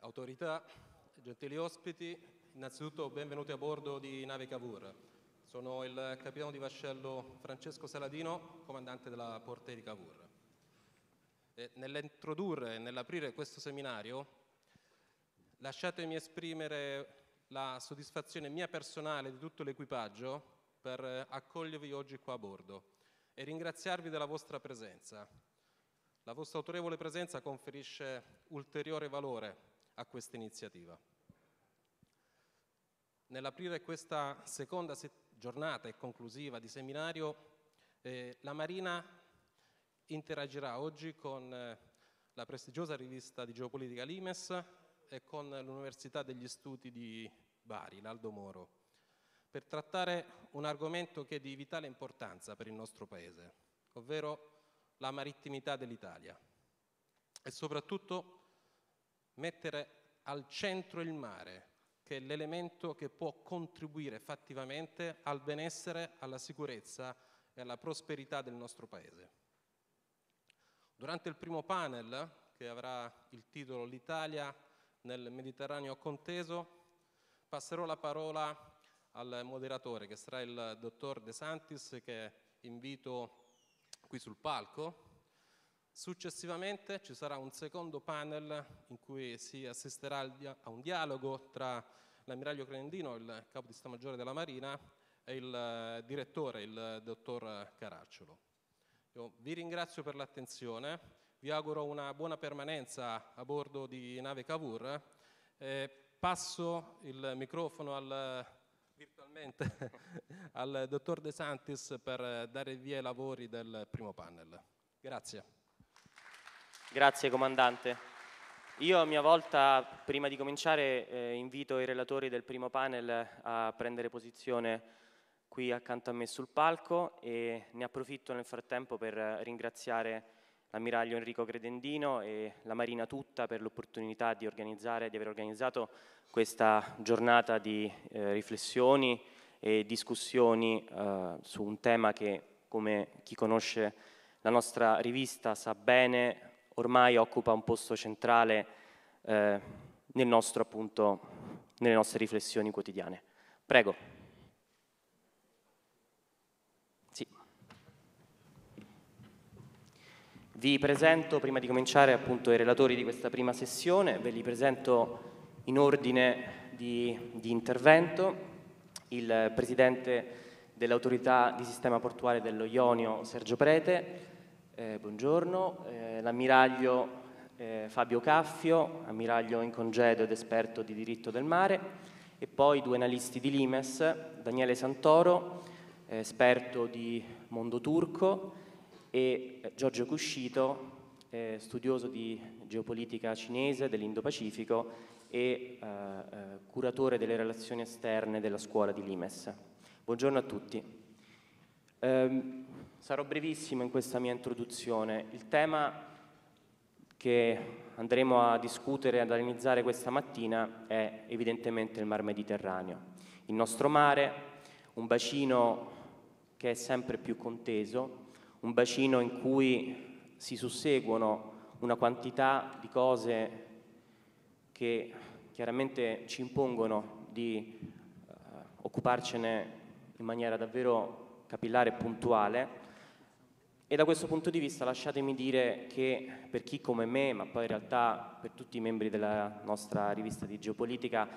autorità, gentili ospiti, innanzitutto benvenuti a bordo di nave Cavour. Sono il capitano di vascello Francesco Saladino, comandante della Porte di Cavour. nell'introdurre e nell'aprire questo seminario, lasciatemi esprimere la soddisfazione mia personale di tutto l'equipaggio per accogliervi oggi qua a bordo e ringraziarvi della vostra presenza. La vostra autorevole presenza conferisce ulteriore valore a questa iniziativa. Nell'aprire questa seconda giornata e conclusiva di seminario, eh, la Marina interagirà oggi con eh, la prestigiosa rivista di geopolitica Limes e con l'Università degli Studi di Bari, l'Aldo Moro, per trattare un argomento che è di vitale importanza per il nostro Paese, ovvero la marittimità dell'Italia e soprattutto mettere al centro il mare, che è l'elemento che può contribuire fattivamente al benessere, alla sicurezza e alla prosperità del nostro Paese. Durante il primo panel, che avrà il titolo L'Italia nel Mediterraneo conteso, passerò la parola al moderatore, che sarà il dottor De Santis, che invito qui sul palco, Successivamente ci sarà un secondo panel in cui si assisterà a un dialogo tra l'ammiraglio Crenendino, il capo di Stato della Marina, e il eh, direttore, il dottor Caracciolo. Io vi ringrazio per l'attenzione, vi auguro una buona permanenza a bordo di nave Cavour. Eh, passo il microfono al, virtualmente al dottor De Santis per dare il via ai lavori del primo panel. Grazie. Grazie comandante. Io a mia volta, prima di cominciare, eh, invito i relatori del primo panel a prendere posizione qui accanto a me sul palco e ne approfitto nel frattempo per ringraziare l'ammiraglio Enrico Credendino e la Marina tutta per l'opportunità di, organizzare, di aver organizzato questa giornata di eh, riflessioni e discussioni eh, su un tema che, come chi conosce la nostra rivista sa bene, ormai occupa un posto centrale eh, nel nostro, appunto, nelle nostre riflessioni quotidiane. Prego. Sì. Vi presento, prima di cominciare, appunto, i relatori di questa prima sessione, ve li presento in ordine di, di intervento. Il Presidente dell'autorità di sistema portuale dello Ionio, Sergio Prete, eh, buongiorno, eh, l'ammiraglio eh, Fabio Caffio, ammiraglio in congedo ed esperto di diritto del mare, e poi due analisti di Limes, Daniele Santoro, eh, esperto di mondo turco, e eh, Giorgio Cuscito, eh, studioso di geopolitica cinese dell'Indo-Pacifico e curatore delle relazioni esterne della scuola di Limes. Buongiorno a tutti. Um, Sarò brevissimo in questa mia introduzione. Il tema che andremo a discutere e ad analizzare questa mattina è evidentemente il Mar Mediterraneo, il nostro mare, un bacino che è sempre più conteso, un bacino in cui si susseguono una quantità di cose che chiaramente ci impongono di eh, occuparcene in maniera davvero capillare e puntuale e da questo punto di vista lasciatemi dire che per chi come me, ma poi in realtà per tutti i membri della nostra rivista di geopolitica,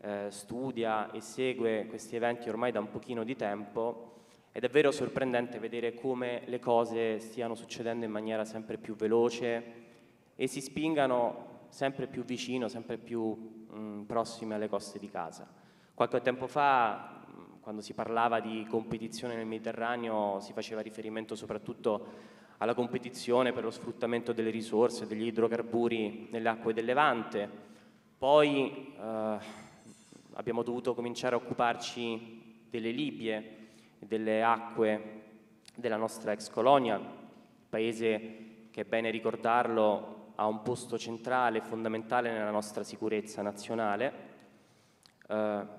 eh, studia e segue questi eventi ormai da un pochino di tempo, è davvero sorprendente vedere come le cose stiano succedendo in maniera sempre più veloce e si spingano sempre più vicino, sempre più mh, prossime alle coste di casa. Qualche tempo fa quando si parlava di competizione nel Mediterraneo si faceva riferimento soprattutto alla competizione per lo sfruttamento delle risorse, degli idrocarburi nelle acque del Levante. Poi eh, abbiamo dovuto cominciare a occuparci delle Libie, delle acque della nostra ex colonia, paese che è bene ricordarlo ha un posto centrale e fondamentale nella nostra sicurezza nazionale. Eh,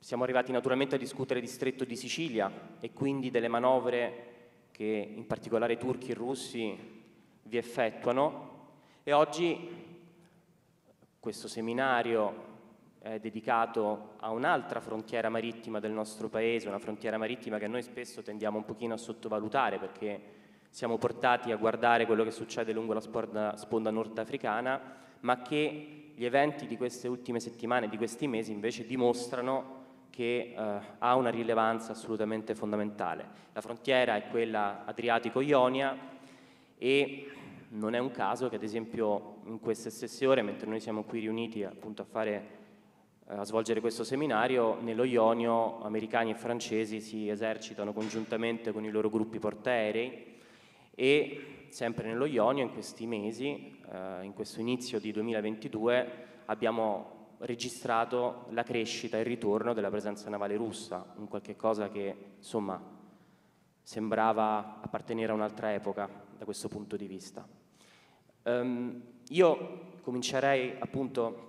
siamo arrivati naturalmente a discutere di stretto di Sicilia e quindi delle manovre che in particolare i turchi e i russi vi effettuano e oggi questo seminario è dedicato a un'altra frontiera marittima del nostro paese, una frontiera marittima che noi spesso tendiamo un pochino a sottovalutare perché siamo portati a guardare quello che succede lungo la sponda, sponda nordafricana, ma che gli eventi di queste ultime settimane, di questi mesi invece dimostrano che eh, ha una rilevanza assolutamente fondamentale. La frontiera è quella adriatico-ionia e non è un caso che ad esempio in queste stesse ore, mentre noi siamo qui riuniti appunto a, fare, eh, a svolgere questo seminario, nello Ionio americani e francesi si esercitano congiuntamente con i loro gruppi portaerei e sempre nello Ionio in questi mesi, eh, in questo inizio di 2022, abbiamo registrato la crescita e il ritorno della presenza navale russa, un qualche cosa che insomma sembrava appartenere a un'altra epoca da questo punto di vista. Um, io comincerei appunto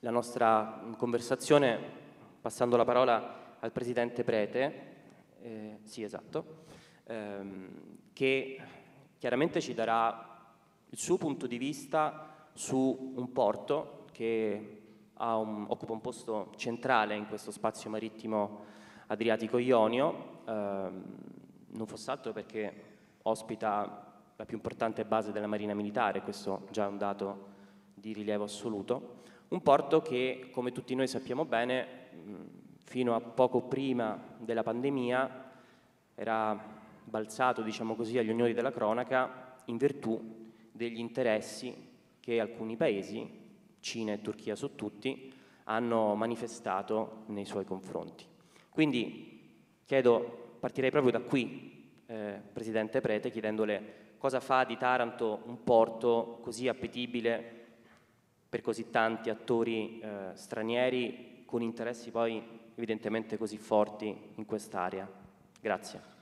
la nostra conversazione passando la parola al presidente Prete, eh, sì esatto, ehm, che chiaramente ci darà il suo punto di vista su un porto che un, occupa un posto centrale in questo spazio marittimo adriatico-ionio, ehm, non fosse altro perché ospita la più importante base della Marina Militare, questo già è un dato di rilievo assoluto, un porto che, come tutti noi sappiamo bene, fino a poco prima della pandemia era balzato, diciamo così, agli onori della cronaca in virtù degli interessi che alcuni paesi Cina e Turchia su tutti, hanno manifestato nei suoi confronti. Quindi chiedo, partirei proprio da qui, eh, Presidente Prete, chiedendole cosa fa di Taranto un porto così appetibile per così tanti attori eh, stranieri con interessi poi evidentemente così forti in quest'area. Grazie.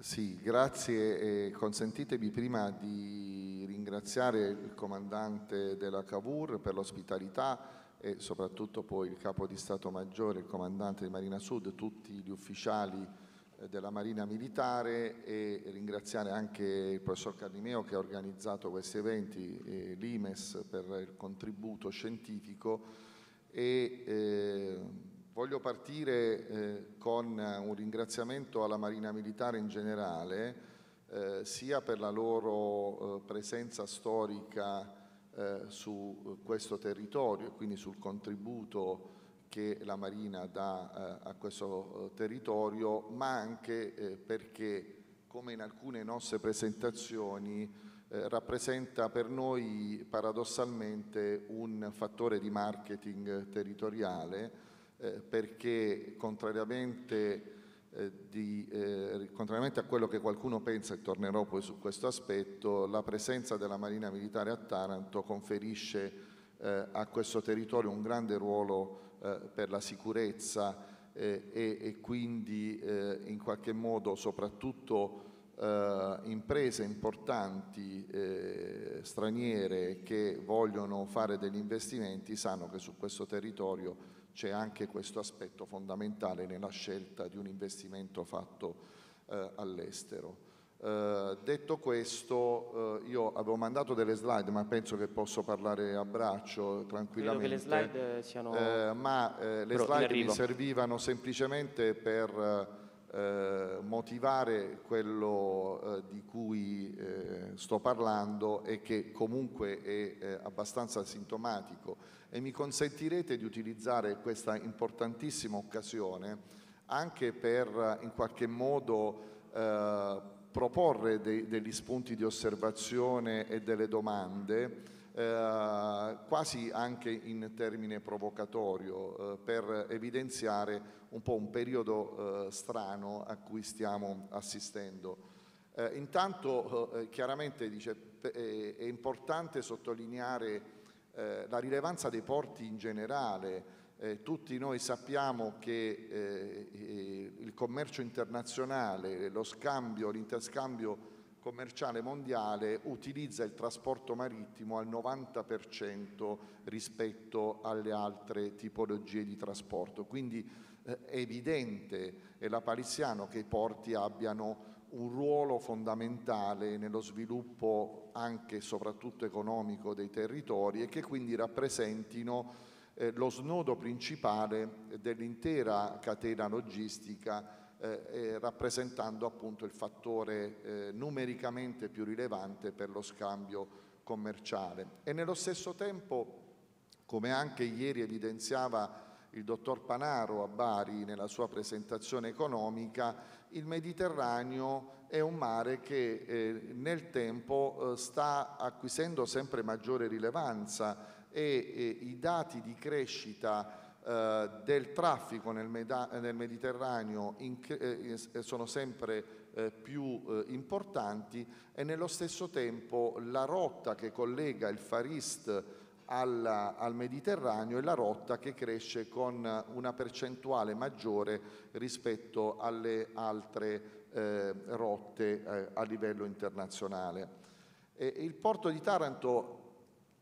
Sì, grazie e consentitemi prima di ringraziare il comandante della Cavour per l'ospitalità e soprattutto poi il capo di Stato Maggiore, il comandante di Marina Sud, tutti gli ufficiali eh, della Marina Militare e ringraziare anche il professor Carnimeo che ha organizzato questi eventi, e l'IMES per il contributo scientifico e eh, Voglio partire eh, con eh, un ringraziamento alla Marina Militare in generale, eh, sia per la loro eh, presenza storica eh, su questo territorio e quindi sul contributo che la Marina dà eh, a questo territorio, ma anche perché, come in alcune nostre presentazioni, rappresenta per noi paradossalmente un fattore di marketing territoriale eh, perché contrariamente, eh, di, eh, contrariamente, a quello che qualcuno pensa, e tornerò poi su questo aspetto, la presenza della Marina Militare a Taranto conferisce eh, a questo territorio un grande ruolo eh, per la sicurezza e, e, quindi in qualche modo soprattutto Uh, imprese importanti eh, straniere che vogliono fare degli investimenti sanno che su questo territorio c'è anche questo aspetto fondamentale nella scelta di un investimento fatto eh, all'estero. Eh, detto questo, eh, io avevo mandato delle slide, ma penso che posso parlare a braccio tranquillamente. Credo che le slide siano... Eh, ma eh, le slide mi servivano semplicemente per eh, eh, motivare quello eh, di cui eh, sto parlando e che comunque è eh, abbastanza sintomatico e mi consentirete di utilizzare questa importantissima occasione anche per in qualche modo eh, proporre dei, degli spunti di osservazione e delle domande eh, quasi anche in termine provocatorio, eh, per evidenziare un po' un periodo eh, strano a cui stiamo assistendo. Eh, intanto eh, chiaramente dice, è importante sottolineare la rilevanza dei porti in generale, eh, tutti noi sappiamo che eh, il commercio internazionale, lo scambio, l'interscambio commerciale mondiale utilizza il trasporto marittimo al 90% rispetto alle altre tipologie di trasporto. Quindi eh, è evidente e la paliziano che i porti abbiano un ruolo fondamentale nello sviluppo anche e soprattutto economico dei territori e che quindi rappresentino eh, lo snodo principale dell'intera catena logistica eh, eh, rappresentando appunto il fattore eh, numericamente più rilevante per lo scambio commerciale. E nello stesso tempo, come anche ieri evidenziava il dottor Panaro a Bari nella sua presentazione economica, il Mediterraneo è un mare che eh, nel tempo eh, sta acquisendo sempre maggiore rilevanza e eh, i dati di crescita eh, del traffico nel, nel Mediterraneo in, eh, eh, sono sempre eh, più importanti e nello stesso tempo la rotta che collega il Far East alla, al Mediterraneo è la rotta che cresce con una percentuale maggiore rispetto alle altre rotte a livello internazionale. E il porto di Taranto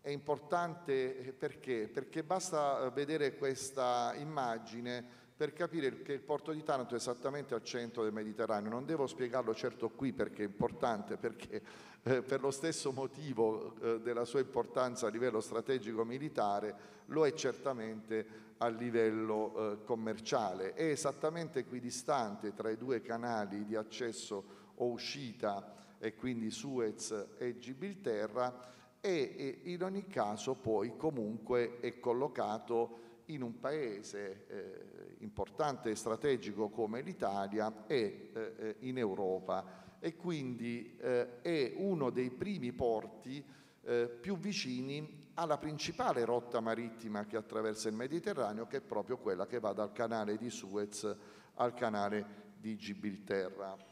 è importante eh, perché? Perché basta eh, vedere questa immagine per capire che il porto di Taranto è esattamente al centro del Mediterraneo. Non devo spiegarlo certo qui perché è importante, perché eh, per lo stesso motivo eh, della sua importanza a livello strategico-militare lo è certamente a livello eh, commerciale. È esattamente equidistante tra i due canali di accesso o uscita e quindi Suez e Gibilterra e in ogni caso poi comunque è collocato in un paese eh, importante e strategico come l'Italia e eh, eh in Europa e quindi eh, è uno dei primi porti eh, più vicini alla principale rotta marittima che attraversa il Mediterraneo che è proprio quella che va dal canale di Suez al canale di Gibilterra.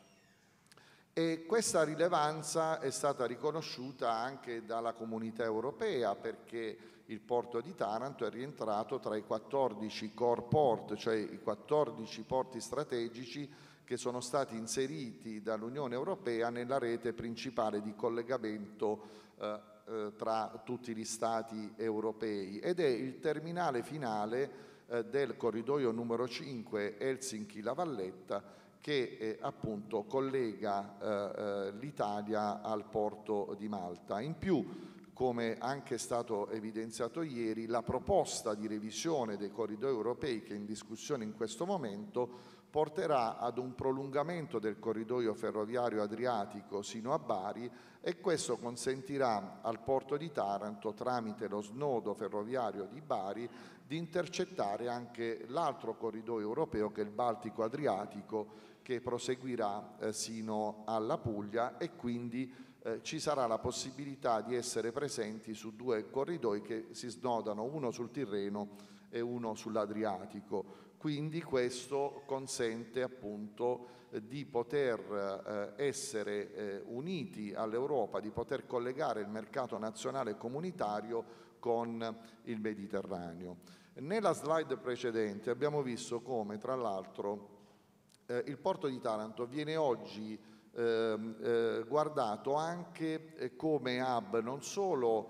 E questa rilevanza è stata riconosciuta anche dalla comunità europea perché il porto di Taranto è rientrato tra i 14 core port, cioè i 14 porti strategici che sono stati inseriti dall'Unione Europea nella rete principale di collegamento eh, eh, tra tutti gli Stati europei ed è il terminale finale eh, del corridoio numero 5 Helsinki-La Valletta che eh, appunto collega eh, eh, l'Italia al porto di Malta. In più, come anche è stato evidenziato ieri, la proposta di revisione dei corridoi europei che è in discussione in questo momento porterà ad un prolungamento del corridoio ferroviario adriatico sino a Bari e questo consentirà al porto di Taranto, tramite lo snodo ferroviario di Bari, di intercettare anche l'altro corridoio europeo che è il Baltico Adriatico che proseguirà eh, sino alla Puglia e quindi eh, ci sarà la possibilità di essere presenti su due corridoi che si snodano uno sul Tirreno e uno sull'Adriatico quindi questo consente appunto eh, di poter eh, essere eh, uniti all'Europa, di poter collegare il mercato nazionale e comunitario con il Mediterraneo. Nella slide precedente abbiamo visto come tra l'altro il porto di Taranto viene oggi ehm, guardato anche come hub non solo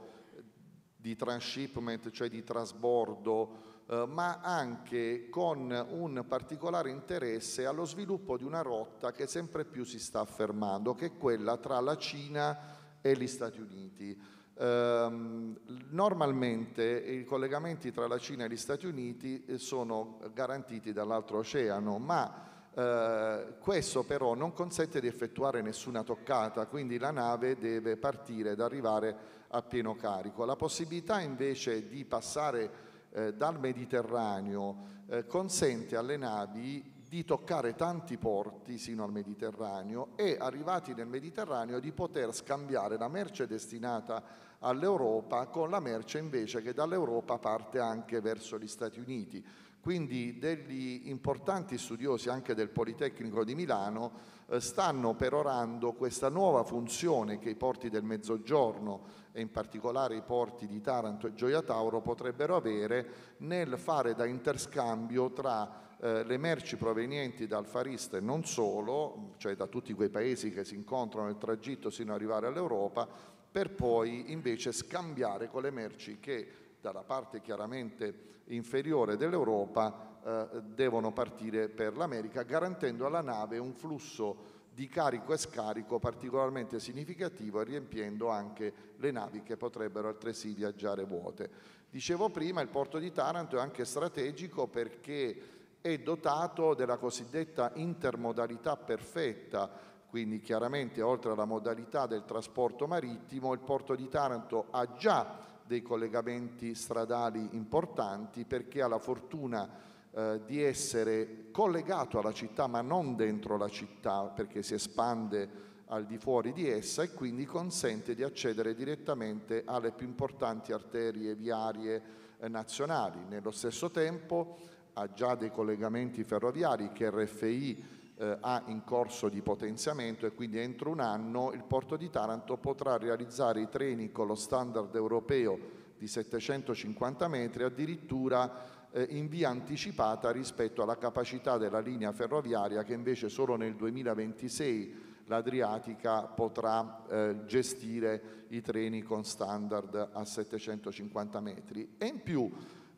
di transshipment, cioè di trasbordo, eh, ma anche con un particolare interesse allo sviluppo di una rotta che sempre più si sta affermando, che è quella tra la Cina e gli Stati Uniti. Ehm, normalmente i collegamenti tra la Cina e gli Stati Uniti eh, sono garantiti dall'altro oceano, ma eh, questo però non consente di effettuare nessuna toccata, quindi la nave deve partire ed arrivare a pieno carico. La possibilità invece di passare eh, dal Mediterraneo eh, consente alle navi di toccare tanti porti sino al Mediterraneo e arrivati nel Mediterraneo di poter scambiare la merce destinata all'Europa con la merce invece che dall'Europa parte anche verso gli Stati Uniti. Quindi degli importanti studiosi anche del Politecnico di Milano eh, stanno perorando questa nuova funzione che i porti del Mezzogiorno e in particolare i porti di Taranto e Gioia Tauro potrebbero avere nel fare da interscambio tra eh, le merci provenienti dal Far East e non solo, cioè da tutti quei paesi che si incontrano nel tragitto sino ad arrivare all'Europa, per poi invece scambiare con le merci che dalla parte chiaramente inferiore dell'Europa eh, devono partire per l'America, garantendo alla nave un flusso di carico e scarico particolarmente significativo e riempiendo anche le navi che potrebbero altresì viaggiare vuote. Dicevo prima, il porto di Taranto è anche strategico perché è dotato della cosiddetta intermodalità perfetta, quindi chiaramente oltre alla modalità del trasporto marittimo il porto di Taranto ha già dei collegamenti stradali importanti perché ha la fortuna eh, di essere collegato alla città ma non dentro la città perché si espande al di fuori di essa e quindi consente di accedere direttamente alle più importanti arterie viarie eh, nazionali. Nello stesso tempo ha già dei collegamenti ferroviari che RFI eh, ha in corso di potenziamento e quindi entro un anno il porto di Taranto potrà realizzare i treni con lo standard europeo di 750 metri, addirittura eh, in via anticipata rispetto alla capacità della linea ferroviaria che invece solo nel 2026 l'Adriatica potrà eh, gestire i treni con standard a 750 metri. E in più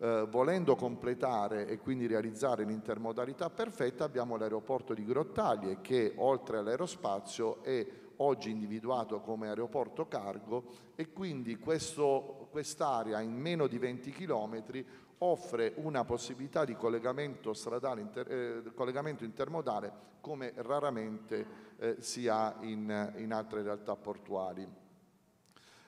eh, volendo completare e quindi realizzare l'intermodalità perfetta abbiamo l'aeroporto di Grottaglie che oltre all'aerospazio è oggi individuato come aeroporto cargo e quindi quest'area in meno di 20 km offre una possibilità di collegamento, stradale, inter, eh, collegamento intermodale come raramente eh, si ha in, in, altre realtà portuali.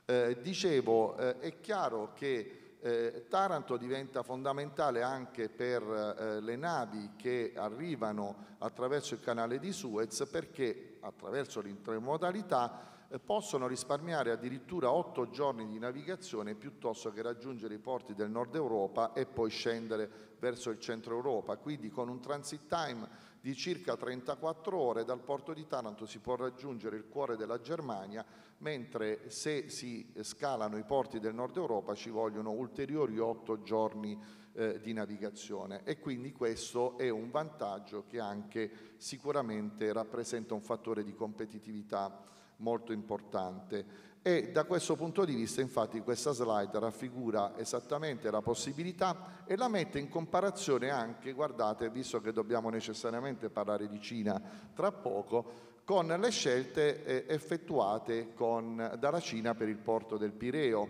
Eh, dicevo, eh, è chiaro che eh, Taranto diventa fondamentale anche per eh, le navi che arrivano attraverso il canale di Suez perché attraverso l'intermodalità eh, possono risparmiare addirittura otto giorni di navigazione piuttosto che raggiungere i porti del nord Europa e poi scendere verso il centro Europa. Quindi con un transit time di circa 34 ore dal porto di Taranto si può raggiungere il cuore della Germania mentre se si scalano i porti del nord Europa ci vogliono ulteriori otto giorni eh, di navigazione e quindi questo è un vantaggio che anche sicuramente rappresenta un fattore di competitività molto importante e da questo punto di vista infatti questa slide raffigura esattamente la possibilità e la mette in comparazione anche, guardate, visto che dobbiamo necessariamente parlare di Cina tra poco, con le scelte eh, effettuate con, dalla Cina per il porto del Pireo.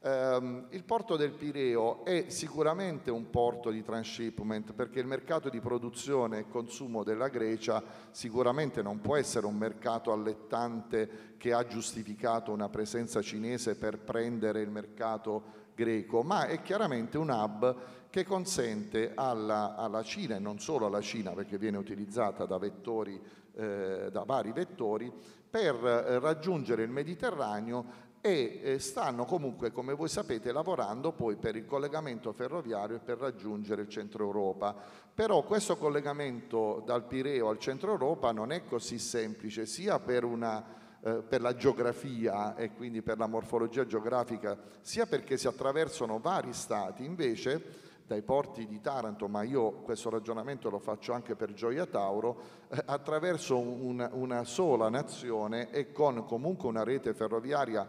Ehm, il porto del Pireo è sicuramente un porto di transshipment perché il mercato di produzione e consumo della Grecia sicuramente non può essere un mercato allettante che ha giustificato una presenza cinese per prendere il mercato greco, ma è chiaramente un hub che consente alla, alla Cina e non solo alla Cina perché viene utilizzata da vettori eh, da vari vettori per eh, raggiungere il Mediterraneo e eh, stanno comunque, come voi sapete, lavorando poi per il collegamento ferroviario e per raggiungere il centro Europa. Però questo collegamento dal Pireo al centro Europa non è così semplice, sia per una eh, per la geografia e quindi per la morfologia geografica, sia perché si attraversano vari stati, invece dai porti di Taranto, ma io questo ragionamento lo faccio anche per Gioia Tauro, eh, attraverso un, una sola nazione e con comunque una rete ferroviaria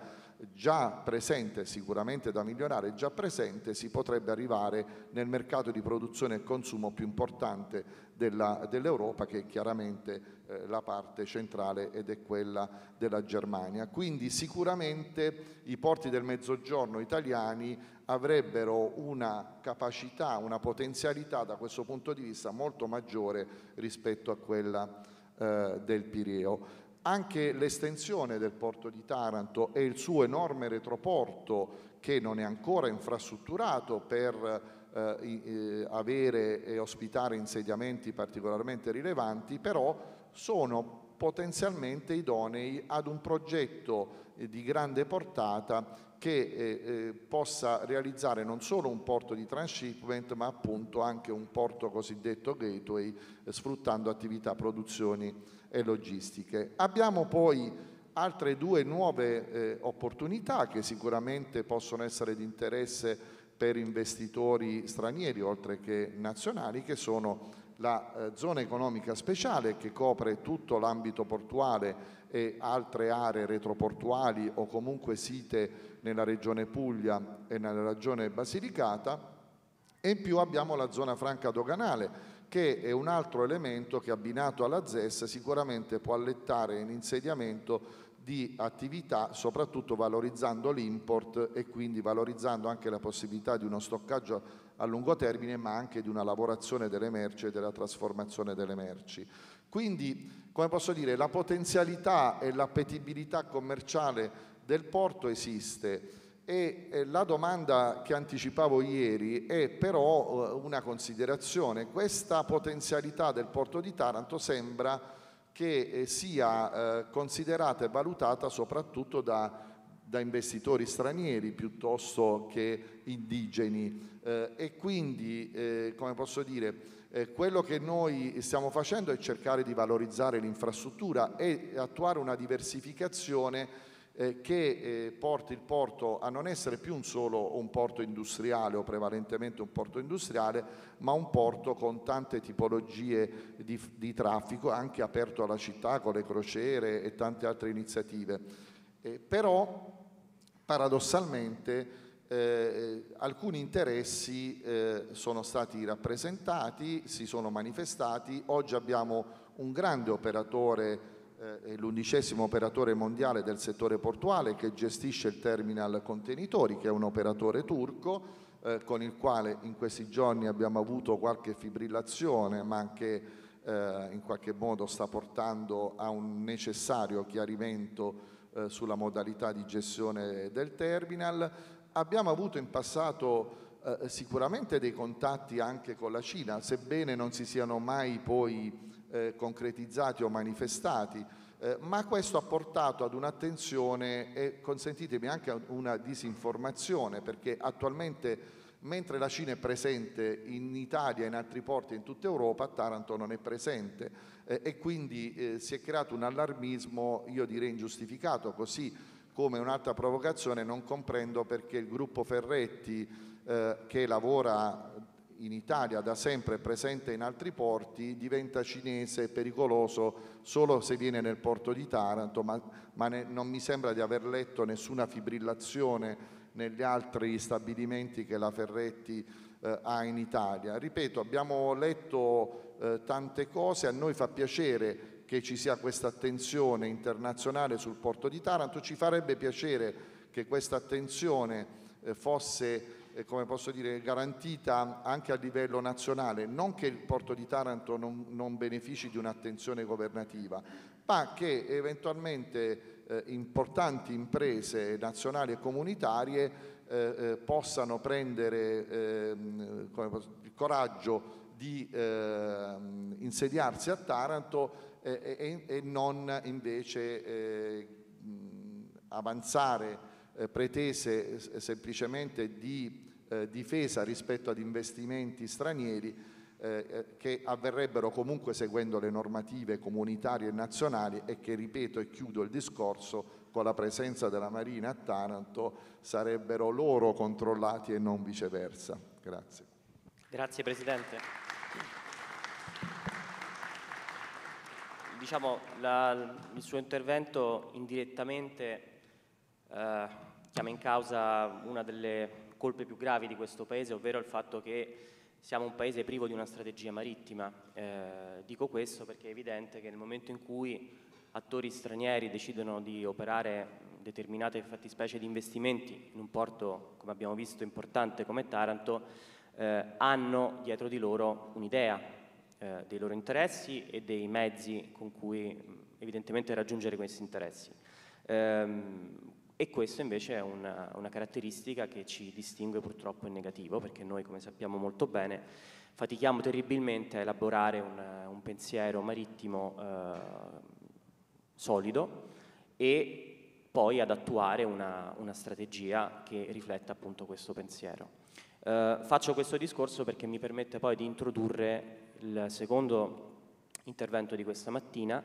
già presente, sicuramente da migliorare, già presente, si potrebbe arrivare nel mercato di produzione e consumo più importante dell'Europa, che è chiaramente eh, la parte centrale ed è quella della Germania. Quindi sicuramente i porti del mezzogiorno italiani avrebbero una capacità, una potenzialità da questo punto di vista molto maggiore rispetto a quella eh, del Pireo. Anche l'estensione del porto di Taranto e il suo enorme retroporto che non è ancora infrastrutturato per eh, eh avere e ospitare insediamenti particolarmente rilevanti, però sono potenzialmente idonei ad un progetto eh, di grande portata che eh, eh, possa realizzare non solo un porto di transshipment ma appunto anche un porto cosiddetto gateway eh, sfruttando attività produzioni e logistiche. Abbiamo poi altre due nuove eh, opportunità che sicuramente possono essere di interesse per investitori stranieri oltre che nazionali che sono la eh, zona economica speciale che copre tutto l'ambito portuale e altre aree retroportuali o comunque site nella regione Puglia e nella regione Basilicata e in più abbiamo la zona franca doganale che è un altro elemento che abbinato alla ZES sicuramente può allettare in insediamento di attività, soprattutto valorizzando l'import e quindi valorizzando anche la possibilità di uno stoccaggio a lungo termine, ma anche di una lavorazione delle merci e della trasformazione delle merci. Quindi, come posso dire, la potenzialità e l'appetibilità commerciale del porto esiste e eh, la domanda che anticipavo ieri è però eh, una considerazione. Questa potenzialità del porto di Taranto sembra che eh, sia considerata e valutata soprattutto da, da investitori stranieri piuttosto che indigeni e quindi, come posso dire, quello che noi stiamo facendo è cercare di valorizzare l'infrastruttura e attuare una diversificazione eh, che eh, porti il porto a non essere più un solo un porto industriale o prevalentemente un porto industriale, ma un porto con tante tipologie di, di traffico, anche aperto alla città con le crociere e tante altre iniziative. Eh, però paradossalmente eh, eh alcuni interessi eh, sono stati rappresentati, si sono manifestati, oggi abbiamo un grande operatore eh, l'undicesimo operatore mondiale del settore portuale che gestisce il terminal contenitori, che è un operatore turco, eh, con il quale in questi giorni abbiamo avuto qualche fibrillazione, ma che eh, in qualche modo sta portando a un necessario chiarimento eh, sulla modalità di gestione del terminal. Abbiamo avuto in passato eh, sicuramente dei contatti anche con la Cina, sebbene non si siano mai poi eh, concretizzati o manifestati, eh, ma questo ha portato ad un'attenzione e consentitemi anche una disinformazione perché attualmente mentre la Cina è presente in Italia, e in altri porti in tutta Europa, Taranto non è presente eh, e quindi eh, si è creato un allarmismo, io direi ingiustificato, così come un'altra provocazione non comprendo perché il gruppo Ferretti eh, che lavora in Italia da sempre presente in altri porti diventa cinese e pericoloso solo se viene nel porto di Taranto, ma, ma ne, non mi sembra di aver letto nessuna fibrillazione negli altri stabilimenti che la Ferretti eh, ha in Italia. Ripeto, abbiamo letto eh, tante cose, a noi fa piacere che ci sia questa attenzione internazionale sul porto di Taranto, ci farebbe piacere che questa attenzione eh, fosse eh, come posso dire, garantita anche a livello nazionale, non che il porto di Taranto non, non benefici di un'attenzione governativa, ma che eventualmente eh, importanti imprese nazionali e comunitarie eh, eh possano prendere ehm, posso, il coraggio di ehm, insediarsi a Taranto eh, e, non invece eh, avanzare eh, pretese semplicemente di eh, difesa rispetto ad investimenti stranieri eh, che avverrebbero comunque seguendo le normative comunitarie e nazionali e che, ripeto e chiudo il discorso, con la presenza della Marina a Taranto sarebbero loro controllati e non viceversa. Grazie. Grazie Presidente. Diciamo, la, il suo intervento indirettamente eh, chiama in causa una delle colpe più gravi di questo Paese, ovvero il fatto che siamo un Paese privo di una strategia marittima. Eh, dico questo perché è evidente che nel momento in cui attori stranieri decidono di operare determinate fattispecie di investimenti in un porto, come abbiamo visto, importante come Taranto, eh, hanno dietro di loro un'idea eh, dei loro interessi e dei mezzi con cui evidentemente raggiungere questi interessi. Eh, e questo invece è una, una, caratteristica che ci distingue purtroppo in negativo, perché noi, come sappiamo molto bene, fatichiamo terribilmente a elaborare un, un pensiero marittimo eh, solido e poi ad attuare una, una, strategia che rifletta appunto questo pensiero. Eh, faccio questo discorso perché mi permette poi di introdurre il secondo intervento di questa mattina,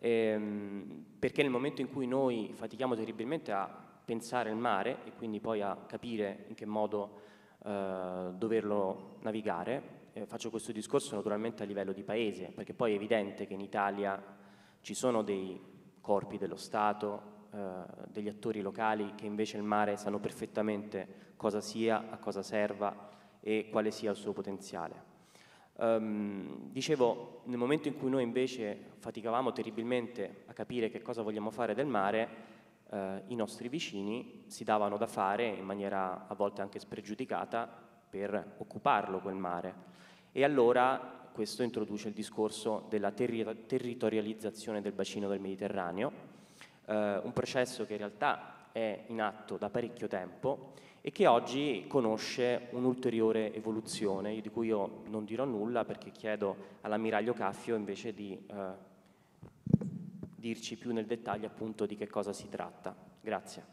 ehm, perché nel momento in cui noi fatichiamo terribilmente a pensare il mare e quindi poi a capire in che modo eh, doverlo navigare, eh, faccio questo discorso naturalmente a livello di paese, perché poi è evidente che in Italia ci sono dei corpi dello Stato, eh, degli attori locali che invece il mare sanno perfettamente cosa sia, a cosa serva e quale sia il suo potenziale. Um, dicevo, nel momento in cui noi invece faticavamo terribilmente a capire che cosa vogliamo fare del mare, eh, i nostri vicini si davano da fare in maniera a volte anche spregiudicata per occuparlo quel mare. E allora questo introduce il discorso della terri- territorializzazione del bacino del Mediterraneo, eh, un processo che in realtà è in atto da parecchio tempo e che oggi conosce un'ulteriore evoluzione, di cui io non dirò nulla perché chiedo all'ammiraglio Caffio invece di eh, dirci più nel dettaglio appunto di che cosa si tratta. Grazie.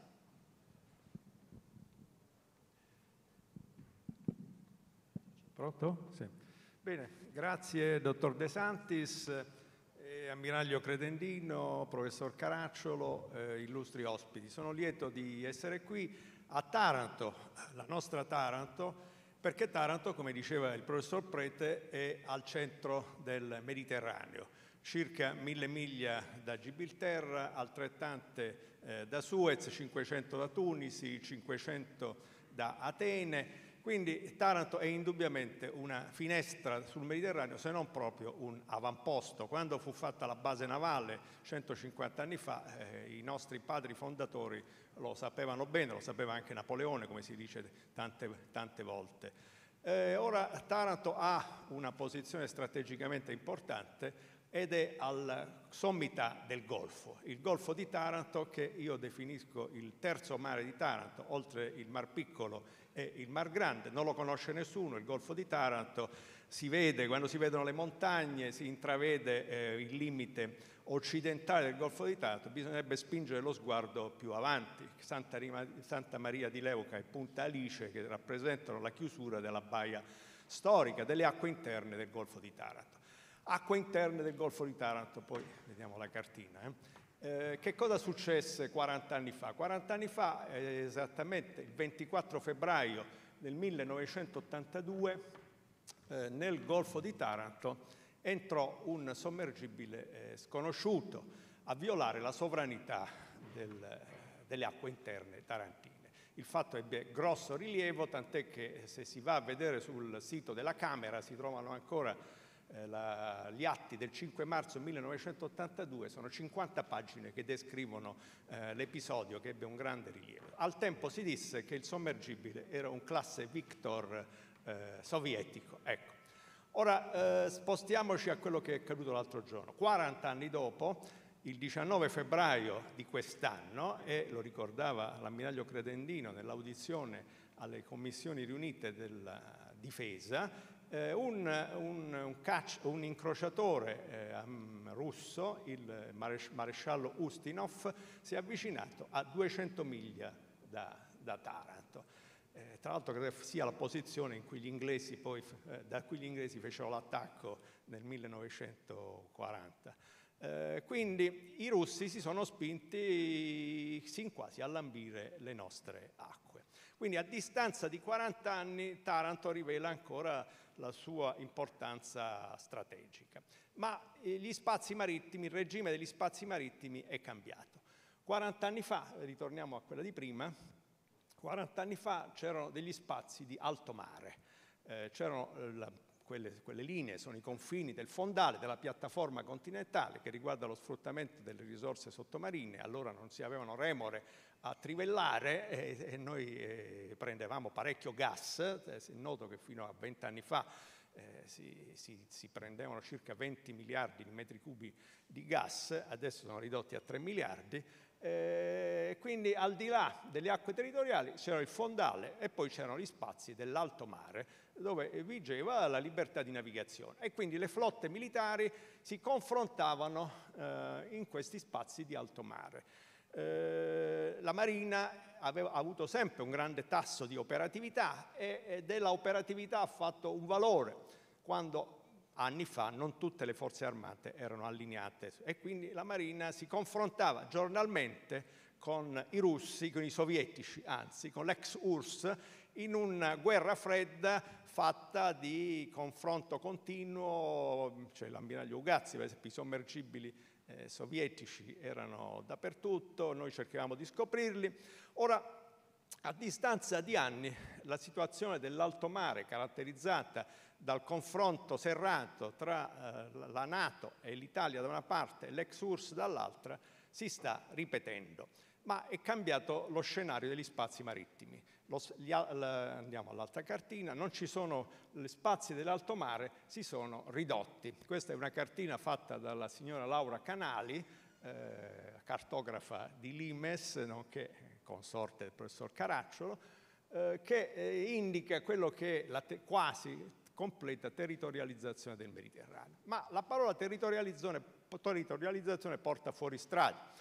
Pronto? Sì. Bene, grazie dottor De Santis, eh, ammiraglio Credendino, professor Caracciolo, eh, illustri ospiti. Sono lieto di essere qui a Taranto, la nostra Taranto, perché Taranto, come diceva il professor Prete, è al centro del Mediterraneo, circa mille miglia da Gibilterra, altrettante eh, da Suez, 500 da Tunisi, 500 da Atene, quindi Taranto è indubbiamente una finestra sul Mediterraneo, se non proprio un avamposto. Quando fu fatta la base navale 150 anni fa, eh, i nostri padri fondatori lo sapevano bene, lo sapeva anche Napoleone, come si dice tante, tante volte. Eh, ora Taranto ha una posizione strategicamente importante ed è alla sommità del Golfo, il Golfo di Taranto che io definisco il terzo mare di Taranto, oltre il Mar Piccolo e il Mar Grande, non lo conosce nessuno, il Golfo di Taranto si vede, quando si vedono le montagne si intravede eh, il limite occidentale del Golfo di Taranto, bisognerebbe spingere lo sguardo più avanti. Santa, Rima, Santa, Maria di Leuca e Punta Alice che rappresentano la chiusura della baia storica delle acque interne del Golfo di Taranto. Acque interne del Golfo di Taranto, poi vediamo la cartina. Eh. Eh, che cosa successe 40 anni fa? 40 anni fa, eh, esattamente il 24 febbraio del 1982, eh, nel Golfo di Taranto entrò un sommergibile eh, sconosciuto a violare la sovranità del, delle acque interne tarantine. Il fatto ebbe grosso rilievo, tant'è che eh, se si va a vedere sul sito della Camera si trovano ancora eh, la, gli atti del 5 marzo 1982 sono 50 pagine che descrivono eh, l'episodio che ebbe un grande rilievo. Al tempo si disse che il sommergibile era un classe Victor eh, sovietico. Ecco. Ora eh, spostiamoci a quello che è accaduto l'altro giorno. 40 anni dopo, il 19 febbraio di quest'anno, e lo ricordava l'ammiraglio Credendino nell'audizione alle commissioni riunite della difesa, eh, un, un, un, catch, un, incrociatore eh, russo, il mares, maresciallo Ustinov, si è avvicinato a 200 miglia da, da Taranto. Eh, tra l'altro credo sia la posizione cui poi, eh, da cui gli inglesi fecero l'attacco nel 1940. Eh, quindi i russi si sono spinti sin quasi a lambire le nostre acque. Quindi a distanza di 40 anni Taranto rivela ancora la sua importanza strategica. Ma eh, gli spazi marittimi, il regime degli spazi marittimi è cambiato. 40 anni fa, ritorniamo a quella di prima, 40 anni fa c'erano degli spazi di alto mare, eh, c'erano eh, quelle, quelle, linee, sono i confini del fondale, della piattaforma continentale che riguarda lo sfruttamento delle risorse sottomarine, allora non si avevano remore, a trivellare e, e noi eh, prendevamo parecchio gas, eh, è noto che fino a vent'anni fa eh, si, si, si, prendevano circa 20 miliardi di metri cubi di gas, adesso sono ridotti a 3 miliardi, eh, quindi al di là delle acque territoriali c'era il fondale e poi c'erano gli spazi dell'alto mare dove vigeva la libertà di navigazione e quindi le flotte militari si confrontavano eh, in questi spazi di alto mare. Eh, la Marina aveva, ha avuto sempre un grande tasso di operatività e, e della operatività ha fatto un valore, quando anni fa non tutte le forze armate erano allineate e quindi la Marina si confrontava giornalmente con i russi, con i sovietici, anzi con l'ex URSS, in una guerra fredda fatta di confronto continuo, c'è cioè l'ammiraglio Ugazzi, per esempio, i sommergibili eh, sovietici erano dappertutto, noi cercavamo di scoprirli. Ora, a distanza di anni, la situazione dell'alto mare, caratterizzata dal confronto serrato tra eh, la Nato e l'Italia da una parte e l'ex URSS dall'altra, si sta ripetendo, ma è cambiato lo scenario degli spazi marittimi. Lo, gli, andiamo all'altra cartina, non ci sono gli spazi dell'alto mare, si sono ridotti. Questa è una cartina fatta dalla signora Laura Canali, eh, cartografa di Limes, nonché consorte del professor Caracciolo, eh, che eh, indica quello che è la quasi completa territorializzazione del Mediterraneo. Ma la parola territorializzazione, territorializzazione porta fuori strada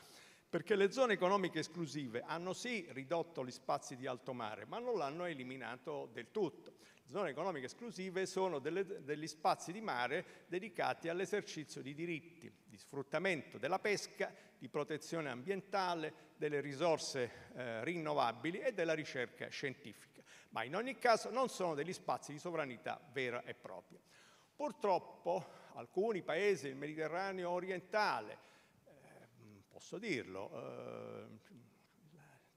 perché le zone economiche esclusive hanno sì ridotto gli spazi di alto mare, ma non l'hanno eliminato del tutto. Le zone economiche esclusive sono delle, degli spazi di mare dedicati all'esercizio di diritti, di sfruttamento della pesca, di protezione ambientale, delle risorse eh, rinnovabili e della ricerca scientifica, ma in ogni caso non sono degli spazi di sovranità vera e propria. Purtroppo alcuni paesi del Mediterraneo orientale, posso dirlo, eh,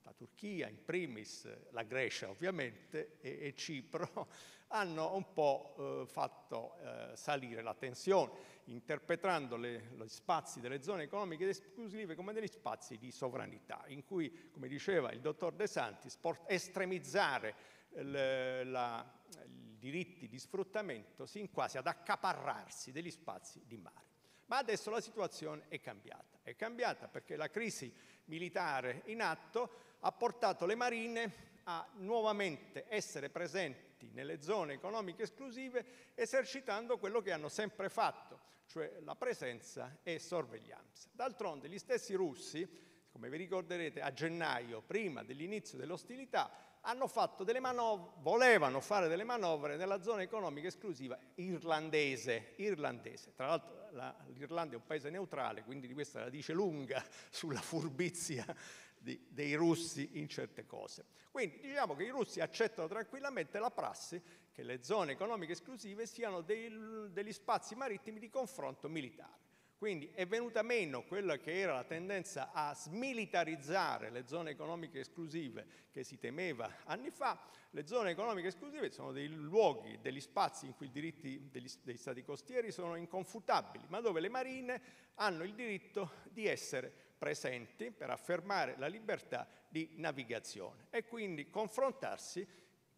la Turchia in primis, la Grecia ovviamente e, e Cipro hanno un po' eh, fatto eh, salire la tensione, interpretando le, gli spazi delle zone economiche ed esclusive come degli spazi di sovranità, in cui, come diceva il dottor De Santis, estremizzare i diritti di sfruttamento sin quasi ad accaparrarsi degli spazi di mare. Ma adesso la situazione è cambiata. È cambiata perché la crisi militare in atto ha portato le marine a nuovamente essere presenti nelle zone economiche esclusive esercitando quello che hanno sempre fatto, cioè la presenza e sorveglianza. D'altronde gli stessi russi, come vi ricorderete, a gennaio, prima dell'inizio dell'ostilità, volevano fare delle manovre nella zona economica esclusiva irlandese. irlandese. Tra l'altro l'Irlanda è un paese neutrale, quindi di questa la dice lunga sulla furbizia di, dei russi in certe cose. Quindi diciamo che i russi accettano tranquillamente la prassi che le zone economiche esclusive siano dei, degli spazi marittimi di confronto militare. Quindi è venuta meno quella che era la tendenza a smilitarizzare le zone economiche esclusive che si temeva anni fa. Le zone economiche esclusive sono dei luoghi, degli spazi in cui i diritti degli, degli stati costieri sono inconfutabili, ma dove le marine hanno il diritto di essere presenti per affermare la libertà di navigazione e quindi confrontarsi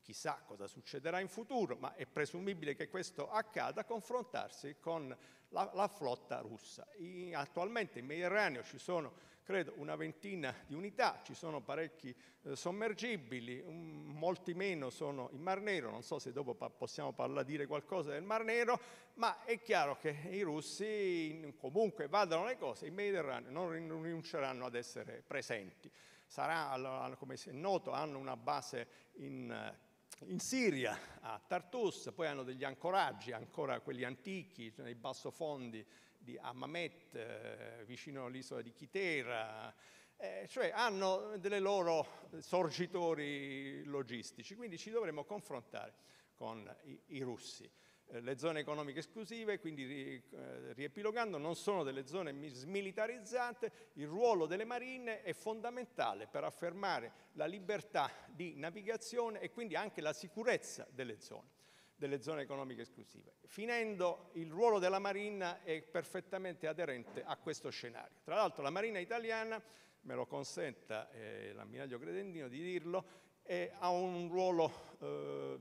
chissà cosa succederà in futuro, ma è presumibile che questo accada, confrontarsi con la, la flotta russa. I, attualmente in Mediterraneo ci sono, credo, una ventina di unità, ci sono parecchi eh, sommergibili, un, mm, molti meno sono in Mar Nero, non so se dopo pa possiamo parla, dire qualcosa del Mar Nero, ma è chiaro che i russi, in, comunque vadano le cose, in Mediterraneo non rinunceranno ad essere presenti sarà, come si è noto, hanno una base in eh, in Siria, a Tartus, poi hanno degli ancoraggi, ancora quelli antichi, nei bassofondi di Amamet, eh, vicino all'isola di Chitera, eh, cioè hanno delle loro sorgitori logistici, quindi ci dovremmo confrontare con i, i russi. Eh, le zone economiche esclusive, quindi eh, riepilogando, non sono delle zone smilitarizzate, il ruolo delle marine è fondamentale per affermare la libertà di navigazione e quindi anche la sicurezza delle zone delle zone economiche esclusive. Finendo, il ruolo della Marina è perfettamente aderente a questo scenario. Tra l'altro la Marina italiana, me lo consenta eh, l'ammiraglio Credendino di dirlo, è, ha un ruolo eh,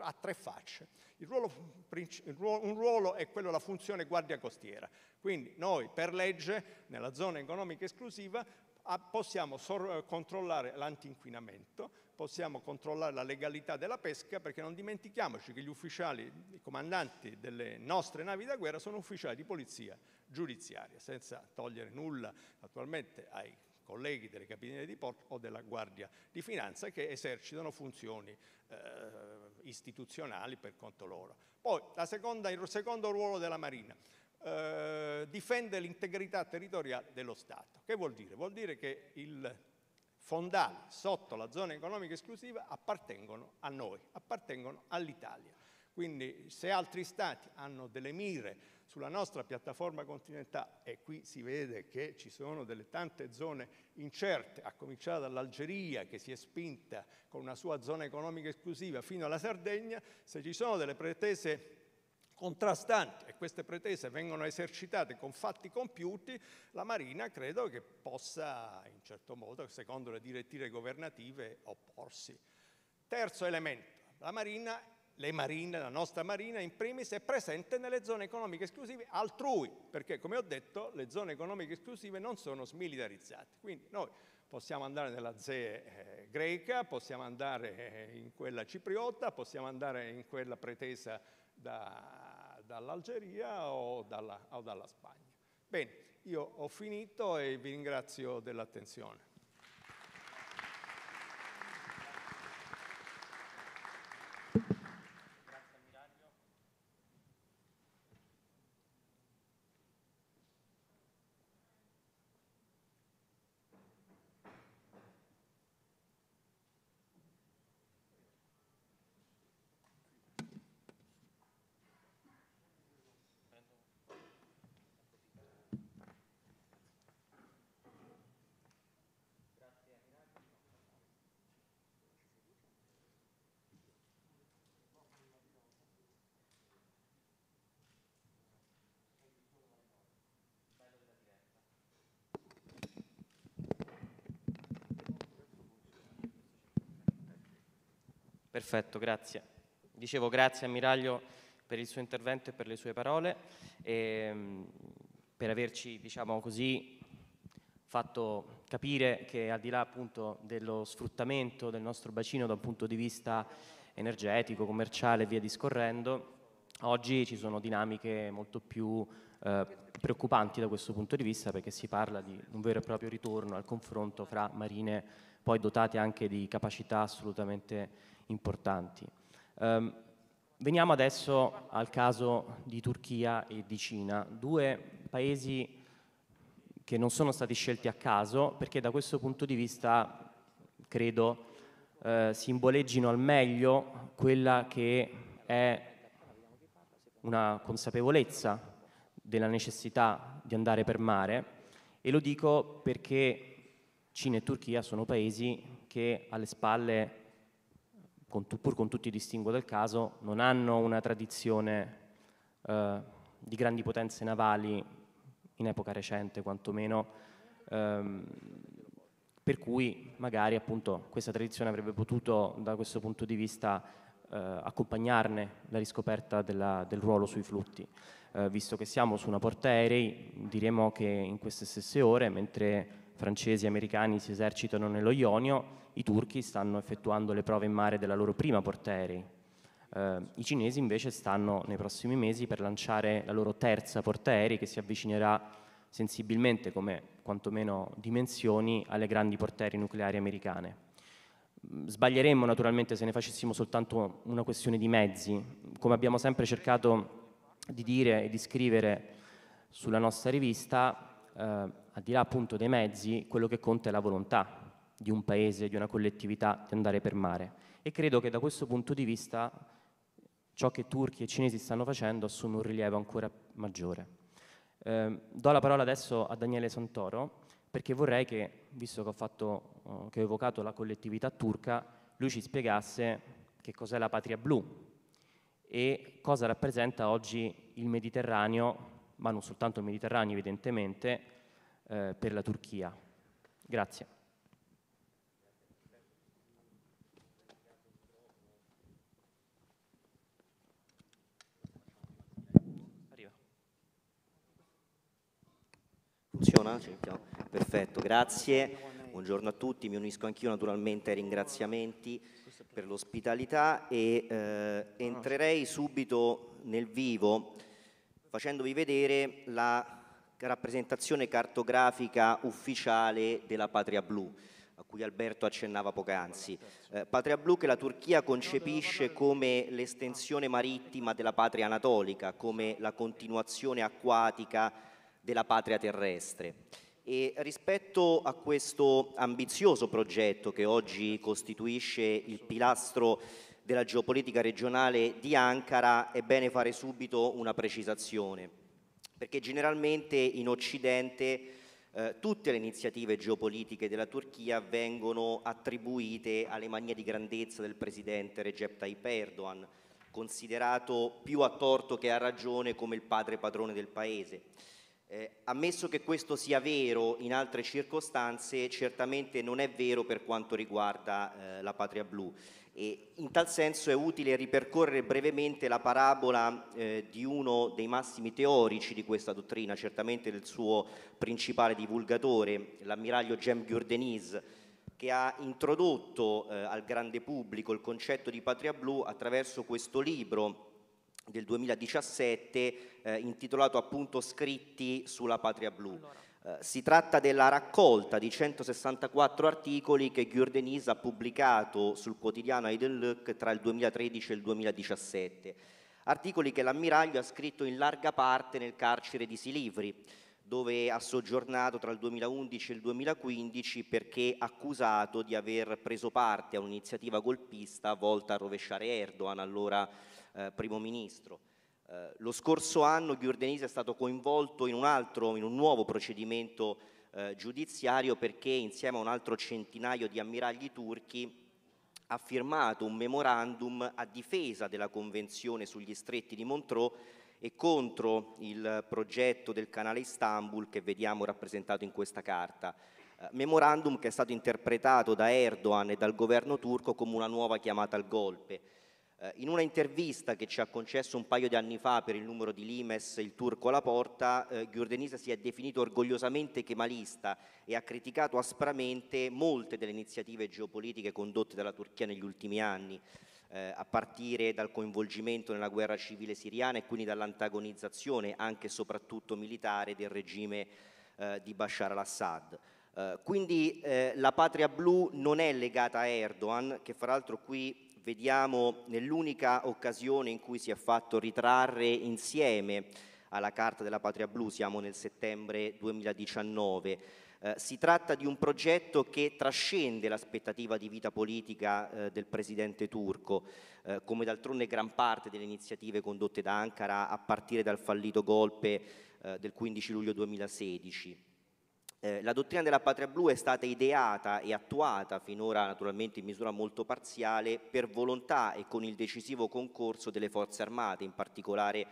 ha tre facce. Ruolo, un ruolo è quello della funzione guardia costiera, quindi noi per legge nella zona economica esclusiva possiamo controllare l'antinquinamento, possiamo controllare la legalità della pesca, perché non dimentichiamoci che gli ufficiali, i comandanti delle nostre navi da guerra sono ufficiali di polizia giudiziaria, senza togliere nulla naturalmente ai colleghi delle cabiniere di porto o della Guardia di Finanza che esercitano funzioni eh, istituzionali per conto loro. Poi seconda, il secondo ruolo della Marina, eh, difende l'integrità territoriale dello Stato. Che vuol dire? Vuol dire che il fondali sotto la zona economica esclusiva appartengono a noi, appartengono all'Italia. Quindi se altri stati hanno delle mire sulla nostra piattaforma continentale, e qui si vede che ci sono delle tante zone incerte, a cominciare dall'Algeria che si è spinta con una sua zona economica esclusiva fino alla Sardegna, se ci sono delle pretese contrastanti e queste pretese vengono esercitate con fatti compiuti, la Marina credo che possa, in certo modo, secondo le direttive governative, opporsi. Terzo elemento, la Marina le marine, la nostra marina in primis è presente nelle zone economiche esclusive altrui, perché come ho detto le zone economiche esclusive non sono smilitarizzate. Quindi noi possiamo andare nella ZEE eh, greca, possiamo andare eh, in quella cipriota, possiamo andare in quella pretesa da, dall'Algeria o dalla, o dalla Spagna. Bene, io ho finito e vi ringrazio dell'attenzione. Perfetto, grazie. Dicevo grazie ammiraglio per il suo intervento e per le sue parole e ehm, per averci, diciamo così, fatto capire che al di là appunto dello sfruttamento del nostro bacino da un punto di vista energetico, commerciale e via discorrendo, oggi ci sono dinamiche molto più eh, preoccupanti da questo punto di vista perché si parla di un vero e proprio ritorno al confronto fra marine poi dotate anche di capacità assolutamente importanti. Um, veniamo adesso al caso di Turchia e di Cina, due paesi che non sono stati scelti a caso perché da questo punto di vista credo eh, simboleggino al meglio quella che è una consapevolezza della necessità di andare per mare e lo dico perché Cina e Turchia sono paesi che alle spalle con, pur con tutti i distinguo del caso, non hanno una tradizione eh, di grandi potenze navali in epoca recente quantomeno, ehm, per cui magari appunto questa tradizione avrebbe potuto da questo punto di vista eh, accompagnarne la riscoperta della, del ruolo sui flutti. Eh, visto che siamo su una portaerei, diremo che in queste stesse ore, mentre francesi e americani si esercitano nello Ionio, i turchi stanno effettuando le prove in mare della loro prima portaerei, eh, i cinesi invece stanno nei prossimi mesi per lanciare la loro terza portaerei che si avvicinerà sensibilmente come quantomeno dimensioni alle grandi portaerei nucleari americane. Sbaglieremmo naturalmente se ne facessimo soltanto una questione di mezzi, come abbiamo sempre cercato di dire e di scrivere sulla nostra rivista, eh, al di là appunto dei mezzi, quello che conta è la volontà, di un paese, di una collettività, di andare per mare. E credo che da questo punto di vista ciò che turchi e cinesi stanno facendo assume un rilievo ancora maggiore. Eh, do la parola adesso a Daniele Santoro perché vorrei che, visto che ho, fatto, eh, che ho evocato la collettività turca, lui ci spiegasse che cos'è la patria blu e cosa rappresenta oggi il Mediterraneo, ma non soltanto il Mediterraneo evidentemente, eh, per la Turchia. Grazie. Funziona? Sì. Perfetto, grazie. Buongiorno a tutti, mi unisco anch'io naturalmente ai ringraziamenti per l'ospitalità e eh, entrerei subito nel vivo facendovi vedere la rappresentazione cartografica ufficiale della Patria Blu a cui Alberto accennava poc'anzi. Eh, patria Blu che la Turchia concepisce come l'estensione marittima della patria anatolica, come la continuazione acquatica della patria terrestre. E rispetto a questo ambizioso progetto che oggi costituisce il pilastro della geopolitica regionale di Ankara è bene fare subito una precisazione, perché generalmente in Occidente eh, tutte le iniziative geopolitiche della Turchia vengono attribuite alle manie di grandezza del presidente Recep Tayyip Erdogan, considerato più a torto che a ragione come il padre padrone del paese. Eh, ammesso che questo sia vero in altre circostanze, certamente non è vero per quanto riguarda eh, la patria blu. E in tal senso è utile ripercorrere brevemente la parabola eh, di uno dei massimi teorici di questa dottrina, certamente del suo principale divulgatore, l'ammiraglio Jem Gurdeniz, che ha introdotto eh, al grande pubblico il concetto di patria blu attraverso questo libro del 2017 eh, intitolato appunto Scritti sulla Patria Blu. Allora. Eh, si tratta della raccolta di 164 articoli che Gürdenis ha pubblicato sul quotidiano Heidenlück tra il 2013 e il 2017, articoli che l'ammiraglio ha scritto in larga parte nel carcere di Silivri, dove ha soggiornato tra il 2011 e il 2015 perché accusato di aver preso parte a un'iniziativa golpista volta a rovesciare Erdogan, allora eh, primo ministro. Eh, lo scorso anno Giurdenese è stato coinvolto in un, altro, in un nuovo procedimento eh, giudiziario perché insieme a un altro centinaio di ammiragli turchi ha firmato un memorandum a difesa della Convenzione sugli stretti di Montreux e contro il progetto del canale Istanbul che vediamo rappresentato in questa carta. Eh, memorandum che è stato interpretato da Erdogan e dal governo turco come una nuova chiamata al golpe. Eh, in una intervista che ci ha concesso un paio di anni fa per il numero di Limes il turco alla porta, eh, Giordenisa si è definito orgogliosamente kemalista e ha criticato aspramente molte delle iniziative geopolitiche condotte dalla Turchia negli ultimi anni. Eh, a partire dal coinvolgimento nella guerra civile siriana e quindi dall'antagonizzazione anche e soprattutto militare del regime eh, di Bashar al-Assad. Eh, quindi eh, la patria blu non è legata a Erdogan, che fra l'altro qui vediamo nell'unica occasione in cui si è fatto ritrarre insieme alla Carta della Patria Blu, siamo nel settembre 2019. Eh, si tratta di un progetto che trascende l'aspettativa di vita politica eh, del presidente turco, eh, come d'altronde gran parte delle iniziative condotte da Ankara a partire dal fallito golpe eh, del 15 luglio 2016. Eh, la dottrina della patria blu è stata ideata e attuata finora naturalmente in misura molto parziale per volontà e con il decisivo concorso delle forze armate, in particolare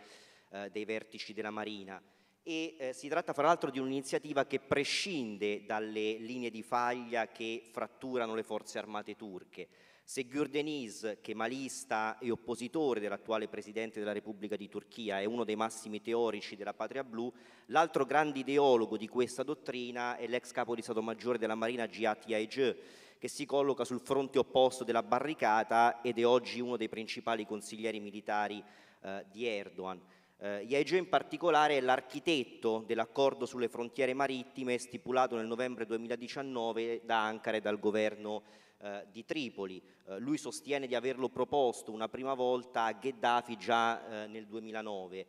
eh, dei vertici della Marina. E, eh, si tratta fra l'altro di un'iniziativa che prescinde dalle linee di faglia che fratturano le forze armate turche se Gürdeniz, kemalista e oppositore dell'attuale presidente della Repubblica di Turchia, è uno dei massimi teorici della patria blu, l'altro grande ideologo di questa dottrina è l'ex capo di Stato Maggiore della Marina Giati Aige, che si colloca sul fronte opposto della barricata ed è oggi uno dei principali consiglieri militari eh, di Erdogan. Eh, Iaige in particolare è l'architetto dell'accordo sulle frontiere marittime stipulato nel novembre 2019 da Ankara e dal governo eh, di Tripoli. Eh, lui sostiene di averlo proposto una prima volta a Gheddafi già eh, nel 2009.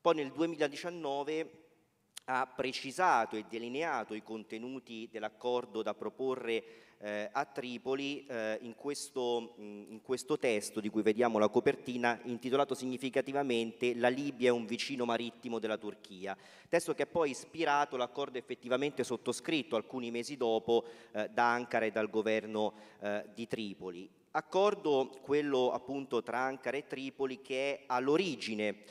Poi nel 2019 ha precisato e delineato i contenuti dell'accordo da proporre eh, a Tripoli eh, in, questo, mm, in, questo, testo di cui vediamo la copertina intitolato significativamente La Libia è un vicino marittimo della Turchia, testo che ha poi ispirato l'accordo effettivamente sottoscritto alcuni mesi dopo eh, da Ankara e dal governo eh, di Tripoli. Accordo quello appunto tra Ankara e Tripoli che è all'origine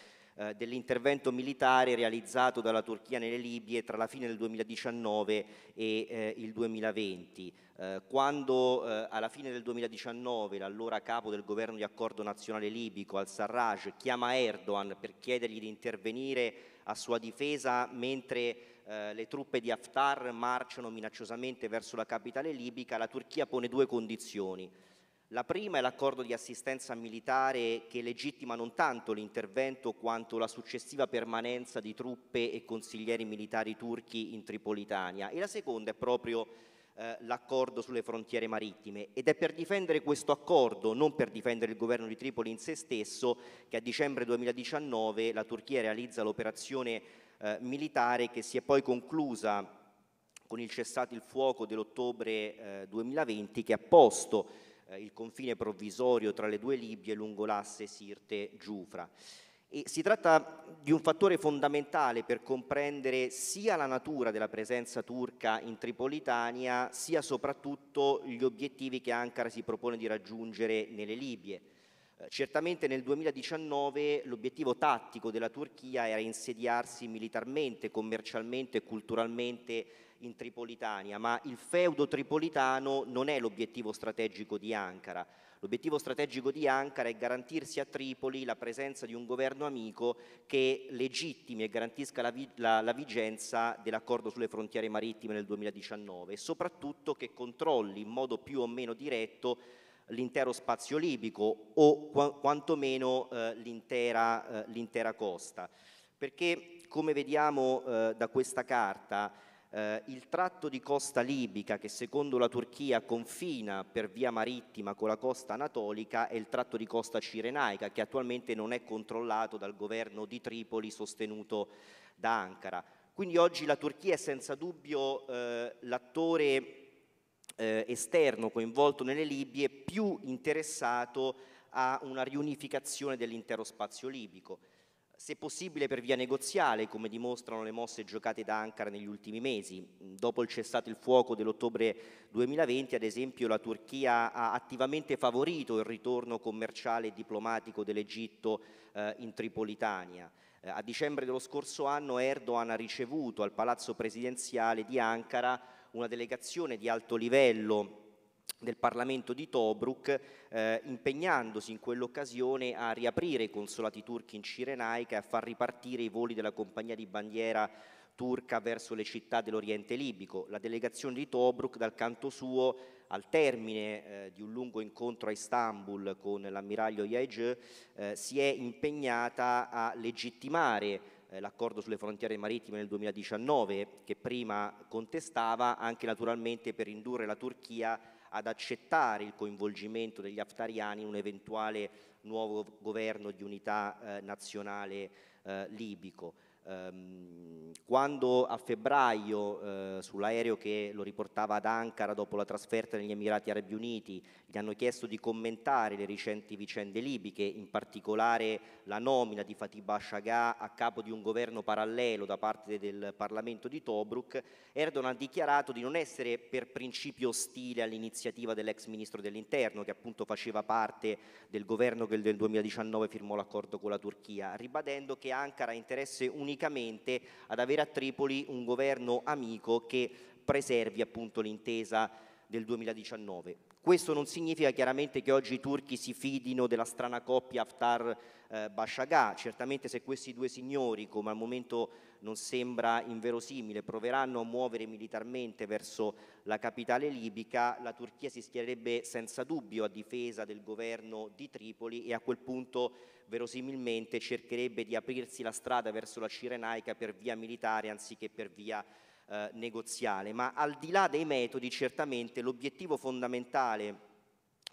eh, dell'intervento militare realizzato dalla Turchia nelle Libie tra la fine del 2019 e eh, il 2020. Eh, quando eh, alla fine del 2019 l'allora capo del governo di accordo nazionale libico al-Sarraj chiama Erdogan per chiedergli di intervenire a sua difesa mentre eh, le truppe di Haftar marciano minacciosamente verso la capitale libica, la Turchia pone due condizioni. La prima è l'accordo di assistenza militare che legittima non tanto l'intervento quanto la successiva permanenza di truppe e consiglieri militari turchi in Tripolitania e la seconda è proprio eh, l'accordo sulle frontiere marittime ed è per difendere questo accordo, non per difendere il governo di Tripoli in se stesso, che a dicembre 2019 la Turchia realizza l'operazione eh, militare che si è poi conclusa con il cessate il fuoco dell'ottobre eh, 2020 che ha posto eh, il confine provvisorio tra le due Libie lungo l'asse Sirte-Giufra. E si tratta di un fattore fondamentale per comprendere sia la natura della presenza turca in Tripolitania, sia soprattutto gli obiettivi che Ankara si propone di raggiungere nelle Libie. Eh, certamente nel 2019 l'obiettivo tattico della Turchia era insediarsi militarmente, commercialmente e culturalmente in Tripolitania, ma il feudo tripolitano non è l'obiettivo strategico di Ankara. L'obiettivo strategico di Ankara è garantirsi a Tripoli la presenza di un governo amico che legittimi e garantisca la, vi- la, la vigenza dell'accordo sulle frontiere marittime nel 2019 e soprattutto che controlli in modo più o meno diretto l'intero spazio libico o qu- quantomeno eh, l'intera, eh, l'intera, costa. Perché come vediamo eh, da questa carta, eh, il tratto di costa libica che secondo la Turchia confina per via marittima con la costa anatolica e il tratto di costa cirenaica che attualmente non è controllato dal governo di Tripoli sostenuto da Ankara. Quindi oggi la Turchia è senza dubbio eh, l'attore eh, esterno coinvolto nelle Libie più interessato a una riunificazione dell'intero spazio libico se possibile per via negoziale, come dimostrano le mosse giocate da Ankara negli ultimi mesi. Dopo il cessato il fuoco dell'ottobre 2020, ad esempio, la Turchia ha attivamente favorito il ritorno commerciale e diplomatico dell'Egitto eh, in Tripolitania. Eh, a dicembre dello scorso anno Erdogan ha ricevuto al palazzo presidenziale di Ankara una delegazione di alto livello del Parlamento di Tobruk eh, impegnandosi in quell'occasione a riaprire i consolati turchi in Cirenaica e a far ripartire i voli della compagnia di bandiera turca verso le città dell'Oriente libico. La delegazione di Tobruk dal canto suo al termine eh, di un lungo incontro a Istanbul con l'ammiraglio Yaej eh, si è impegnata a legittimare eh, l'accordo sulle frontiere marittime nel 2019 che prima contestava anche naturalmente per indurre la Turchia ad accettare il coinvolgimento degli aftariani in un eventuale nuovo governo di unità eh, nazionale eh, libico. Ehm, quando a febbraio eh, sull'aereo che lo riportava ad Ankara dopo la trasferta negli Emirati Arabi Uniti gli hanno chiesto di commentare le recenti vicende libiche, in particolare la nomina di Fatih Bashagha a capo di un governo parallelo da parte del Parlamento di Tobruk, Erdogan ha dichiarato di non essere per principio ostile all'iniziativa dell'ex ministro dell'interno che appunto faceva parte del governo che nel 2019 firmò l'accordo con la Turchia, ribadendo che Ankara ha interesse unicamente unicamente ad avere a Tripoli un governo amico che preservi appunto l'intesa del 2019. Questo non significa chiaramente che oggi i turchi si fidino della strana coppia Haftar-Bashagà, eh, certamente se questi due signori, come al momento non sembra inverosimile, proveranno a muovere militarmente verso la capitale libica, la Turchia si schiererebbe senza dubbio a difesa del governo di Tripoli e a quel punto verosimilmente cercherebbe di aprirsi la strada verso la Cirenaica per via militare anziché per via militare eh, negoziale, ma al di là dei metodi certamente l'obiettivo fondamentale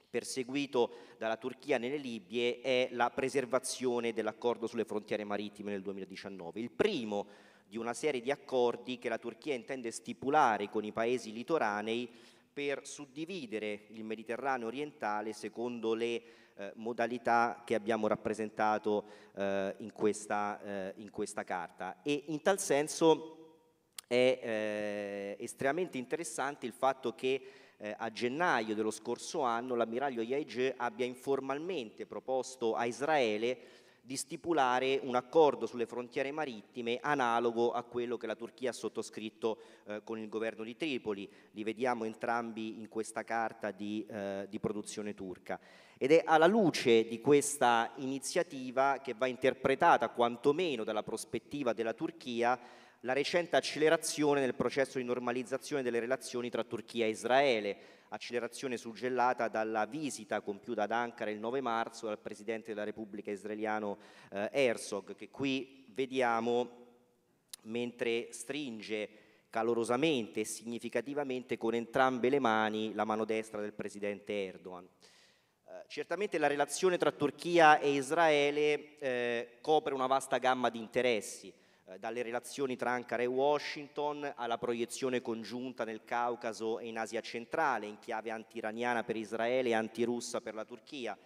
perseguito dalla Turchia nelle Libie è la preservazione dell'accordo sulle frontiere marittime nel 2019, il primo di una serie di accordi che la Turchia intende stipulare con i paesi litoranei per suddividere il Mediterraneo orientale secondo le eh, modalità che abbiamo rappresentato eh, in, questa, eh, in questa carta. E in tal senso è eh, estremamente interessante il fatto che eh, a gennaio dello scorso anno l'ammiraglio Yaij abbia informalmente proposto a Israele di stipulare un accordo sulle frontiere marittime analogo a quello che la Turchia ha sottoscritto eh, con il governo di Tripoli. Li vediamo entrambi in questa carta di, eh, di produzione turca. Ed è alla luce di questa iniziativa che va interpretata quantomeno dalla prospettiva della Turchia la recente accelerazione nel processo di normalizzazione delle relazioni tra Turchia e Israele, accelerazione suggellata dalla visita compiuta ad Ankara il 9 marzo dal Presidente della Repubblica israeliano eh, Herzog, che qui vediamo mentre stringe calorosamente e significativamente con entrambe le mani la mano destra del Presidente Erdogan. Eh, certamente la relazione tra Turchia e Israele eh, copre una vasta gamma di interessi, eh, dalle relazioni tra Ankara e Washington alla proiezione congiunta nel Caucaso e in Asia centrale, in chiave anti-iraniana per Israele e antirussa per la Turchia.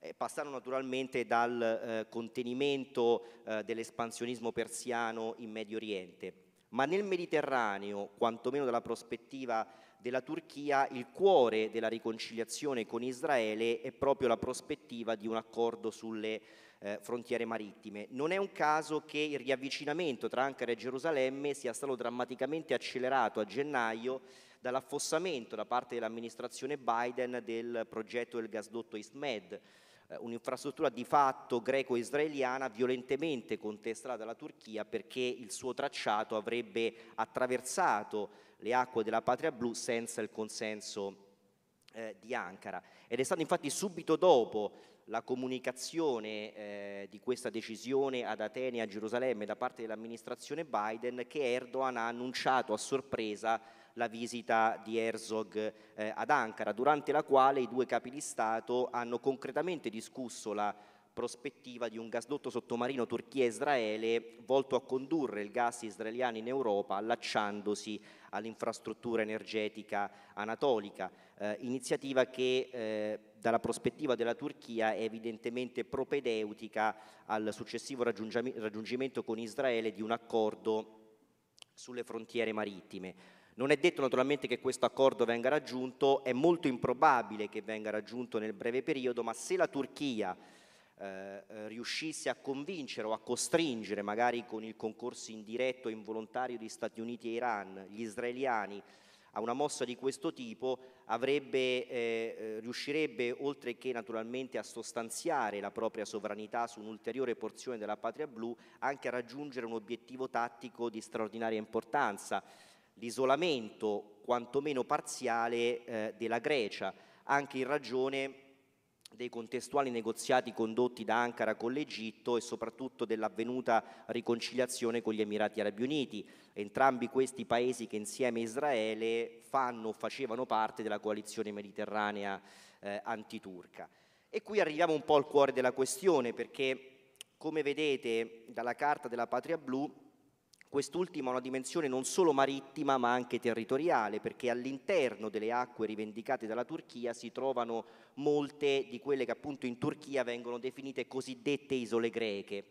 Eh, passarono naturalmente dal eh, contenimento eh, dell'espansionismo persiano in Medio Oriente. Ma nel Mediterraneo, quantomeno dalla prospettiva della Turchia, il cuore della riconciliazione con Israele è proprio la prospettiva di un accordo sulle eh, frontiere marittime. Non è un caso che il riavvicinamento tra Ankara e Gerusalemme sia stato drammaticamente accelerato a gennaio dall'affossamento da parte dell'amministrazione Biden del progetto del gasdotto East Med, eh, un'infrastruttura di fatto greco-israeliana violentemente contestata dalla Turchia perché il suo tracciato avrebbe attraversato le acque della patria blu senza il consenso eh, di Ankara. Ed è stato infatti subito dopo la comunicazione eh, di questa decisione ad Atene e a Gerusalemme da parte dell'amministrazione Biden che Erdogan ha annunciato a sorpresa la visita di Herzog eh, ad Ankara, durante la quale i due capi di Stato hanno concretamente discusso la prospettiva di un gasdotto sottomarino Turchia-Israele volto a condurre il gas israeliano in Europa allacciandosi all'infrastruttura energetica anatolica, eh, iniziativa che eh, dalla prospettiva della Turchia è evidentemente propedeutica al successivo raggiungimento con Israele di un accordo sulle frontiere marittime. Non è detto naturalmente che questo accordo venga raggiunto, è molto improbabile che venga raggiunto nel breve periodo, ma se la Turchia eh, riuscisse a convincere o a costringere, magari con il concorso indiretto e involontario di Stati Uniti e Iran, gli israeliani a una mossa di questo tipo avrebbe, eh, eh, riuscirebbe, oltre che naturalmente a sostanziare la propria sovranità su un'ulteriore porzione della patria blu, anche a raggiungere un obiettivo tattico di straordinaria importanza, l'isolamento quantomeno parziale eh, della Grecia, anche in ragione dei contestuali negoziati condotti da Ankara con l'Egitto e soprattutto dell'avvenuta riconciliazione con gli Emirati Arabi Uniti, entrambi questi paesi che insieme a Israele fanno o facevano parte della coalizione mediterranea eh, antiturca. E qui arriviamo un po' al cuore della questione perché come vedete dalla carta della patria blu Quest'ultima ha una dimensione non solo marittima ma anche territoriale, perché all'interno delle acque rivendicate dalla Turchia si trovano molte di quelle che appunto in Turchia vengono definite cosiddette isole greche.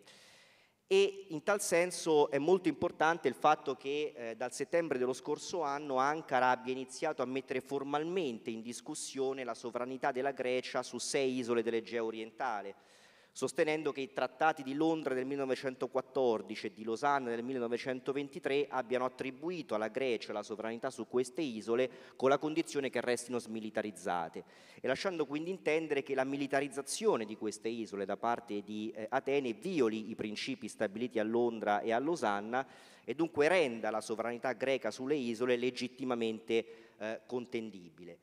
E in tal senso è molto importante il fatto che eh, dal settembre dello scorso anno Ankara abbia iniziato a mettere formalmente in discussione la sovranità della Grecia su sei isole dell'Egeo orientale sostenendo che i trattati di Londra del 1914 e di Losanna del 1923 abbiano attribuito alla Grecia la sovranità su queste isole con la condizione che restino smilitarizzate e lasciando quindi intendere che la militarizzazione di queste isole da parte di eh, Atene violi i principi stabiliti a Londra e a Losanna e dunque renda la sovranità greca sulle isole legittimamente eh, contendibile.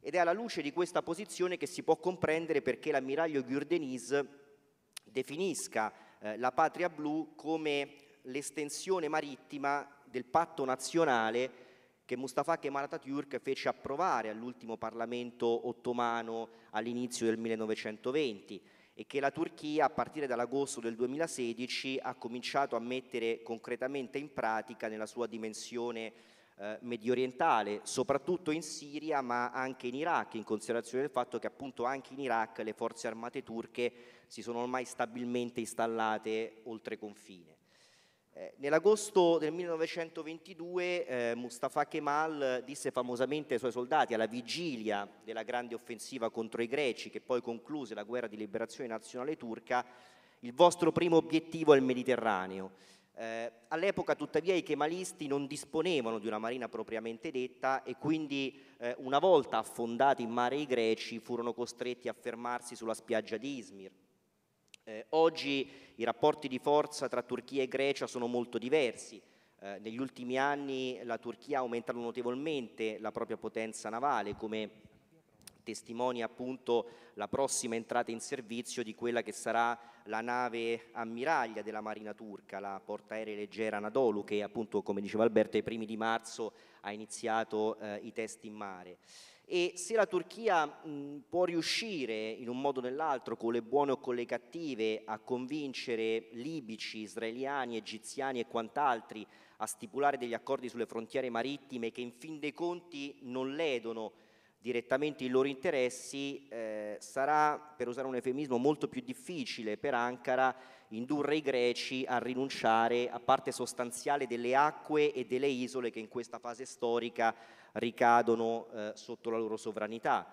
Ed è alla luce di questa posizione che si può comprendere perché l'ammiraglio Gurdenis definisca eh, la patria blu come l'estensione marittima del patto nazionale che Mustafa Kemal Atatürk fece approvare all'ultimo Parlamento ottomano all'inizio del 1920 e che la Turchia a partire dall'agosto del 2016 ha cominciato a mettere concretamente in pratica nella sua dimensione eh, medio orientale, soprattutto in Siria ma anche in Iraq, in considerazione del fatto che appunto anche in Iraq le forze armate turche si sono ormai stabilmente installate oltre confine. Eh, nell'agosto del 1922 eh, Mustafa Kemal disse famosamente ai suoi soldati alla vigilia della grande offensiva contro i greci che poi concluse la guerra di liberazione nazionale turca il vostro primo obiettivo è il Mediterraneo eh, all'epoca tuttavia i Kemalisti non disponevano di una marina propriamente detta e quindi eh, una volta affondati in mare i greci furono costretti a fermarsi sulla spiaggia di Izmir. Eh, oggi i rapporti di forza tra Turchia e Grecia sono molto diversi. Eh, negli ultimi anni la Turchia ha aumentato notevolmente la propria potenza navale, come testimonia appunto la prossima entrata in servizio di quella che sarà la nave ammiraglia della Marina Turca, la portaerei leggera Anadolu, che appunto, come diceva Alberto, ai primi di marzo ha iniziato eh, i test in mare. E se la Turchia mh, può riuscire in un modo o nell'altro, con le buone o con le cattive, a convincere libici, israeliani, egiziani e quant'altri a stipulare degli accordi sulle frontiere marittime che in fin dei conti non ledono direttamente i loro interessi, eh, sarà, per usare un eufemismo, molto più difficile per Ankara indurre i greci a rinunciare a parte sostanziale delle acque e delle isole che in questa fase storica ricadono eh, sotto la loro sovranità.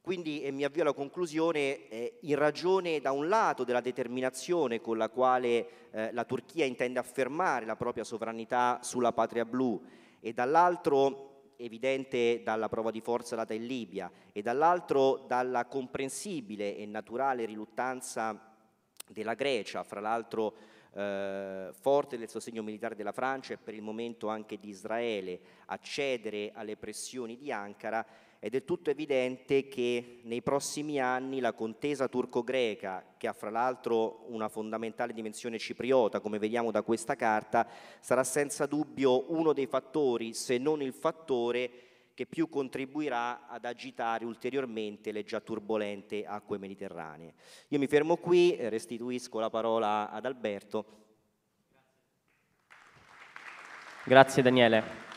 Quindi, e mi avvio alla conclusione, eh, in ragione da un lato della determinazione con la quale eh, la Turchia intende affermare la propria sovranità sulla patria blu e dall'altro evidente dalla prova di forza data in Libia e dall'altro dalla comprensibile e naturale riluttanza della Grecia, fra l'altro eh, forte del sostegno militare della Francia e per il momento anche di Israele, a cedere alle pressioni di Ankara, è del tutto evidente che nei prossimi anni la contesa turco-greca, che ha fra l'altro una fondamentale dimensione cipriota, come vediamo da questa carta, sarà senza dubbio uno dei fattori, se non il fattore, che più contribuirà ad agitare ulteriormente le già turbolente acque mediterranee. Io mi fermo qui, restituisco la parola ad Alberto. Grazie Daniele.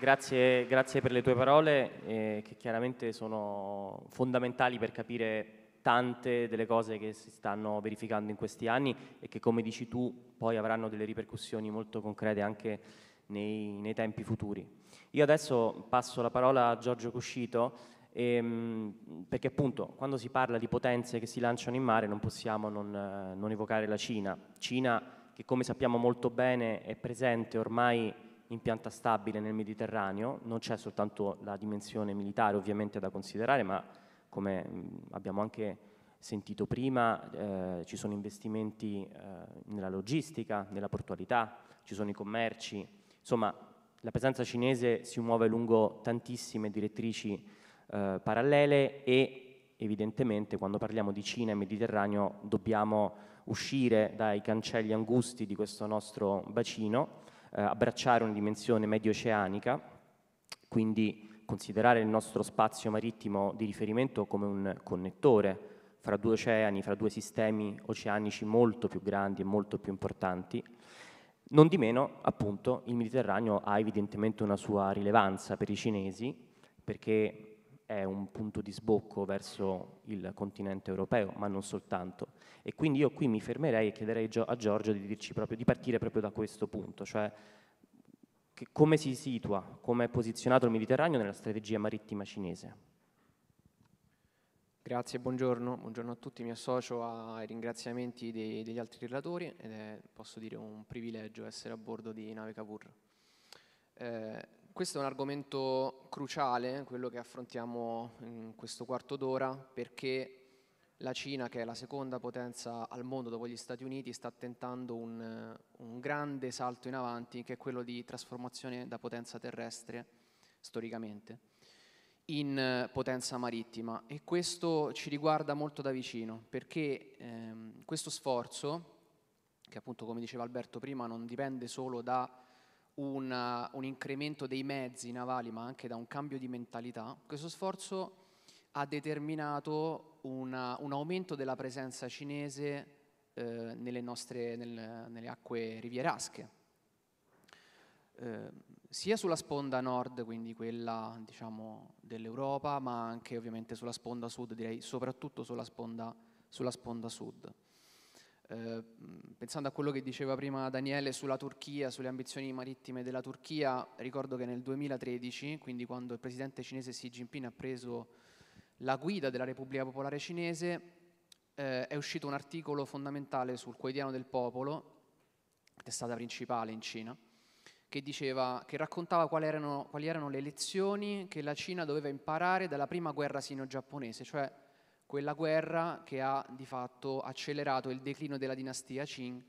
Grazie, grazie, per le tue parole, eh, che chiaramente sono fondamentali per capire tante delle cose che si stanno verificando in questi anni e che, come dici tu, poi avranno delle ripercussioni molto concrete anche nei, nei tempi futuri. Io adesso passo la parola a Giorgio Cuscito, ehm, perché appunto quando si parla di potenze che si lanciano in mare non possiamo non, eh, non evocare la Cina. Cina che come sappiamo molto bene è presente ormai in pianta stabile nel Mediterraneo, non c'è soltanto la dimensione militare ovviamente da considerare, ma come abbiamo anche sentito prima, eh, ci sono investimenti eh, nella logistica, nella portualità, ci sono i commerci, insomma la presenza cinese si muove lungo tantissime direttrici eh, parallele e evidentemente quando parliamo di Cina e Mediterraneo dobbiamo uscire dai cancelli angusti di questo nostro bacino eh, abbracciare una dimensione medio-oceanica, quindi considerare il nostro spazio marittimo di riferimento come un connettore fra due oceani, fra due sistemi oceanici molto più grandi e molto più importanti. Non di meno, appunto, il Mediterraneo ha evidentemente una sua rilevanza per i cinesi, perché è un punto di sbocco verso il continente europeo, ma non soltanto. E quindi io qui mi fermerei e chiederei a Giorgio di dirci proprio, di partire proprio da questo punto, cioè che, come si situa, come è posizionato il Mediterraneo nella strategia marittima cinese. Grazie, buongiorno. buongiorno a tutti, mi associo ai ringraziamenti dei, degli altri relatori ed è, posso dire, un privilegio essere a bordo di Nave Cavour. Eh, questo è un argomento cruciale, quello che affrontiamo in questo quarto d'ora, perché la Cina, che è la seconda potenza al mondo dopo gli Stati Uniti, sta tentando un, un grande salto in avanti, che è quello di trasformazione da potenza terrestre, storicamente, in eh, potenza marittima. E questo ci riguarda molto da vicino, perché ehm, questo sforzo, che appunto come diceva Alberto prima, non dipende solo da un, eh, un incremento dei mezzi navali, ma anche da un cambio di mentalità, questo sforzo ha determinato una, eh, un aumento della presenza cinese eh, nelle, nostre, nel, nelle acque rivierasche, eh, sia sulla sponda nord, quindi quella diciamo, dell'Europa, ma anche ovviamente sulla sponda sud, direi soprattutto sulla sponda, sulla sponda sud. Ehm, pensando a quello che diceva prima Daniele sulla Turchia, sulle ambizioni marittime della Turchia, ricordo che nel 2013, quindi quando il presidente cinese Xi Jinping ha preso la guida della Repubblica Popolare Cinese, eh, è uscito un articolo fondamentale sul quotidiano del popolo, testata principale in Cina, che, diceva, che raccontava quali erano, quali erano le lezioni che la Cina doveva imparare dalla prima guerra sino-giapponese, cioè quella guerra che ha di fatto accelerato il declino della dinastia Qing,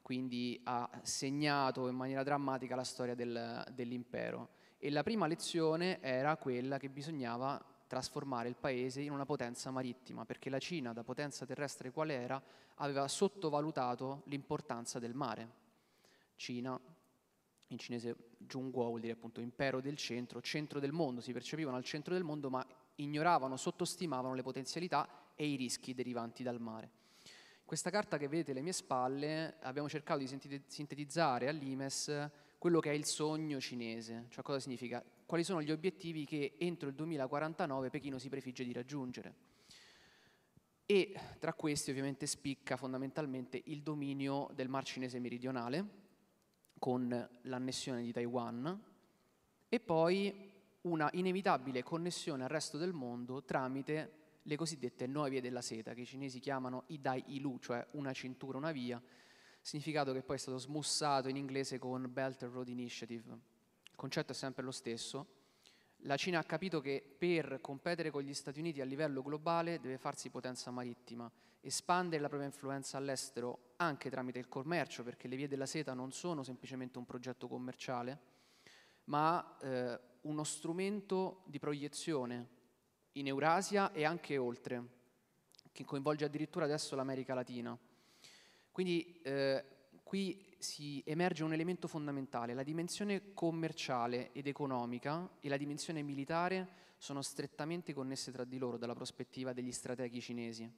quindi ha segnato in maniera drammatica la storia del, dell'impero. E la prima lezione era quella che bisognava trasformare il paese in una potenza marittima, perché la Cina, da potenza terrestre qual era, aveva sottovalutato l'importanza del mare. Cina, in cinese Zhongguo vuol dire appunto impero del centro, centro del mondo, si percepivano al centro del mondo, ma ignoravano, sottostimavano le potenzialità e i rischi derivanti dal mare. Questa carta che vedete alle mie spalle abbiamo cercato di sintetizzare all'IMES quello che è il sogno cinese, cioè cosa significa, quali sono gli obiettivi che entro il 2049 Pechino si prefigge di raggiungere. E tra questi ovviamente spicca fondamentalmente il dominio del Mar Cinese meridionale con l'annessione di Taiwan e poi una inevitabile connessione al resto del mondo tramite le cosiddette nuove vie della seta, che i cinesi chiamano i dai ilu, cioè una cintura, una via, significato che poi è stato smussato in inglese con Belt and Road Initiative. Il concetto è sempre lo stesso. La Cina ha capito che per competere con gli Stati Uniti a livello globale deve farsi potenza marittima, espandere la propria influenza all'estero anche tramite il commercio, perché le vie della seta non sono semplicemente un progetto commerciale, ma eh, uno strumento di proiezione in Eurasia e anche oltre, che coinvolge addirittura adesso l'America Latina. Quindi eh, qui si emerge un elemento fondamentale, la dimensione commerciale ed economica e la dimensione militare sono strettamente connesse tra di loro dalla prospettiva degli strateghi cinesi.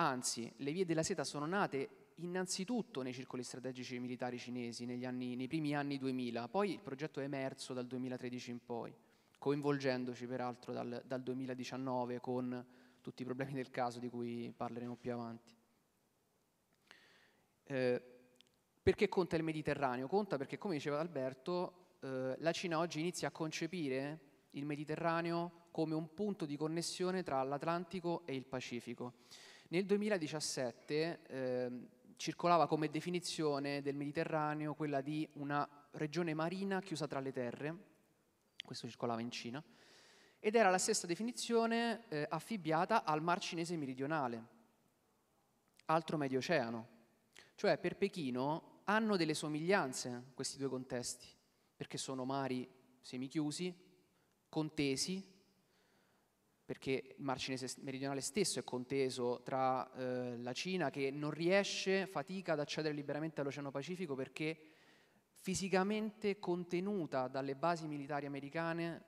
Anzi, le vie della seta sono nate innanzitutto nei circoli strategici militari cinesi anni, nei primi anni 2000, poi il progetto è emerso dal 2013 in poi, coinvolgendoci peraltro dal, dal 2019 con tutti i problemi del caso di cui parleremo più avanti. Eh, perché conta il Mediterraneo? Conta perché, come diceva Alberto, eh, la Cina oggi inizia a concepire il Mediterraneo come un punto di connessione tra l'Atlantico e il Pacifico. Nel 2017 eh, circolava come definizione del Mediterraneo quella di una regione marina chiusa tra le terre, questo circolava in Cina, ed era la stessa definizione eh, affibbiata al Mar Cinese meridionale, altro Medio Oceano. Cioè per Pechino hanno delle somiglianze questi due contesti, perché sono mari semichiusi, contesi, perché il Mar Cinese meridionale stesso è conteso tra eh, la Cina che non riesce, fatica ad accedere liberamente all'Oceano Pacifico perché fisicamente contenuta dalle basi militari americane,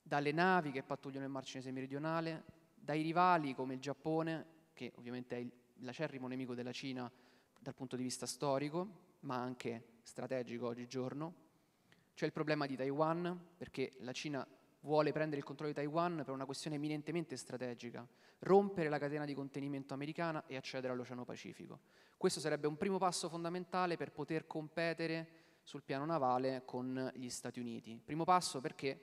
dalle navi che pattugliano il Mar Cinese meridionale, dai rivali come il Giappone, che ovviamente è l'acerrimo nemico della Cina dal punto di vista storico, ma anche strategico oggigiorno. C'è il problema di Taiwan, perché la Cina vuole prendere il controllo di Taiwan per una questione eminentemente strategica, rompere la catena di contenimento americana e accedere all'Oceano Pacifico. Questo sarebbe un primo passo fondamentale per poter competere sul piano navale con gli Stati Uniti. Primo passo perché,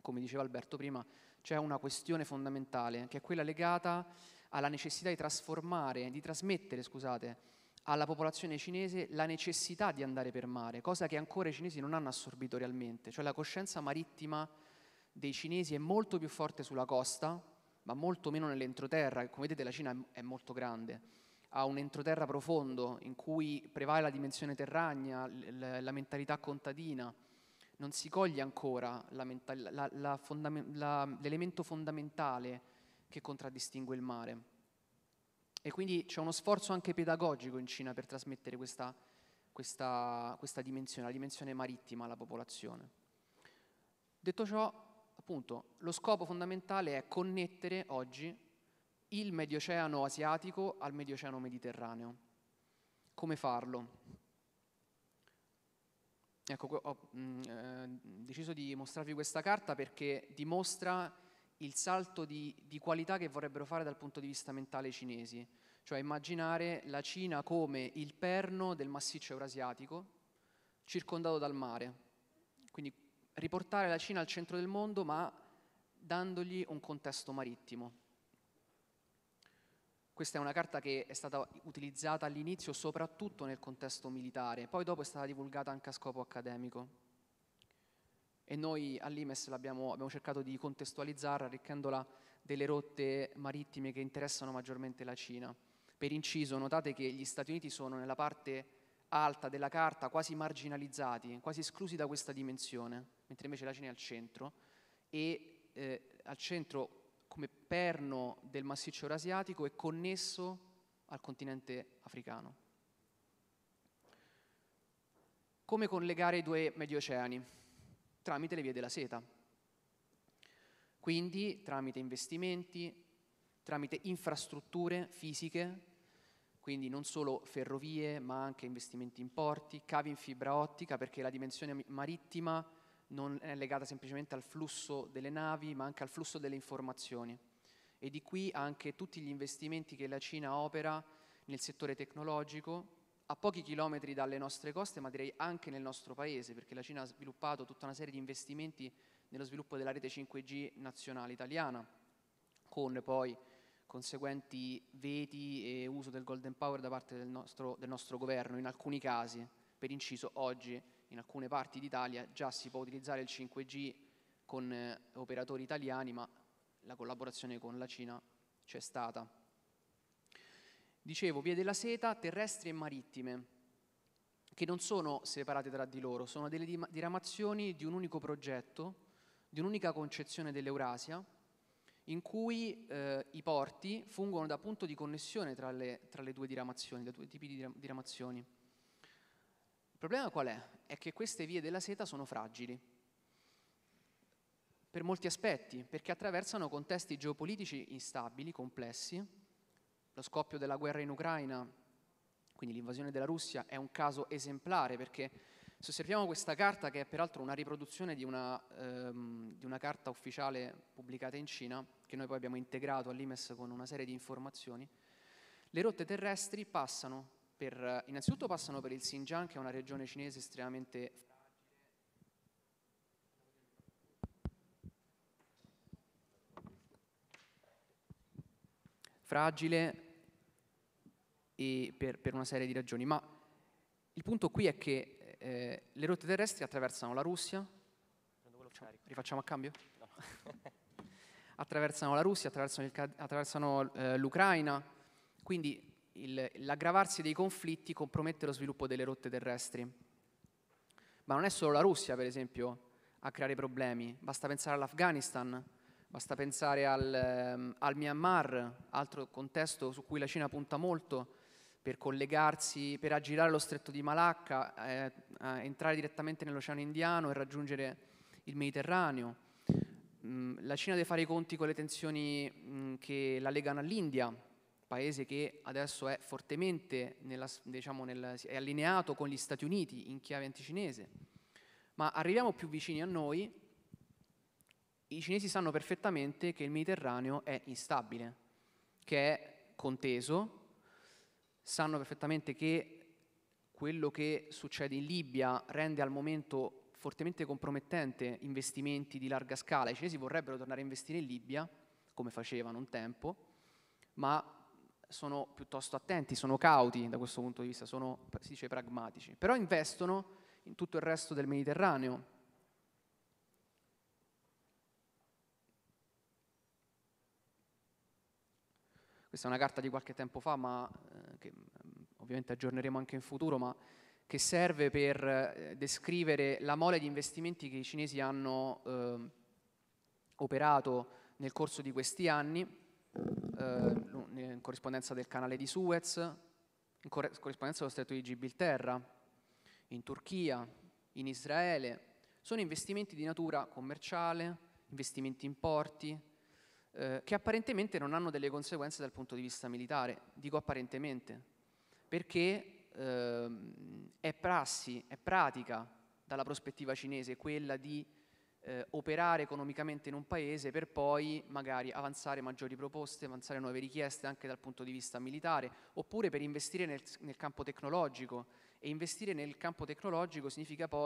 come diceva Alberto prima, c'è una questione fondamentale che è quella legata alla necessità di trasformare, di trasmettere, scusate, alla popolazione cinese la necessità di andare per mare, cosa che ancora i cinesi non hanno assorbito realmente, cioè la coscienza marittima dei cinesi è molto più forte sulla costa, ma molto meno nell'entroterra. Come vedete la Cina è molto grande, ha un entroterra profondo in cui prevale la dimensione terragna, la mentalità contadina. Non si coglie ancora la mental- la, la fondam- l'elemento fondamentale che contraddistingue il mare. E quindi c'è uno sforzo anche pedagogico in Cina per trasmettere questa, questa, questa dimensione, la dimensione marittima alla popolazione. Detto ciò, appunto lo scopo fondamentale è connettere oggi il Medio asiatico al Medio mediterraneo. Come farlo? Ecco, ho mh, mm, eh, deciso di mostrarvi questa carta perché dimostra il salto di, di qualità che vorrebbero fare dal punto di vista mentale i cinesi, cioè immaginare la Cina come il perno del massiccio eurasiatico circondato dal mare. Quindi riportare la Cina al centro del mondo ma dandogli un contesto marittimo. Questa è una carta che è stata utilizzata all'inizio soprattutto nel contesto militare, poi dopo è stata divulgata anche a scopo accademico. E noi all'IMES abbiamo cercato di contestualizzare arricchendola delle rotte marittime che interessano maggiormente la Cina. Per inciso, notate che gli Stati Uniti sono nella parte alta della carta, quasi marginalizzati, quasi esclusi da questa dimensione, mentre invece la Cina è al centro e eh, al centro come perno del massiccio eurasiatico e connesso al continente africano. Come collegare i due medio oceani? Tramite le vie della seta. Quindi tramite investimenti, tramite infrastrutture fisiche quindi non solo ferrovie ma anche investimenti in porti, cavi in fibra ottica perché la dimensione marittima non è legata semplicemente al flusso delle navi ma anche al flusso delle informazioni e di qui anche tutti gli investimenti che la Cina opera nel settore tecnologico a pochi chilometri dalle nostre coste ma direi anche nel nostro paese perché la Cina ha sviluppato tutta una serie di investimenti nello sviluppo della rete 5G nazionale italiana con poi conseguenti veti e uso del golden power da parte del nostro, del nostro governo. In alcuni casi, per inciso, oggi in alcune parti d'Italia già si può utilizzare il 5G con eh, operatori italiani, ma la collaborazione con la Cina c'è stata. Dicevo, vie della seta terrestri e marittime, che non sono separate tra di loro, sono delle diramazioni di un unico progetto, di un'unica concezione dell'Eurasia, in cui eh, i porti fungono da punto di connessione tra le, tra le due diramazioni, due tipi di diramazioni. Il problema qual è? È che queste vie della seta sono fragili per molti aspetti, perché attraversano contesti geopolitici instabili, complessi. Lo scoppio della guerra in Ucraina, quindi l'invasione della Russia, è un caso esemplare perché se osserviamo questa carta, che è peraltro una riproduzione di una, ehm, di una carta ufficiale pubblicata in Cina, che noi poi abbiamo integrato all'IMES con una serie di informazioni, le rotte terrestri passano per, innanzitutto passano per il Xinjiang, che è una regione cinese estremamente fragile e per, per, una serie di ragioni, ma il punto qui è che eh, le rotte terrestri attraversano la Russia, rifacciamo a cambio? No. attraversano la Russia, attraversano, il, attraversano eh, l'Ucraina, quindi il, l'aggravarsi dei conflitti compromette lo sviluppo delle rotte terrestri. Ma non è solo la Russia, per esempio, a creare problemi, basta pensare all'Afghanistan, basta pensare al, ehm, al Myanmar, altro contesto su cui la Cina punta molto, per collegarsi, per aggirare lo stretto di Malacca, eh, entrare direttamente nell'Oceano Indiano e raggiungere il Mediterraneo. Mm, la Cina deve fare i conti con le tensioni mm, che la legano all'India, paese che adesso è fortemente nella, diciamo nel, è allineato con gli Stati Uniti in chiave anticinese. Ma arriviamo più vicini a noi, i cinesi sanno perfettamente che il Mediterraneo è instabile, che è conteso, sanno perfettamente che quello che succede in Libia rende al momento fortemente compromettente investimenti di larga scala. I cinesi vorrebbero tornare a investire in Libia, come facevano un tempo, ma sono piuttosto attenti, sono cauti da questo punto di vista, sono, si dice, pragmatici. Però investono in tutto il resto del Mediterraneo, Questa è una carta di qualche tempo fa, ma eh, che mm, ovviamente aggiorneremo anche in futuro, ma che serve per eh, descrivere la mole di investimenti che i cinesi hanno eh, operato nel corso di questi anni, eh, in corrispondenza del canale di Suez, in cor- corrispondenza dello stretto di Gibilterra, in Turchia, in Israele. Sono investimenti di natura commerciale, investimenti in porti, eh, che apparentemente non hanno delle conseguenze dal punto di vista militare, dico apparentemente, perché eh, è prassi, è pratica dalla prospettiva cinese quella di eh, operare economicamente in un paese per poi magari avanzare maggiori proposte, avanzare nuove richieste anche dal punto di vista militare, oppure per investire nel, nel campo tecnologico e investire nel campo tecnologico significa poi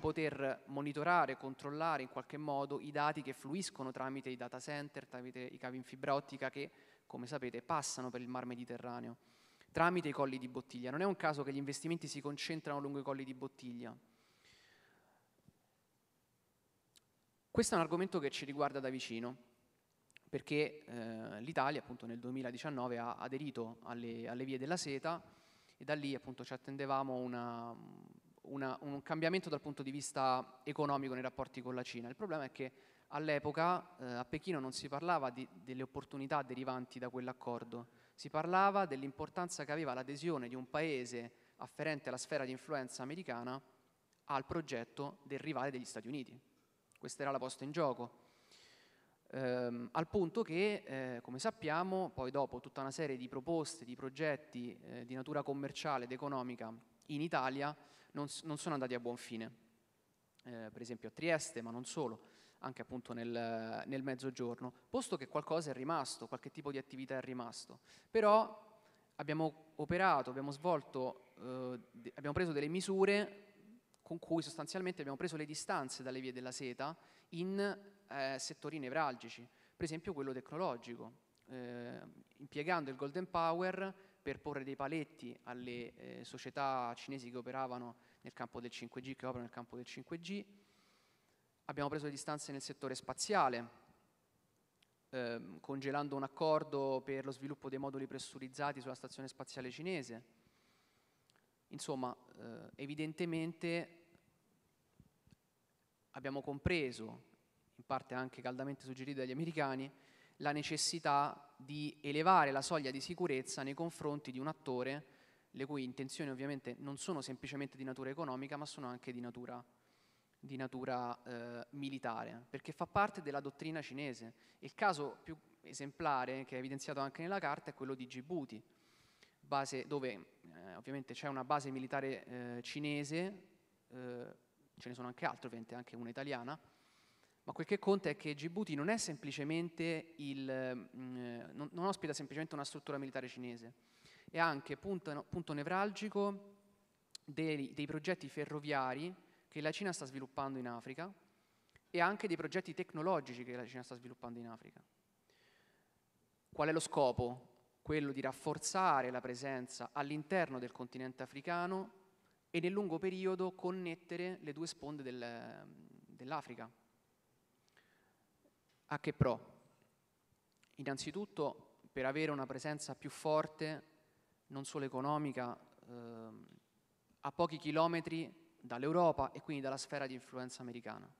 poter monitorare, controllare in qualche modo i dati che fluiscono tramite i data center, tramite i cavi in fibra ottica che, come sapete, passano per il Mar Mediterraneo, tramite i colli di bottiglia. Non è un caso che gli investimenti si concentrano lungo i colli di bottiglia. Questo è un argomento che ci riguarda da vicino perché eh, l'Italia appunto nel 2019 ha aderito alle, alle vie della seta e da lì appunto ci attendevamo una, una, un cambiamento dal punto di vista economico nei rapporti con la Cina. Il problema è che all'epoca eh, a Pechino non si parlava di, delle opportunità derivanti da quell'accordo, si parlava dell'importanza che aveva l'adesione di un paese afferente alla sfera di influenza americana al progetto del rivale degli Stati Uniti. Questa era la posta in gioco ehm, al punto che, eh, come sappiamo, poi dopo tutta una serie di proposte, di progetti eh, di natura commerciale ed economica in Italia non, non sono andati a buon fine, eh, per esempio a Trieste, ma non solo, anche appunto nel, nel mezzogiorno, posto che qualcosa è rimasto, qualche tipo di attività è rimasto. Però abbiamo operato, abbiamo svolto, eh, abbiamo preso delle misure con cui sostanzialmente abbiamo preso le distanze dalle vie della seta in eh, settori nevralgici, per esempio quello tecnologico, eh, impiegando il Golden Power per porre dei paletti alle eh, società cinesi che operavano nel campo del 5G, che operano nel campo del 5G. Abbiamo preso le distanze nel settore spaziale, ehm, congelando un accordo per lo sviluppo dei moduli pressurizzati sulla stazione spaziale cinese Insomma, eh, evidentemente abbiamo compreso, in parte anche caldamente suggerito dagli americani, la necessità di elevare la soglia di sicurezza nei confronti di un attore le cui intenzioni ovviamente non sono semplicemente di natura economica, ma sono anche di natura, di natura eh, militare, perché fa parte della dottrina cinese. Il caso più esemplare, che è evidenziato anche nella carta, è quello di Djibouti, base, dove eh, ovviamente c'è una base militare eh, cinese, eh, ce ne sono anche altre, ovviamente anche una italiana, ma quel che conta è che Djibouti non è semplicemente il, mh, mm, eh, non, non, ospita semplicemente una struttura militare cinese, è anche punto, punto nevralgico dei, dei progetti ferroviari che la Cina sta sviluppando in Africa e anche dei progetti tecnologici che la Cina sta sviluppando in Africa. Qual è lo scopo quello di rafforzare la presenza all'interno del continente africano e nel lungo periodo connettere le due sponde del, dell'Africa. A che pro? Innanzitutto per avere una presenza più forte, non solo economica, eh, a pochi chilometri dall'Europa e quindi dalla sfera di influenza americana.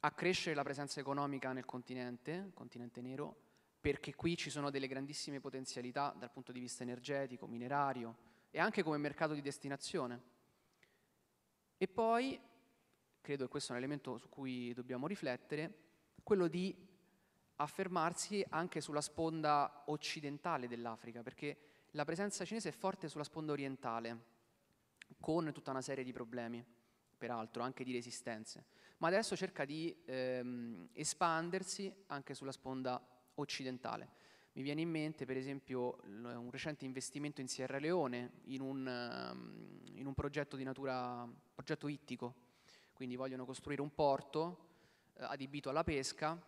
Accrescere la presenza economica nel continente, continente nero, perché qui ci sono delle grandissime potenzialità dal punto di vista energetico, minerario e anche come mercato di destinazione. E poi, credo che questo è un elemento su cui dobbiamo riflettere, quello di affermarsi anche sulla sponda occidentale dell'Africa, perché la presenza cinese è forte sulla sponda orientale, con tutta una serie di problemi, peraltro anche di resistenze, ma adesso cerca di ehm, espandersi anche sulla sponda occidentale. Mi viene in mente per esempio un recente investimento in Sierra Leone in un, ehm, in un progetto di natura, progetto ittico, quindi vogliono costruire un porto eh, adibito alla pesca,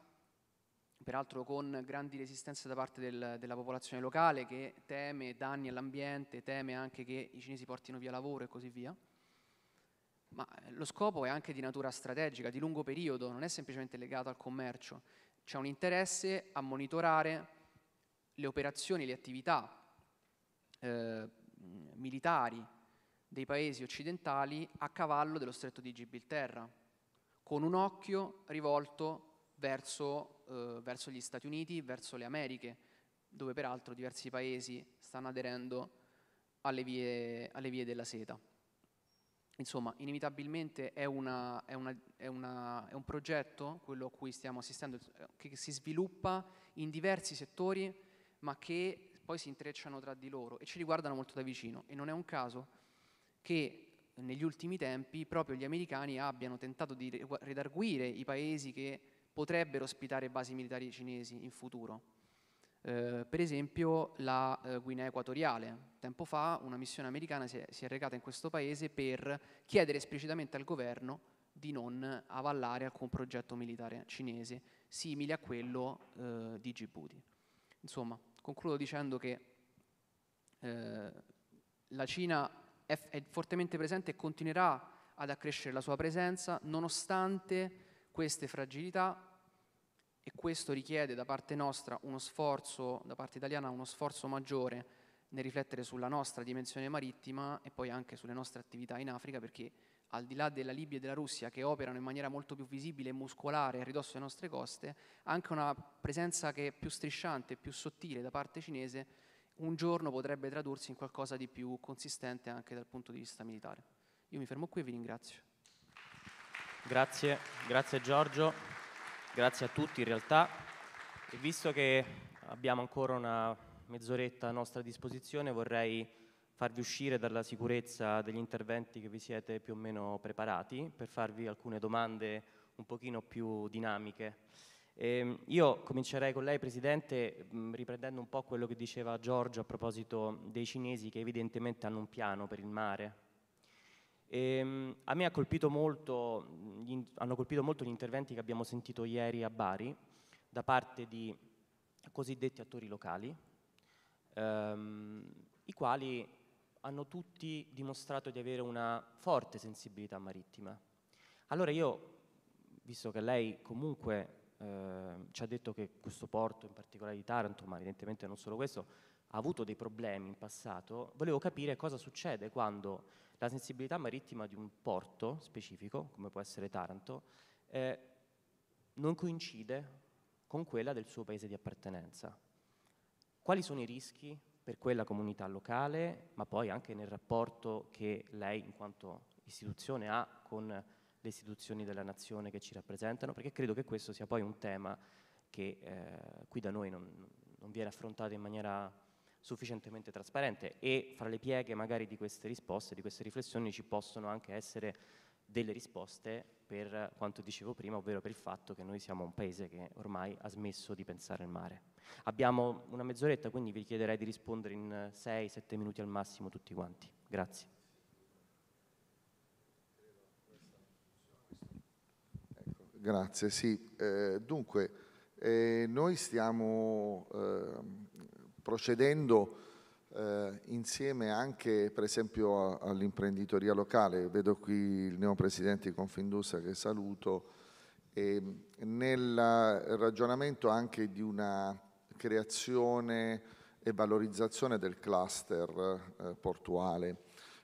peraltro con grandi resistenze da parte del, della popolazione locale che teme danni all'ambiente, teme anche che i cinesi portino via lavoro e così via. Ma eh, lo scopo è anche di natura strategica, di lungo periodo, non è semplicemente legato al commercio. C'è un interesse a monitorare le operazioni, le attività eh, militari dei paesi occidentali a cavallo dello stretto di Gibilterra, con un occhio rivolto verso, eh, verso gli Stati Uniti, verso le Americhe, dove peraltro diversi paesi stanno aderendo alle vie, alle vie della seta. Insomma, inevitabilmente è, una, è, una, è, una, è, un progetto, quello a cui stiamo assistendo, che si sviluppa in diversi settori, ma che poi si intrecciano tra di loro e ci riguardano molto da vicino. E non è un caso che negli ultimi tempi proprio gli americani abbiano tentato di redarguire i paesi che potrebbero ospitare basi militari cinesi in futuro eh, per esempio la eh, Guinea Equatoriale. Tempo fa una missione americana si è, si è, recata in questo paese per chiedere esplicitamente al governo di non avallare alcun progetto militare cinese simile a quello eh, di Djibouti. Insomma, concludo dicendo che eh, la Cina è, è fortemente presente e continuerà ad accrescere la sua presenza nonostante queste fragilità, e questo richiede da parte nostra uno sforzo, da parte italiana uno sforzo maggiore nel riflettere sulla nostra dimensione marittima e poi anche sulle nostre attività in Africa perché al di là della Libia e della Russia che operano in maniera molto più visibile e muscolare a ridosso delle nostre coste, anche una presenza che è più strisciante, e più sottile da parte cinese, un giorno potrebbe tradursi in qualcosa di più consistente anche dal punto di vista militare. Io mi fermo qui e vi ringrazio. Grazie, grazie Giorgio. Grazie a tutti in realtà. E visto che abbiamo ancora una mezz'oretta a nostra disposizione vorrei farvi uscire dalla sicurezza degli interventi che vi siete più o meno preparati per farvi alcune domande un pochino più dinamiche. E ehm, io comincerei con lei Presidente riprendendo un po' quello che diceva Giorgio a proposito dei cinesi che evidentemente hanno un piano per il mare e, ehm, a me ha colpito molto, gli, hanno colpito molto gli interventi che abbiamo sentito ieri a Bari da parte di cosiddetti attori locali, ehm, i quali hanno tutti dimostrato di avere una forte sensibilità marittima. Allora io, visto che lei comunque eh, ci ha detto che questo porto, in particolare di Taranto, ma evidentemente non solo questo, ha avuto dei problemi in passato, volevo capire cosa succede quando la sensibilità marittima di un porto specifico, come può essere Taranto, eh, non coincide con quella del suo paese di appartenenza. Quali sono i rischi per quella comunità locale, ma poi anche nel rapporto che lei in quanto istituzione ha con le istituzioni della nazione che ci rappresentano? Perché credo che questo sia poi un tema che eh, qui da noi non, non viene affrontato in maniera sufficientemente trasparente e fra le pieghe magari di queste risposte, di queste riflessioni ci possono anche essere delle risposte per quanto dicevo prima, ovvero per il fatto che noi siamo un paese che ormai ha smesso di pensare al mare. Abbiamo una mezz'oretta, quindi vi chiederei di rispondere in 6-7 minuti al massimo tutti quanti. Grazie. Grazie, sì. Eh, dunque, eh, noi stiamo eh, procedendo eh, insieme anche per esempio all'imprenditoria locale, vedo qui il nuovo presidente di Confindustria che saluto, e nel ragionamento anche di una creazione e valorizzazione del cluster eh, portuale.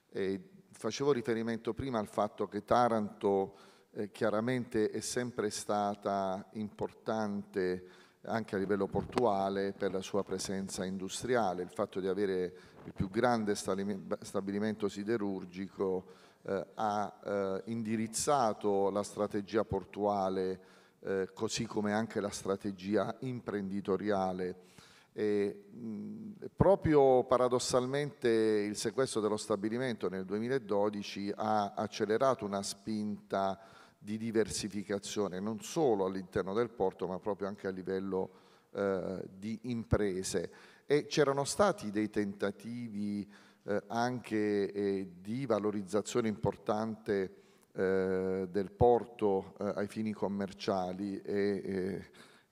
E facevo riferimento prima al fatto che Taranto eh, chiaramente è sempre stata importante anche a livello portuale per la sua presenza industriale, il fatto di avere il più grande stabilimento siderurgico eh, ha eh, indirizzato la strategia portuale eh, così come anche la strategia imprenditoriale. E, mh, proprio paradossalmente il sequestro dello stabilimento nel 2012 ha accelerato una spinta di diversificazione non solo all'interno del porto ma proprio anche a livello eh, di imprese e c'erano stati dei tentativi eh, anche eh, di valorizzazione importante eh, del porto eh, ai fini commerciali e eh,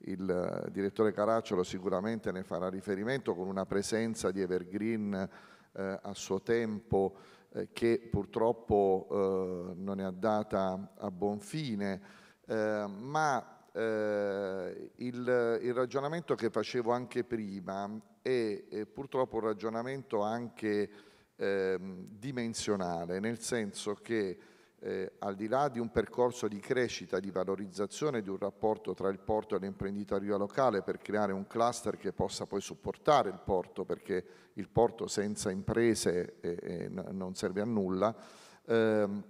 il direttore Caracciolo sicuramente ne farà riferimento con una presenza di Evergreen a suo tempo eh, che purtroppo eh, non è andata a buon fine, eh, ma il, il, ragionamento che facevo anche prima è, è purtroppo un ragionamento anche ehm, dimensionale, nel senso che eh, al di là di un percorso di crescita, di valorizzazione di un rapporto tra il porto e l'imprenditoria locale per creare un cluster che possa poi supportare il porto, perché il porto senza imprese eh, eh, non serve a nulla, ehm,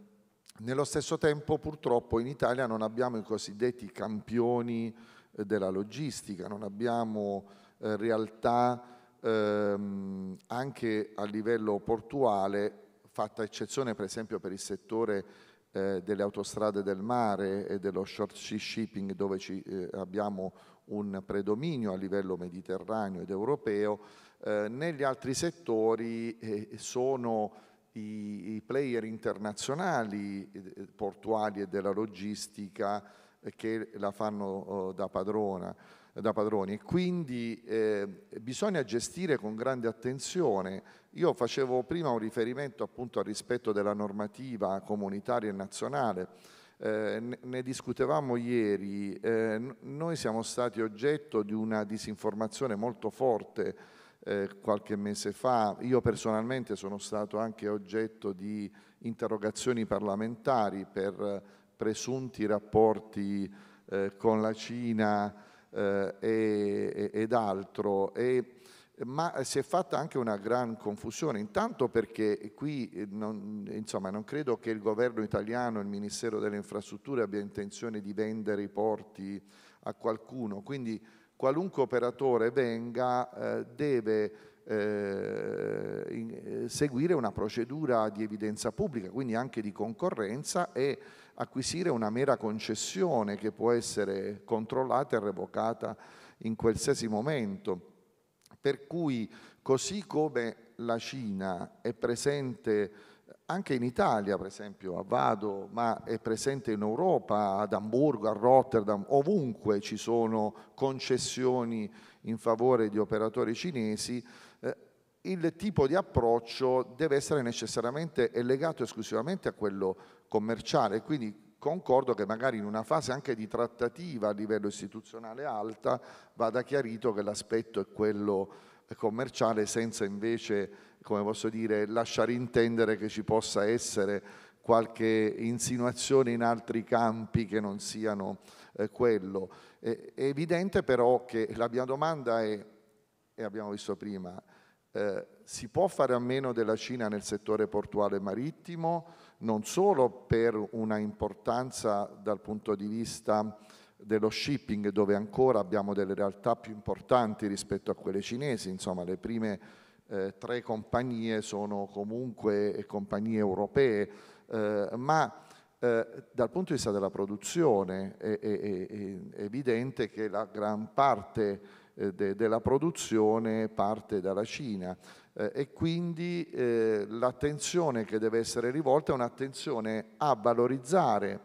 nello stesso tempo purtroppo in Italia non abbiamo i cosiddetti campioni eh, della logistica, non abbiamo eh, realtà ehm, anche a livello portuale fatta eccezione per esempio per il settore eh, delle autostrade del mare e dello short sea shipping dove ci, eh, abbiamo un predominio a livello mediterraneo ed europeo, eh, negli altri settori eh, sono i, i, player internazionali eh, portuali e della logistica eh, che la fanno oh, da padrona da padroni. Quindi eh, bisogna gestire con grande attenzione. Io facevo prima un riferimento appunto al rispetto della normativa comunitaria e nazionale. Eh, ne discutevamo ieri, eh, noi siamo stati oggetto di una disinformazione molto forte eh, qualche mese fa, io personalmente sono stato anche oggetto di interrogazioni parlamentari per presunti rapporti eh, con la Cina eh, e, ed altro. E, ma si è fatta anche una gran confusione, intanto perché qui eh, non, insomma, non credo che il governo italiano, il Ministero delle Infrastrutture abbia intenzione di vendere i porti a qualcuno, quindi qualunque operatore venga eh, deve eh, in, eh, seguire una procedura di evidenza pubblica, quindi anche di concorrenza e acquisire una mera concessione che può essere controllata e revocata in qualsiasi momento. Per cui così come la Cina è presente anche in Italia, per esempio, a Vado, ma è presente in Europa, ad Amburgo, a Rotterdam, ovunque ci sono concessioni in favore di operatori cinesi, il tipo di approccio deve essere necessariamente legato esclusivamente a quello commerciale, quindi concordo che magari in una fase anche di trattativa a livello istituzionale alta vada chiarito che l'aspetto è quello commerciale senza invece, come posso dire, lasciare intendere che ci possa essere qualche insinuazione in altri campi che non siano eh, quello. è evidente però che la mia domanda è, e abbiamo visto prima, eh, si può fare a meno della Cina nel settore portuale marittimo, non solo per una importanza dal punto di vista dello shipping, dove ancora abbiamo delle realtà più importanti rispetto a quelle cinesi, insomma le prime eh, tre compagnie sono comunque eh, compagnie europee, eh, ma eh, dal punto di vista della produzione è, è, è, è evidente che la gran parte eh, de, della produzione parte dalla Cina eh, e quindi eh, l'attenzione che deve essere rivolta è un'attenzione a valorizzare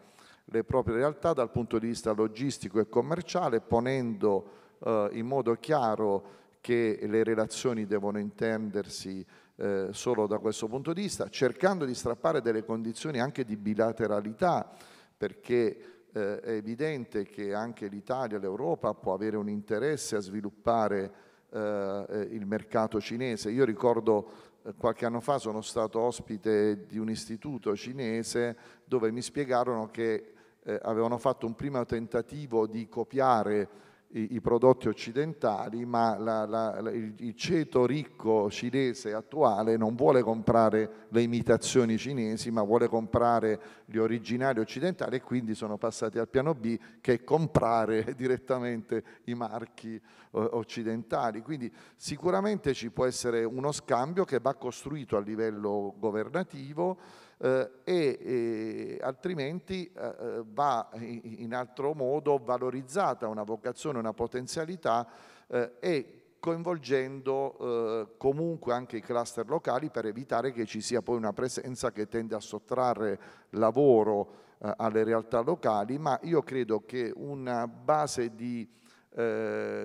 le proprie realtà dal punto di vista logistico e commerciale, ponendo in modo chiaro che le relazioni devono intendersi eh, solo da questo punto di vista, cercando di strappare delle condizioni anche di bilateralità, perché eh, è evidente che anche l'Italia, l'Europa può avere un interesse a sviluppare eh, eh il mercato cinese. Io ricordo eh, qualche anno fa sono stato ospite di un istituto cinese dove mi spiegarono che eh, avevano fatto un primo tentativo di copiare i, i prodotti occidentali, ma la, la, la, il, il, ceto ricco cinese attuale non vuole comprare le imitazioni cinesi, ma vuole comprare gli originali occidentali e quindi sono passati al piano B che è comprare direttamente i marchi eh, occidentali. Quindi sicuramente ci può essere uno scambio che va costruito a livello governativo eh, e, e, eh, altrimenti eh, eh va in altro modo valorizzata una vocazione, una potenzialità eh, e coinvolgendo eh, comunque anche i cluster locali per evitare che ci sia poi una presenza che tende a sottrarre lavoro alle realtà locali, ma io credo che una base di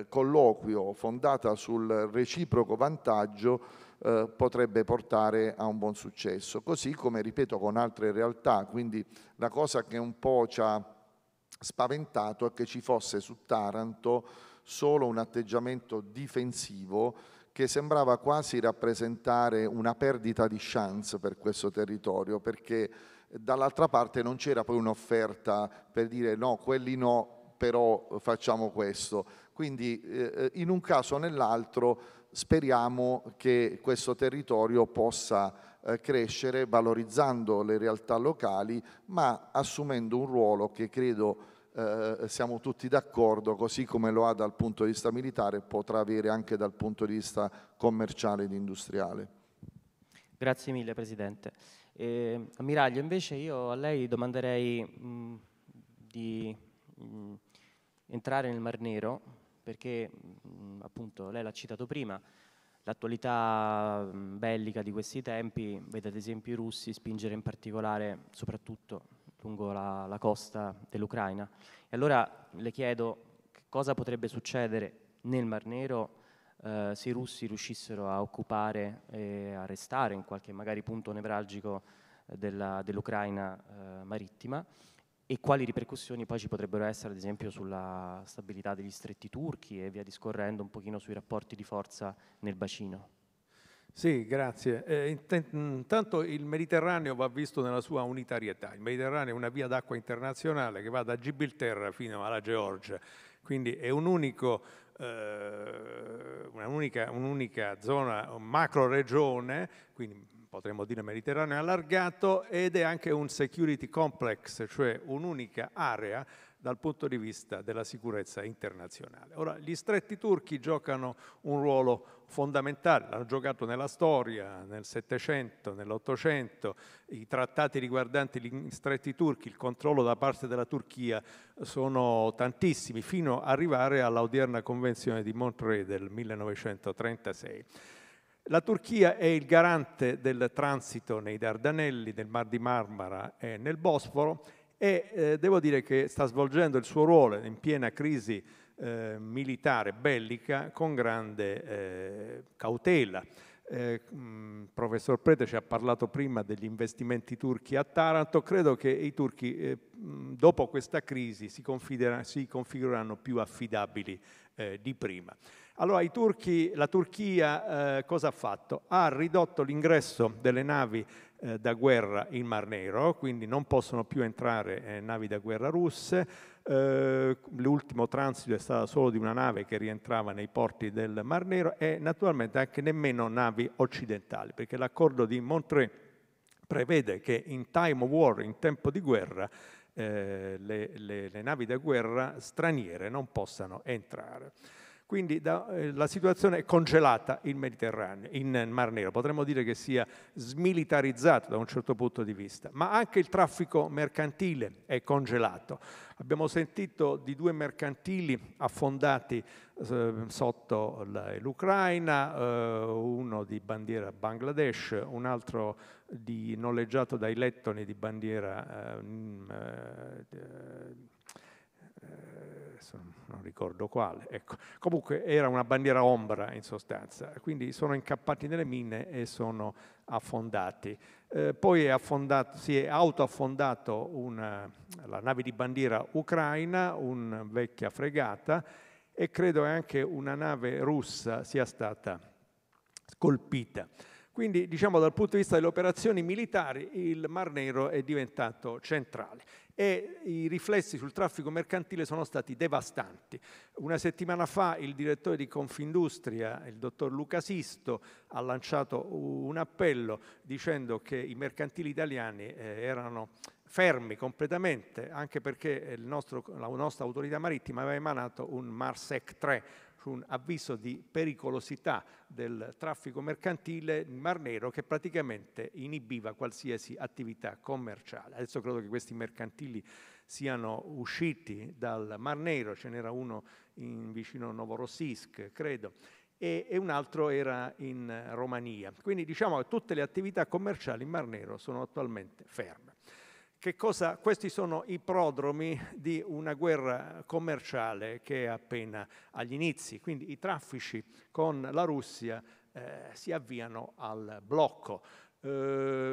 colloquio fondata sul reciproco vantaggio eh, potrebbe portare a un buon successo. Così come, ripeto, con altre realtà, quindi la cosa che un po' ci ha spaventato è che ci fosse su Taranto solo un atteggiamento difensivo che sembrava quasi rappresentare una perdita di chance per questo territorio, perché dall'altra parte non c'era poi un'offerta per dire no, quelli no, però facciamo questo. Quindi eh, eh in un caso o nell'altro speriamo che questo territorio possa eh, crescere valorizzando le realtà locali ma assumendo un ruolo che credo eh, siamo tutti d'accordo, così come lo ha dal punto di vista militare, potrà avere anche dal punto di vista commerciale ed industriale. Grazie mille Presidente. Eh, ammiraglio, invece io a lei domanderei mh, di mh, entrare nel Mar Nero perché mh, mm, appunto lei l'ha citato prima, l'attualità mm, bellica di questi tempi vede ad esempio i russi spingere in particolare soprattutto lungo la, la costa dell'Ucraina. E allora le chiedo cosa potrebbe succedere nel Mar Nero eh, se i russi riuscissero a occupare e a restare in qualche magari punto nevralgico eh, dell'Ucraina eh, marittima e quali ripercussioni poi ci potrebbero essere ad esempio sulla stabilità degli stretti turchi e via discorrendo un pochino sui rapporti di forza nel bacino. Sì, grazie. Eh, intanto il Mediterraneo va visto nella sua unitarietà. Il Mediterraneo è una via d'acqua internazionale che va da Gibilterra fino alla Georgia, quindi è un unico, eh, un'unica, un'unica zona, un macro regione, quindi potremmo dire Mediterraneo allargato ed è anche un security complex, cioè un'unica area dal punto di vista della sicurezza internazionale. Ora, gli stretti turchi giocano un ruolo fondamentale, l'hanno giocato nella storia, nel Settecento, nell'Ottocento, i trattati riguardanti gli stretti turchi, il controllo da parte della Turchia sono tantissimi, fino ad arrivare all'odierna Convenzione di Montreux del 1936. La Turchia è il garante del transito nei Dardanelli, nel Mar di Marmara e nel Bosforo e eh, devo dire che sta svolgendo il suo ruolo in piena crisi eh, militare bellica con grande eh, cautela. Mh, eh, mm, professor Prete ci ha parlato prima degli investimenti turchi a Taranto, credo che i turchi mh, eh, mm, dopo questa crisi si, si configureranno più affidabili eh, di prima. Allora i turchi, la Turchia eh, cosa ha fatto? Ha ridotto l'ingresso delle navi eh, da guerra in Mar Nero, quindi non possono più entrare eh, navi da guerra russe. Eh, l'ultimo transito è stato solo di una nave che rientrava nei porti del Mar Nero e naturalmente anche nemmeno navi occidentali, perché l'accordo di Montreux prevede che in time of war, in tempo di guerra, eh, le, le, le navi da guerra straniere non possano entrare. Quindi da, eh, la situazione è congelata in Mediterraneo, in Mar Nero, potremmo dire che sia smilitarizzato da un certo punto di vista, ma anche il traffico mercantile è congelato. Abbiamo sentito di due mercantili affondati eh, sotto l'Ucraina, eh, uno di bandiera Bangladesh, un altro di, noleggiato dai lettoni di bandiera eh, mm, eh, eh, adesso non ricordo quale, ecco. comunque era una bandiera ombra in sostanza, quindi sono incappati nelle mine e sono affondati. Eh, poi è affondato, si è autoaffondato una, la nave di bandiera ucraina, una vecchia fregata, e credo anche una nave russa sia stata colpita. Quindi diciamo dal punto di vista delle operazioni militari il Mar Nero è diventato centrale e i riflessi sul traffico mercantile sono stati devastanti. Una settimana fa il direttore di Confindustria, il dottor Luca Sisto, ha lanciato un appello dicendo che i mercantili italiani eh, erano fermi completamente, anche perché nostro, la nostra autorità marittima aveva emanato un Marsec 3, su un avviso di pericolosità del traffico mercantile in Mar Nero che praticamente inibiva qualsiasi attività commerciale. Adesso credo che questi mercantili siano usciti dal Mar Nero, ce n'era uno in, vicino Novorossiysk, credo, e, e un altro era in Romania. Quindi diciamo che tutte le attività commerciali in Mar Nero sono attualmente ferme. Cosa, questi sono i prodromi di una guerra commerciale che è appena agli inizi, quindi i traffici con la Russia eh, si avviano al blocco. Eh,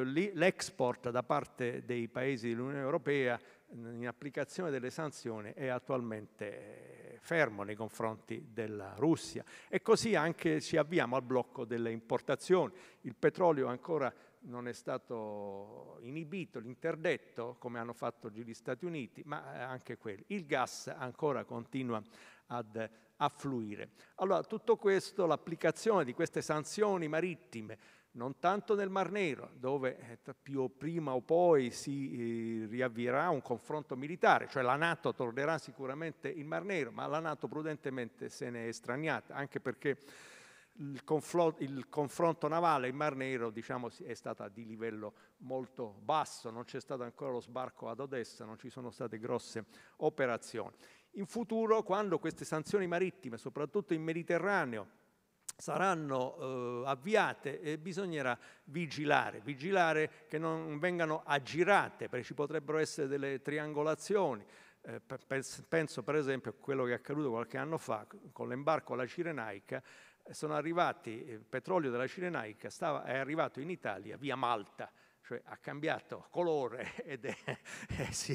l'export da parte dei paesi dell'Unione Europea in applicazione delle sanzioni è attualmente eh, fermo nei confronti della Russia e così anche ci avviamo al blocco delle importazioni. Il petrolio ancora non è stato inibito l'interdetto, come hanno fatto gli Stati Uniti, ma eh, anche quelli. Il gas ancora continua ad affluire. Allora, tutto questo, l'applicazione di queste sanzioni marittime, non tanto nel Mar Nero, dove eh, più o prima o poi si eh, riavvierà un confronto militare, cioè la Nato tornerà sicuramente in Mar Nero, ma la Nato prudentemente se ne è estraniata, anche perché il, il, confronto navale in Mar Nero diciamo, è stato di livello molto basso, non c'è stato ancora lo sbarco ad Odessa, non ci sono state grosse operazioni. In futuro, quando queste sanzioni marittime, soprattutto in Mediterraneo, saranno eh, avviate e eh, bisognerà vigilare, vigilare che non vengano aggirate, perché ci potrebbero essere delle triangolazioni. Eh, penso per esempio a quello che è accaduto qualche anno fa con l'embarco alla Cirenaica, eh, sono arrivati, eh, il petrolio della Cirenaica stava, è arrivato in Italia via Malta, cioè ha cambiato colore ed è, eh,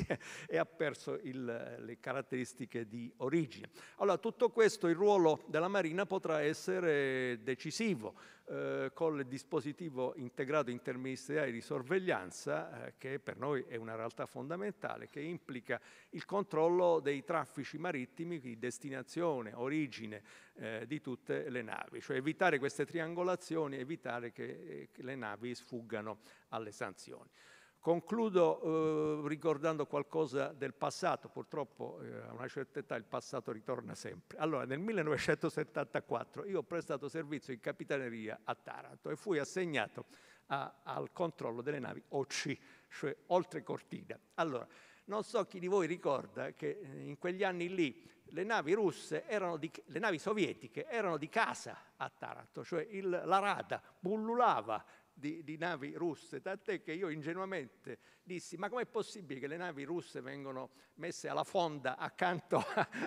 è, è, ha perso il, le caratteristiche di origine. Allora tutto questo, il ruolo della Marina potrà essere decisivo eh, col dispositivo integrato interministeriale di sorveglianza, eh, che per noi è una realtà fondamentale, che implica il controllo dei traffici marittimi di destinazione, origine eh, di tutte le navi, cioè evitare queste triangolazioni, evitare che, eh, che le navi sfuggano alle sanzioni. Concludo eh, ricordando qualcosa del passato, purtroppo eh, a una certa età il passato ritorna sempre. Allora, nel 1974 io ho prestato servizio in capitaneria a Taranto e fui assegnato a, al controllo delle navi OC, cioè oltre Cortina. Allora, non so chi di voi ricorda che eh, in quegli anni lì le navi russe erano di, le navi sovietiche erano di casa a Taranto, cioè il, la rada bullulava di, di navi russe, tant'è che io ingenuamente dissi ma com'è possibile che le navi russe vengano messe alla fonda accanto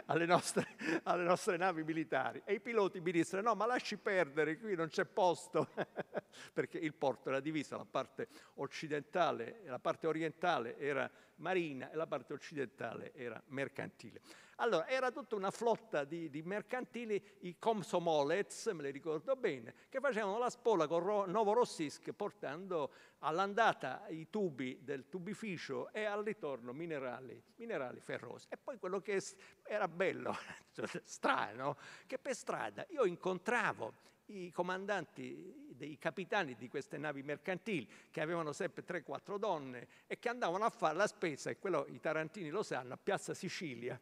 alle, nostre, alle nostre navi militari? E i piloti mi dissero no ma lasci perdere, qui non c'è posto, perché il porto era diviso, la parte occidentale, la parte orientale era marina e la parte occidentale era mercantile. Allora, era tutta una flotta di, di mercantili, i Komsomolets, me le ricordo bene, che facevano la spola con Ro- Novorossisk portando all'andata i tubi del tubificio e al ritorno minerali, minerali ferrosi. E poi quello che era bello, cioè, strano, che per strada io incontravo i comandanti, i capitani di queste navi mercantili, che avevano sempre 3-4 donne e che andavano a fare la spesa, e quello i tarantini lo sanno, a Piazza Sicilia,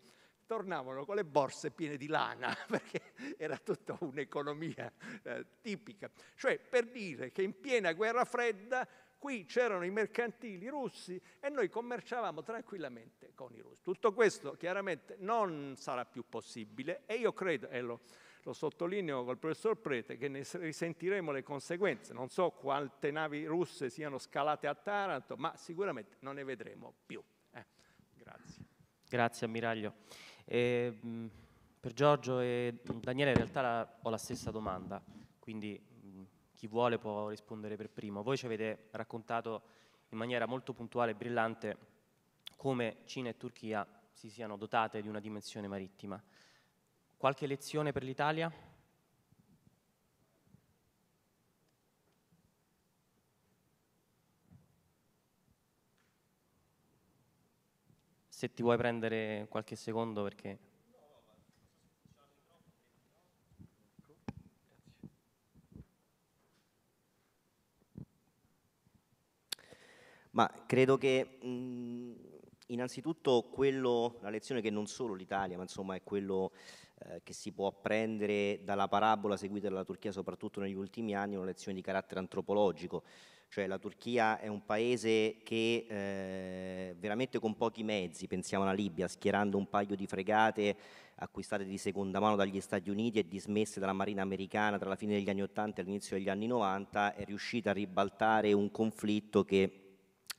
tornavano con le borse piene di lana, perché era tutta un'economia eh, tipica. Cioè, per dire che in piena guerra fredda qui c'erano i mercantili russi e noi commerciavamo tranquillamente con i russi. Tutto questo chiaramente non sarà più possibile e io credo, e lo, lo sottolineo col professor Prete, che ne risentiremo le conseguenze. Non so quante navi russe siano scalate a Taranto, ma sicuramente non ne vedremo più. Eh. Grazie. Grazie, ammiraglio. E, per Giorgio e Daniele in realtà la, ho la stessa domanda, quindi chi vuole può rispondere per primo. Voi ci avete raccontato in maniera molto puntuale e brillante come Cina e Turchia si siano dotate di una dimensione marittima. Qualche lezione per l'Italia? se ti vuoi prendere qualche secondo perché... Ma credo che mh, innanzitutto quello, la lezione che non solo l'Italia, ma insomma è quello eh, che si può apprendere dalla parabola seguita dalla Turchia soprattutto negli ultimi anni, è una lezione di carattere antropologico cioè la Turchia è un paese che eh, veramente con pochi mezzi, pensiamo alla Libia, schierando un paio di fregate acquistate di seconda mano dagli Stati Uniti e dismesse dalla Marina americana tra la fine degli anni 80 e l'inizio degli anni 90, è riuscita a ribaltare un conflitto che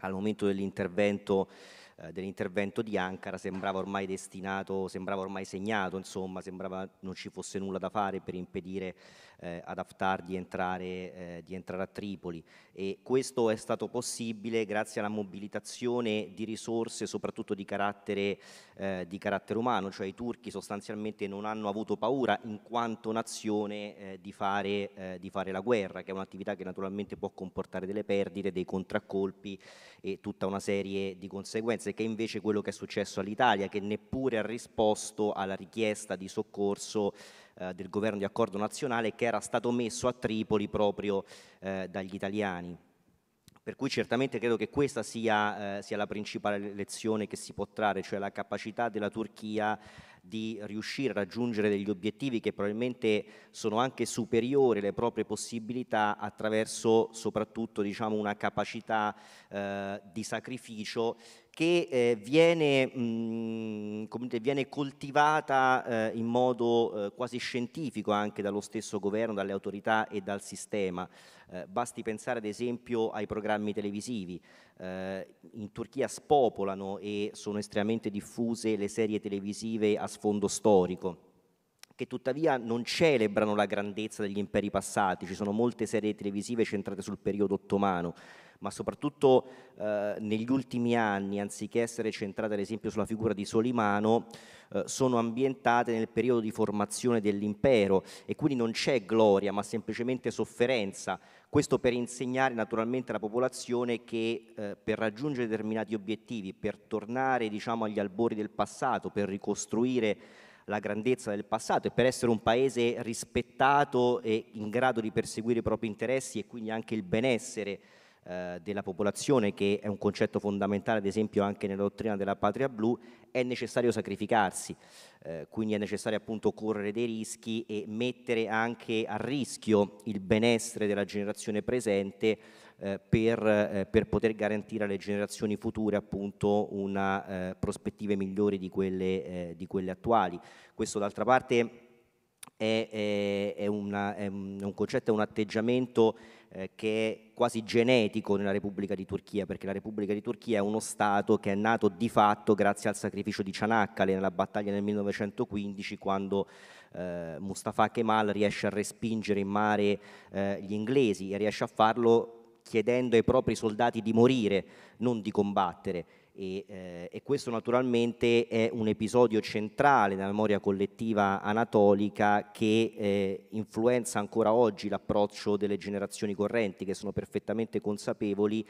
al momento dell'intervento eh, dell'intervento di Ankara sembrava ormai destinato, sembrava ormai segnato, insomma, sembrava non ci fosse nulla da fare per impedire eh, ad Haftar di entrare, eh, di entrare, a Tripoli e questo è stato possibile grazie alla mobilitazione di risorse soprattutto di carattere, eh, di carattere umano, cioè i turchi sostanzialmente non hanno avuto paura in quanto nazione eh, di fare, eh, di, fare, la guerra, che è un'attività che naturalmente può comportare delle perdite, dei contraccolpi e tutta una serie di conseguenze, che è invece quello che è successo all'Italia, che neppure ha risposto alla richiesta di soccorso eh, del governo di accordo nazionale che era stato messo a Tripoli proprio eh, dagli italiani. Per cui certamente credo che questa sia, eh, sia, la principale lezione che si può trarre, cioè la capacità della Turchia di riuscire a raggiungere degli obiettivi che probabilmente sono anche superiori alle proprie possibilità attraverso soprattutto diciamo, una capacità eh, di sacrificio che eh, viene, mh, mm, viene, coltivata eh, in modo eh, quasi scientifico anche dallo stesso governo, dalle autorità e dal sistema. Eh, basti pensare ad esempio ai programmi televisivi eh, in Turchia spopolano e sono estremamente diffuse le serie televisive a sfondo storico che tuttavia non celebrano la grandezza degli imperi passati, ci sono molte serie televisive centrate sul periodo ottomano, ma soprattutto eh, negli ultimi anni, anziché essere centrate ad esempio sulla figura di Solimano, eh, sono ambientate nel periodo di formazione dell'impero e quindi non c'è gloria, ma semplicemente sofferenza. Questo per insegnare naturalmente alla popolazione che eh, per raggiungere determinati obiettivi, per tornare diciamo, agli albori del passato, per ricostruire la grandezza del passato e per essere un paese rispettato e in grado di perseguire i propri interessi e quindi anche il benessere eh, della popolazione, che è un concetto fondamentale ad esempio anche nella dottrina della patria blu, è necessario sacrificarsi, eh, quindi è necessario appunto correre dei rischi e mettere anche a rischio il benessere della generazione presente eh, per, eh, per, poter garantire alle generazioni future appunto una eh, prospettive migliori di quelle, eh, di quelle attuali. Questo d'altra parte è, è, è, una, è un concetto, è un atteggiamento eh, che è quasi genetico nella Repubblica di Turchia, perché la Repubblica di Turchia è uno Stato che è nato di fatto grazie al sacrificio di Cianaccale nella battaglia del 1915, quando eh, Mustafa Kemal riesce a respingere in mare eh, gli inglesi e riesce a farlo chiedendo ai propri soldati di morire, non di combattere e, eh, e, questo naturalmente è un episodio centrale nella memoria collettiva anatolica che eh, influenza ancora oggi l'approccio delle generazioni correnti che sono perfettamente consapevoli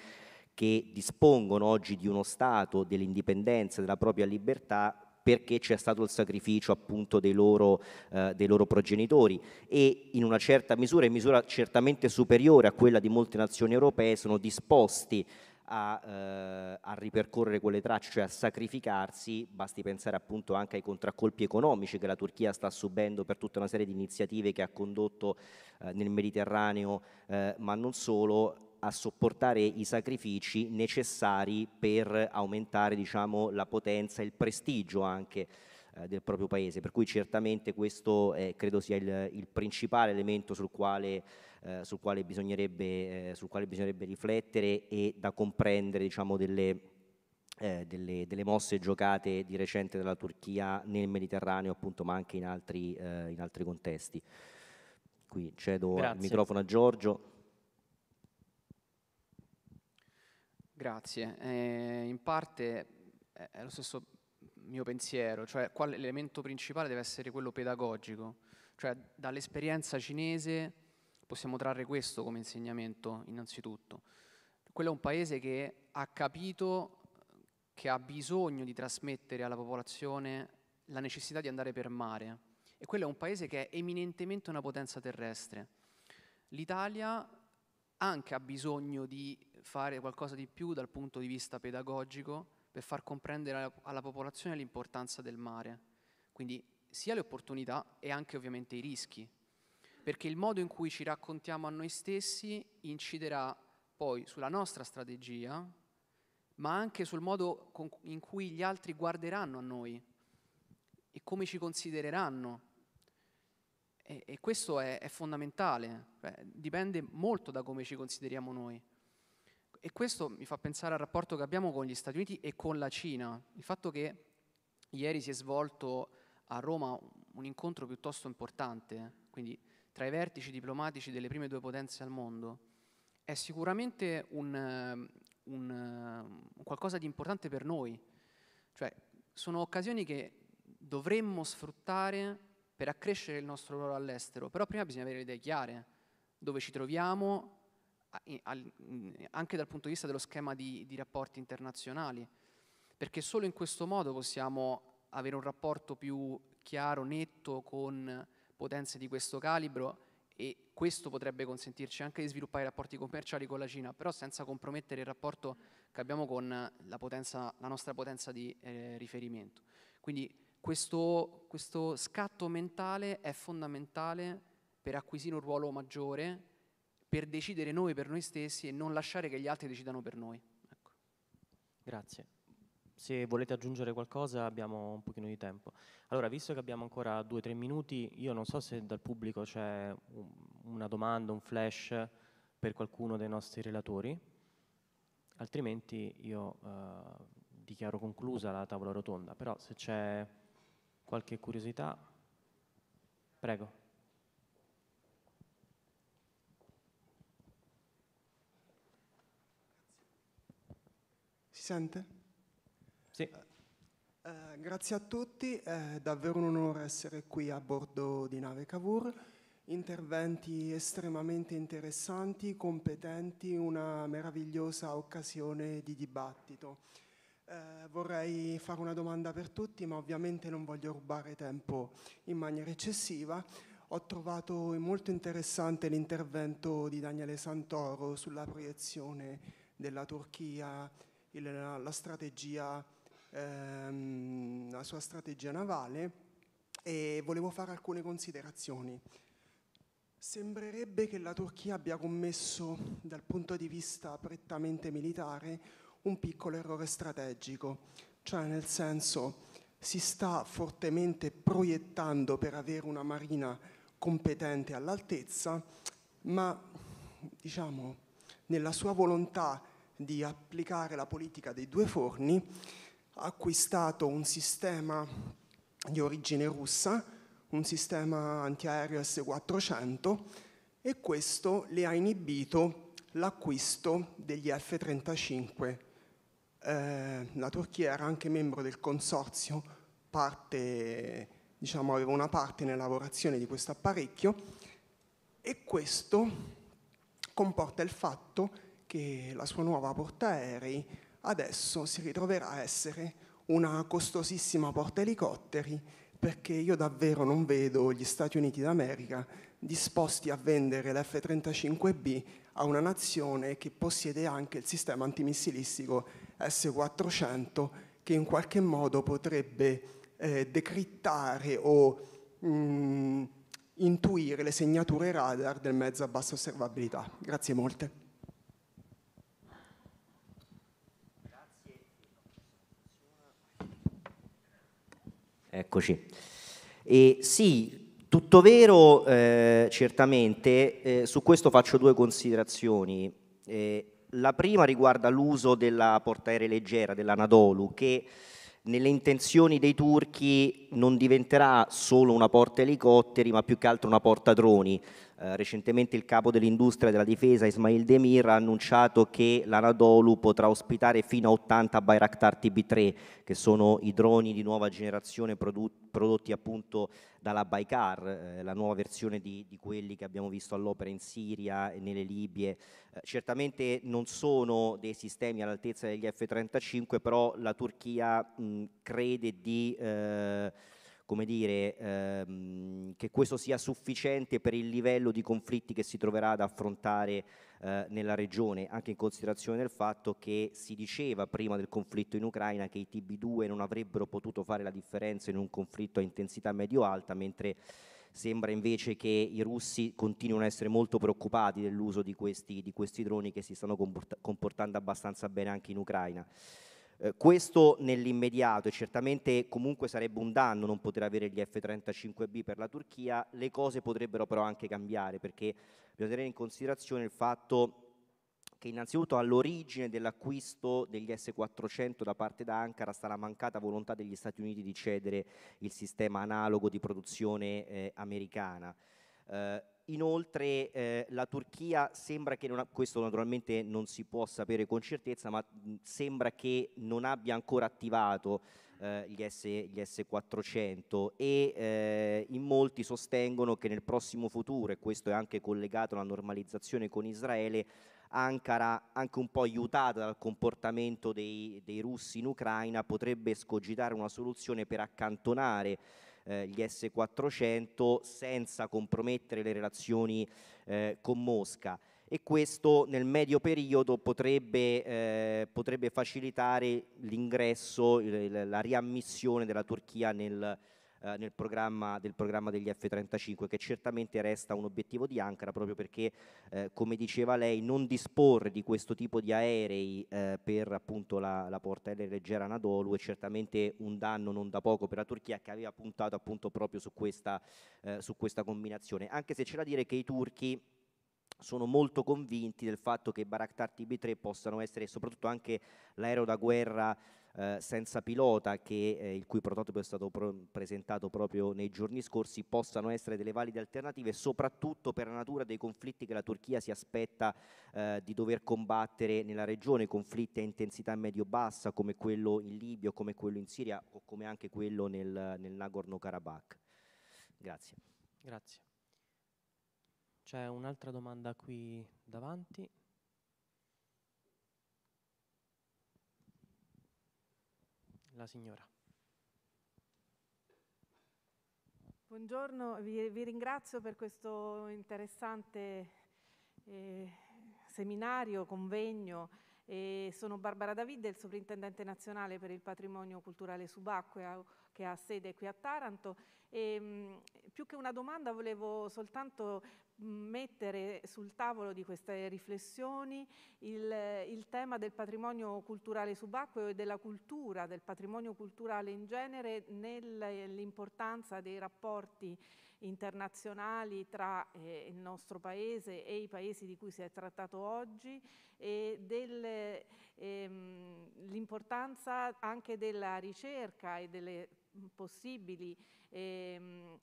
che dispongono oggi di uno Stato, dell'indipendenza, della propria libertà perché c'è stato il sacrificio appunto dei loro, eh, dei loro, progenitori e in una certa misura, in misura certamente superiore a quella di molte nazioni europee, sono disposti a, eh, a, ripercorrere quelle tracce, cioè a sacrificarsi, basti pensare appunto anche ai contraccolpi economici che la Turchia sta subendo per tutta una serie di iniziative che ha condotto eh, nel Mediterraneo, eh, ma non solo, a sopportare i sacrifici necessari per aumentare diciamo, la potenza e il prestigio anche eh, del proprio paese, per cui certamente questo eh, credo sia il, il, principale elemento sul quale, eh, sul, quale eh, sul quale, bisognerebbe, riflettere e da comprendere diciamo, delle, eh, delle, delle, mosse giocate di recente dalla Turchia nel Mediterraneo, appunto, ma anche in altri, in altri contesti. Qui cedo Grazie. il microfono a Giorgio. Grazie. Eh, in parte è lo stesso mio pensiero, cioè qual l'elemento principale deve essere quello pedagogico, cioè dall'esperienza cinese possiamo trarre questo come insegnamento innanzitutto. Quello è un paese che ha capito che ha bisogno di trasmettere alla popolazione la necessità di andare per mare e quello è un paese che è eminentemente una potenza terrestre. L'Italia anche ha bisogno di fare qualcosa di più dal punto di vista pedagogico per far comprendere alla, popolazione l'importanza del mare, quindi sia le opportunità e anche ovviamente i rischi, perché il modo in cui ci raccontiamo a noi stessi inciderà poi sulla nostra strategia, ma anche sul modo con, in cui gli altri guarderanno a noi e come ci considereranno. E, e questo è, è fondamentale, Beh, dipende molto da come ci consideriamo noi. E questo mi fa pensare al rapporto che abbiamo con gli Stati Uniti e con la Cina. Il fatto che ieri si è svolto a Roma un incontro piuttosto importante, quindi tra i vertici diplomatici delle prime due potenze al mondo, è sicuramente un, eh, un, eh, un qualcosa di importante per noi. Cioè, sono occasioni che dovremmo sfruttare per accrescere il nostro ruolo all'estero, però prima bisogna avere le idee chiare, dove ci troviamo, anche dal punto di vista dello schema di, di rapporti internazionali, perché solo in questo modo possiamo avere un rapporto più chiaro, netto con potenze di questo calibro e questo potrebbe consentirci anche di sviluppare rapporti commerciali con la Cina, però senza compromettere il rapporto che abbiamo con la, potenza, la nostra potenza di eh, riferimento. Quindi questo, questo scatto mentale è fondamentale per acquisire un ruolo maggiore per decidere noi per noi stessi e non lasciare che gli altri decidano per noi. Ecco. Grazie. Se volete aggiungere qualcosa abbiamo un pochino di tempo. Allora, visto che abbiamo ancora due o tre minuti, io non so se dal pubblico c'è una domanda, un flash per qualcuno dei nostri relatori, altrimenti io eh, dichiaro conclusa la tavola rotonda, però se c'è qualche curiosità, prego. sente? Sì. Eh, eh, grazie a tutti, è davvero un onore essere qui a bordo di nave Cavour. Interventi estremamente interessanti, competenti, una meravigliosa occasione di dibattito. Eh, vorrei fare una domanda per tutti, ma ovviamente non voglio rubare tempo in maniera eccessiva. Ho trovato molto interessante l'intervento di Daniele Santoro sulla proiezione della Turchia il, la, strategia, ehm, la sua strategia navale e volevo fare alcune considerazioni. Sembrerebbe che la Turchia abbia commesso, dal punto di vista prettamente militare, un piccolo errore strategico, cioè nel senso si sta fortemente proiettando per avere una marina competente all'altezza, ma diciamo nella sua volontà di applicare la politica dei due forni, ha acquistato un sistema di origine russa, un sistema antiaereo S-400 e questo le ha inibito l'acquisto degli F-35. Eh, la Turchia era anche membro del consorzio, parte, diciamo, aveva una parte nella lavorazione di questo apparecchio e questo comporta il fatto che che la sua nuova portaerei adesso si ritroverà a essere una costosissima porta elicotteri perché io davvero non vedo gli Stati Uniti d'America disposti a vendere l'F-35B a una nazione che possiede anche il sistema antimissilistico S-400 che in qualche modo potrebbe eh, decrittare o mh, mm, intuire le segnature radar del mezzo a bassa osservabilità. Grazie molte. Eccoci. E sì, tutto vero, eh, certamente, eh, su questo faccio due considerazioni. Eh, la prima riguarda l'uso della portaerei leggera, dell'Anadolu, che nelle intenzioni dei turchi non diventerà solo una porta elicotteri, ma più che altro una porta droni, eh, recentemente il capo dell'industria della difesa Ismail Demir ha annunciato che l'Anadolu potrà ospitare fino a 80 Bayraktar TB3, che sono i droni di nuova generazione prodotti appunto dalla Baikar, eh, la nuova versione di, di, quelli che abbiamo visto all'opera in Siria e nelle Libie. Eh, certamente non sono dei sistemi all'altezza degli F-35, però la Turchia mh, crede di... Eh, come dire, ehm, che questo sia sufficiente per il livello di conflitti che si troverà ad affrontare eh, nella regione, anche in considerazione del fatto che si diceva prima del conflitto in Ucraina che i TB2 non avrebbero potuto fare la differenza in un conflitto a intensità medio-alta, mentre sembra invece che i russi continuino a essere molto preoccupati dell'uso di questi, di questi droni che si stanno comportando abbastanza bene anche in Ucraina. Eh, questo nell'immediato e certamente comunque sarebbe un danno non poter avere gli F-35B per la Turchia, le cose potrebbero però anche cambiare perché bisogna tenere in considerazione il fatto che innanzitutto all'origine dell'acquisto degli S-400 da parte da Ankara sta la mancata volontà degli Stati Uniti di cedere il sistema analogo di produzione eh, americana. Eh, inoltre eh, la Turchia sembra che, non ha, questo naturalmente non si può sapere con certezza, ma mm, sembra che non abbia ancora attivato eh, gli, S, 400 e eh, in molti sostengono che nel prossimo futuro, e questo è anche collegato alla normalizzazione con Israele, Ankara, anche un po' aiutata dal comportamento dei, dei russi in Ucraina, potrebbe scogitare una soluzione per accantonare eh, gli S-400 senza compromettere le relazioni eh, con Mosca e questo nel medio periodo potrebbe, eh, potrebbe facilitare l'ingresso, la riammissione della Turchia nel, eh, nel programma, del programma degli F-35, che certamente resta un obiettivo di Ankara proprio perché, eh, come diceva lei, non disporre di questo tipo di aerei eh, per appunto la, la porta aerea leggera Anadolu è certamente un danno non da poco per la Turchia che aveva puntato appunto proprio su questa, eh, su questa combinazione. Anche se c'è da dire che i turchi sono molto convinti del fatto che Baraktar TB3 possano essere soprattutto anche l'aereo da guerra eh, senza pilota che, eh, il cui prototipo è stato pro presentato proprio nei giorni scorsi possano essere delle valide alternative soprattutto per la natura dei conflitti che la Turchia si aspetta eh, di dover combattere nella regione, conflitti a intensità medio-bassa come quello in Libia, come quello in Siria o come anche quello nel, nel Nagorno-Karabakh. Grazie. Grazie. C'è un'altra domanda qui davanti. la signora. Buongiorno, vi, vi ringrazio per questo interessante eh, seminario, convegno. E sono Barbara Davide, il sovrintendente nazionale per il patrimonio culturale subacqueo che ha sede qui a Taranto e, ehm, mh, più che una domanda volevo soltanto mm, mettere sul tavolo di queste riflessioni il, il, tema del patrimonio culturale subacqueo e della cultura, del patrimonio culturale in genere, nell'importanza dei rapporti internazionali tra eh, il nostro paese e i paesi di cui si è trattato oggi e dell'importanza ehm, anche della ricerca e delle mm, possibili e, ehm,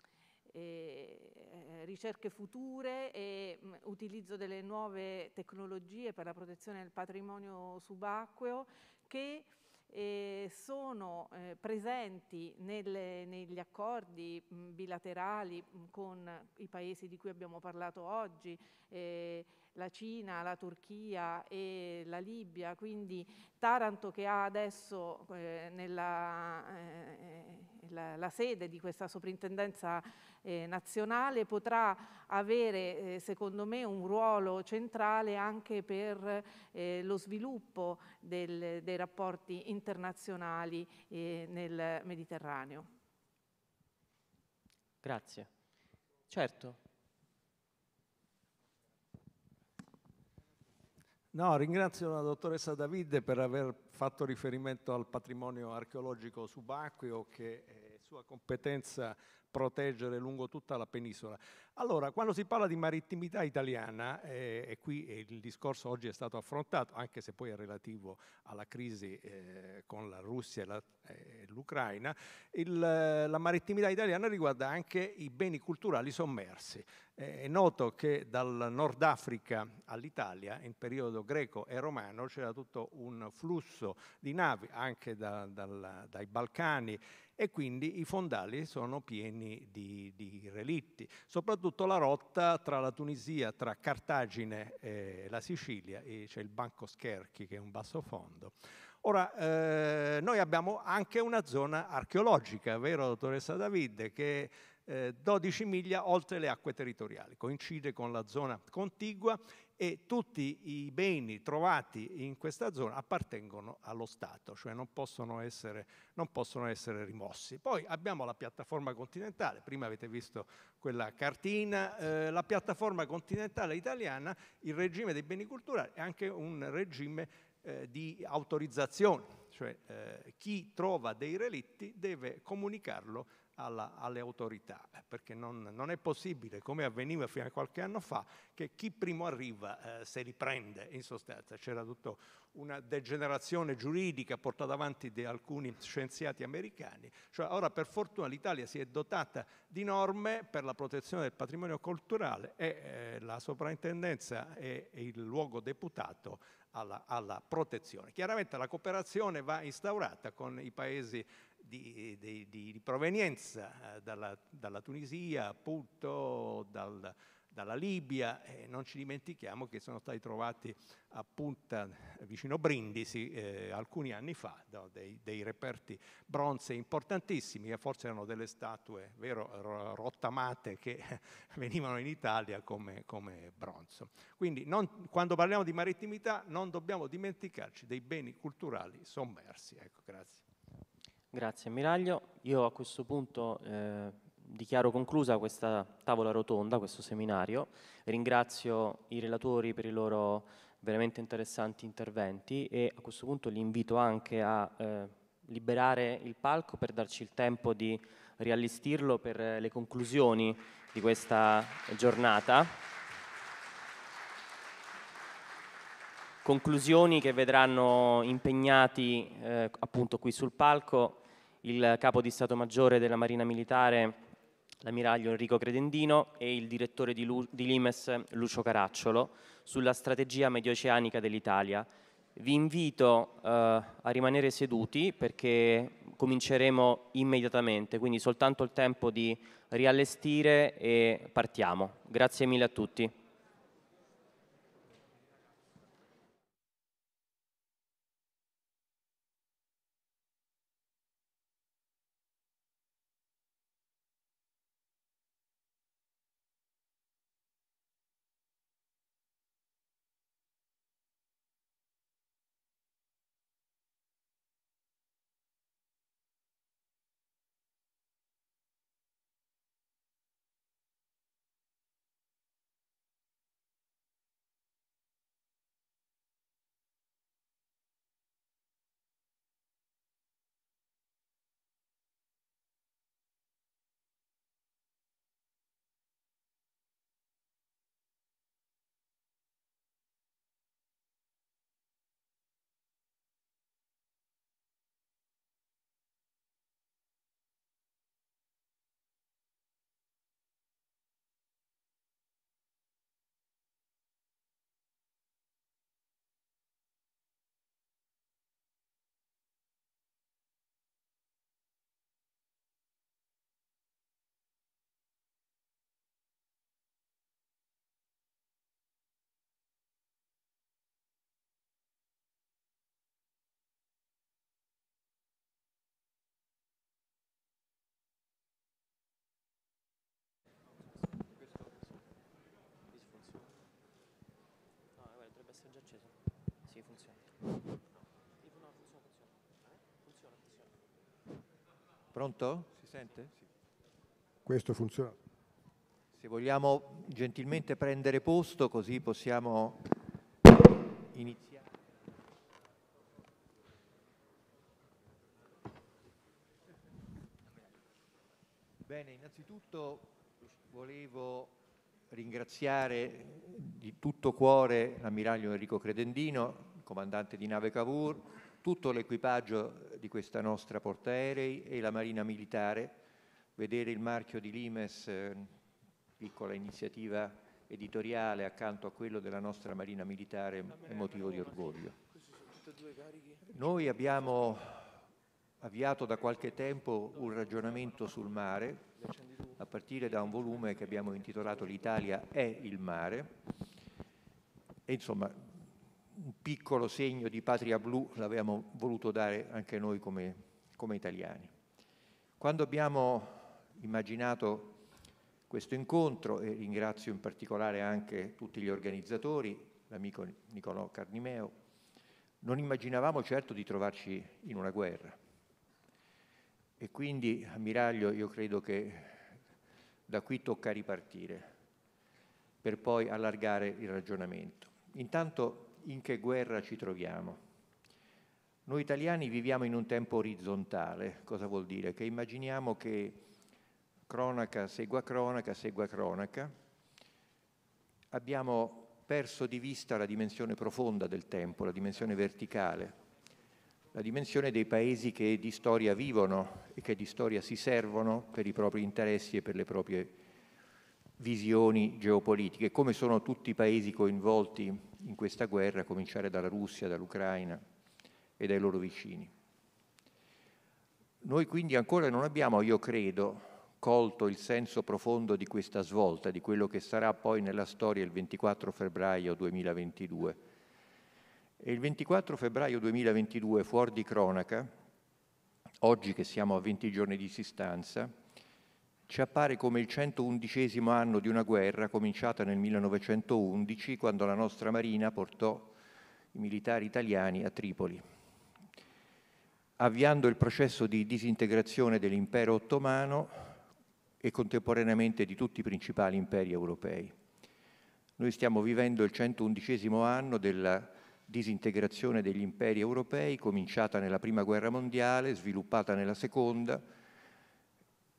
e eh, eh, ricerche future e mh, mm, utilizzo delle nuove tecnologie per la protezione del patrimonio subacqueo che eh, sono eh, presenti nelle, negli accordi mh, mm, bilaterali mh, mm, con i paesi di cui abbiamo parlato oggi, eh, la Cina, la Turchia e la Libia, quindi Taranto che ha adesso eh, nella, eh, la, la, sede di questa soprintendenza eh, nazionale potrà avere eh, secondo me un ruolo centrale anche per eh, lo sviluppo del, dei rapporti internazionali eh, nel Mediterraneo. Grazie. Certo. No, ringrazio la dottoressa Davide per aver fatto riferimento al patrimonio archeologico subacqueo che eh, sua competenza proteggere lungo tutta la penisola. Allora, quando si parla di marittimità italiana, eh, e qui eh, il discorso oggi è stato affrontato, anche se poi è relativo alla crisi eh, con la Russia e eh, l'Ucraina, eh, la marittimità italiana riguarda anche i beni culturali sommersi. Eh, è noto che dal Nord Africa all'Italia, in periodo greco e romano, c'era tutto un flusso di navi, anche da, dal, dai Balcani e quindi i fondali sono pieni di, di relitti, soprattutto la rotta tra la Tunisia, tra Cartagine e la Sicilia, e c'è il Banco Scherchi che è un bassofondo. Ora, eh, noi abbiamo anche una zona archeologica, vero dottoressa Davide, che è eh, 12 miglia oltre le acque territoriali, coincide con la zona contigua e tutti i beni trovati in questa zona appartengono allo Stato, cioè non possono essere, non possono essere rimossi. Poi abbiamo la piattaforma continentale, prima avete visto quella cartina, eh, la piattaforma continentale italiana, il regime dei beni culturali è anche un regime eh, di autorizzazione, cioè eh, chi trova dei relitti deve comunicarlo alla, alle autorità, perché non, non, è possibile, come avveniva fino a qualche anno fa, che chi primo arriva eh, se li prende, in sostanza c'era tutta una degenerazione giuridica portata avanti da alcuni scienziati americani, cioè, ora per fortuna l'Italia si è dotata di norme per la protezione del patrimonio culturale e eh, la sovrintendenza è, è il luogo deputato alla, alla, protezione. Chiaramente la cooperazione va instaurata con i paesi di, di, di provenienza eh, dalla, dalla, Tunisia, appunto dal, dalla Libia, e non ci dimentichiamo che sono stati trovati a Punta, eh, vicino Brindisi, eh, alcuni anni fa, no, dei, dei, reperti bronze importantissimi, che forse erano delle statue vero, rottamate che venivano in Italia come, come bronzo. Quindi non, quando parliamo di marittimità non dobbiamo dimenticarci dei beni culturali sommersi. Ecco, grazie. Grazie ammiraglio. Io a questo punto eh, dichiaro conclusa questa tavola rotonda, questo seminario. Ringrazio i relatori per i loro veramente interessanti interventi e a questo punto li invito anche a eh, liberare il palco per darci il tempo di riallistirlo per le conclusioni di questa giornata. Conclusioni che vedranno impegnati eh, appunto qui sul palco il capo di Stato Maggiore della Marina Militare, l'ammiraglio Enrico Credendino, e il direttore di, Lu- di Limes, Lucio Caracciolo, sulla strategia medioceanica dell'Italia. Vi invito eh, a rimanere seduti perché cominceremo immediatamente, quindi soltanto il tempo di riallestire e partiamo. Grazie mille a tutti. funziona. No, funziona, funziona. Pronto? Si sente? Sì. Questo funziona. Se vogliamo gentilmente prendere posto così possiamo iniziare. Bene, innanzitutto volevo ringraziare di tutto cuore l'ammiraglio Enrico Credendino comandante di nave Cavour, tutto l'equipaggio di questa nostra portaerei e la Marina Militare, vedere il marchio di Limes, eh, piccola iniziativa editoriale accanto a quello della nostra Marina Militare è motivo di orgoglio. Noi abbiamo avviato da qualche tempo un ragionamento sul mare, a partire da un volume che abbiamo intitolato L'Italia è il mare, e insomma un piccolo segno di patria blu l'avevamo voluto dare anche noi come, come italiani. Quando abbiamo immaginato questo incontro e ringrazio in particolare anche tutti gli organizzatori, l'amico Nicolò Carnimeo, non immaginavamo certo di trovarci in una guerra. E quindi, ammiraglio, io credo che da qui tocca ripartire per poi allargare il ragionamento. Intanto in che guerra ci troviamo. Noi italiani viviamo in un tempo orizzontale, cosa vuol dire? Che immaginiamo che cronaca segua cronaca, segua cronaca. Abbiamo perso di vista la dimensione profonda del tempo, la dimensione verticale, la dimensione dei paesi che di storia vivono e che di storia si servono per i propri interessi e per le proprie visioni geopolitiche, come sono tutti i paesi coinvolti in questa guerra, a cominciare dalla Russia, dall'Ucraina e dai loro vicini. Noi quindi ancora non abbiamo, io credo, colto il senso profondo di questa svolta, di quello che sarà poi nella storia il 24 febbraio 2022. E il 24 febbraio 2022, fuori di cronaca, oggi che siamo a 20 giorni di distanza, ci appare come il 111 anno di una guerra cominciata nel 1911 quando la nostra Marina portò i militari italiani a Tripoli, avviando il processo di disintegrazione dell'impero ottomano e contemporaneamente di tutti i principali imperi europei. Noi stiamo vivendo il 111 anno della disintegrazione degli imperi europei, cominciata nella Prima Guerra Mondiale, sviluppata nella Seconda,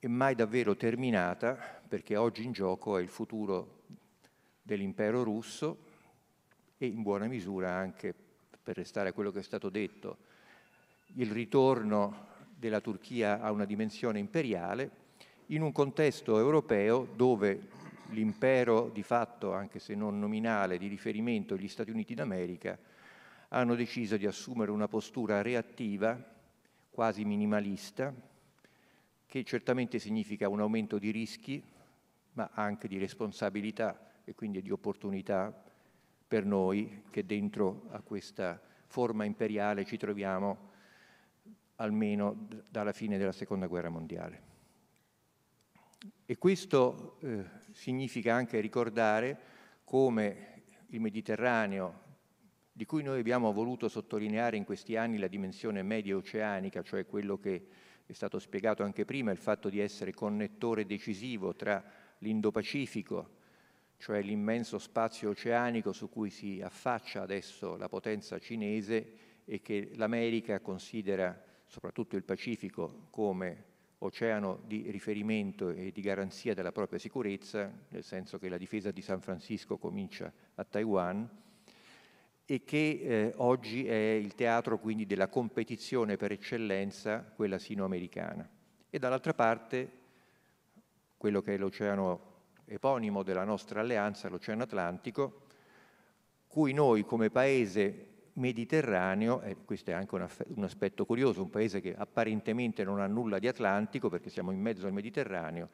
e mai davvero terminata, perché oggi in gioco è il futuro dell'impero russo e in buona misura anche, per restare a quello che è stato detto, il ritorno della Turchia a una dimensione imperiale in un contesto europeo dove l'impero di fatto, anche se non nominale, di riferimento gli Stati Uniti d'America hanno deciso di assumere una postura reattiva, quasi minimalista, che certamente significa un aumento di rischi, ma anche di responsabilità e quindi di opportunità per noi che dentro a questa forma imperiale ci troviamo almeno dalla fine della Seconda Guerra Mondiale. E questo eh, significa anche ricordare come il Mediterraneo, di cui noi abbiamo voluto sottolineare in questi anni la dimensione media oceanica cioè quello che è stato spiegato anche prima il fatto di essere connettore decisivo tra l'Indo-Pacifico, cioè l'immenso spazio oceanico su cui si affaccia adesso la potenza cinese e che l'America considera, soprattutto il Pacifico, come oceano di riferimento e di garanzia della propria sicurezza, nel senso che la difesa di San Francisco comincia a Taiwan, e che eh, oggi è il teatro quindi della competizione per eccellenza, quella sinoamericana. E dall'altra parte quello che è l'oceano eponimo della nostra alleanza, l'oceano Atlantico, cui noi come paese mediterraneo, e questo è anche un, un aspetto curioso, un paese che apparentemente non ha nulla di Atlantico perché siamo in mezzo al Mediterraneo,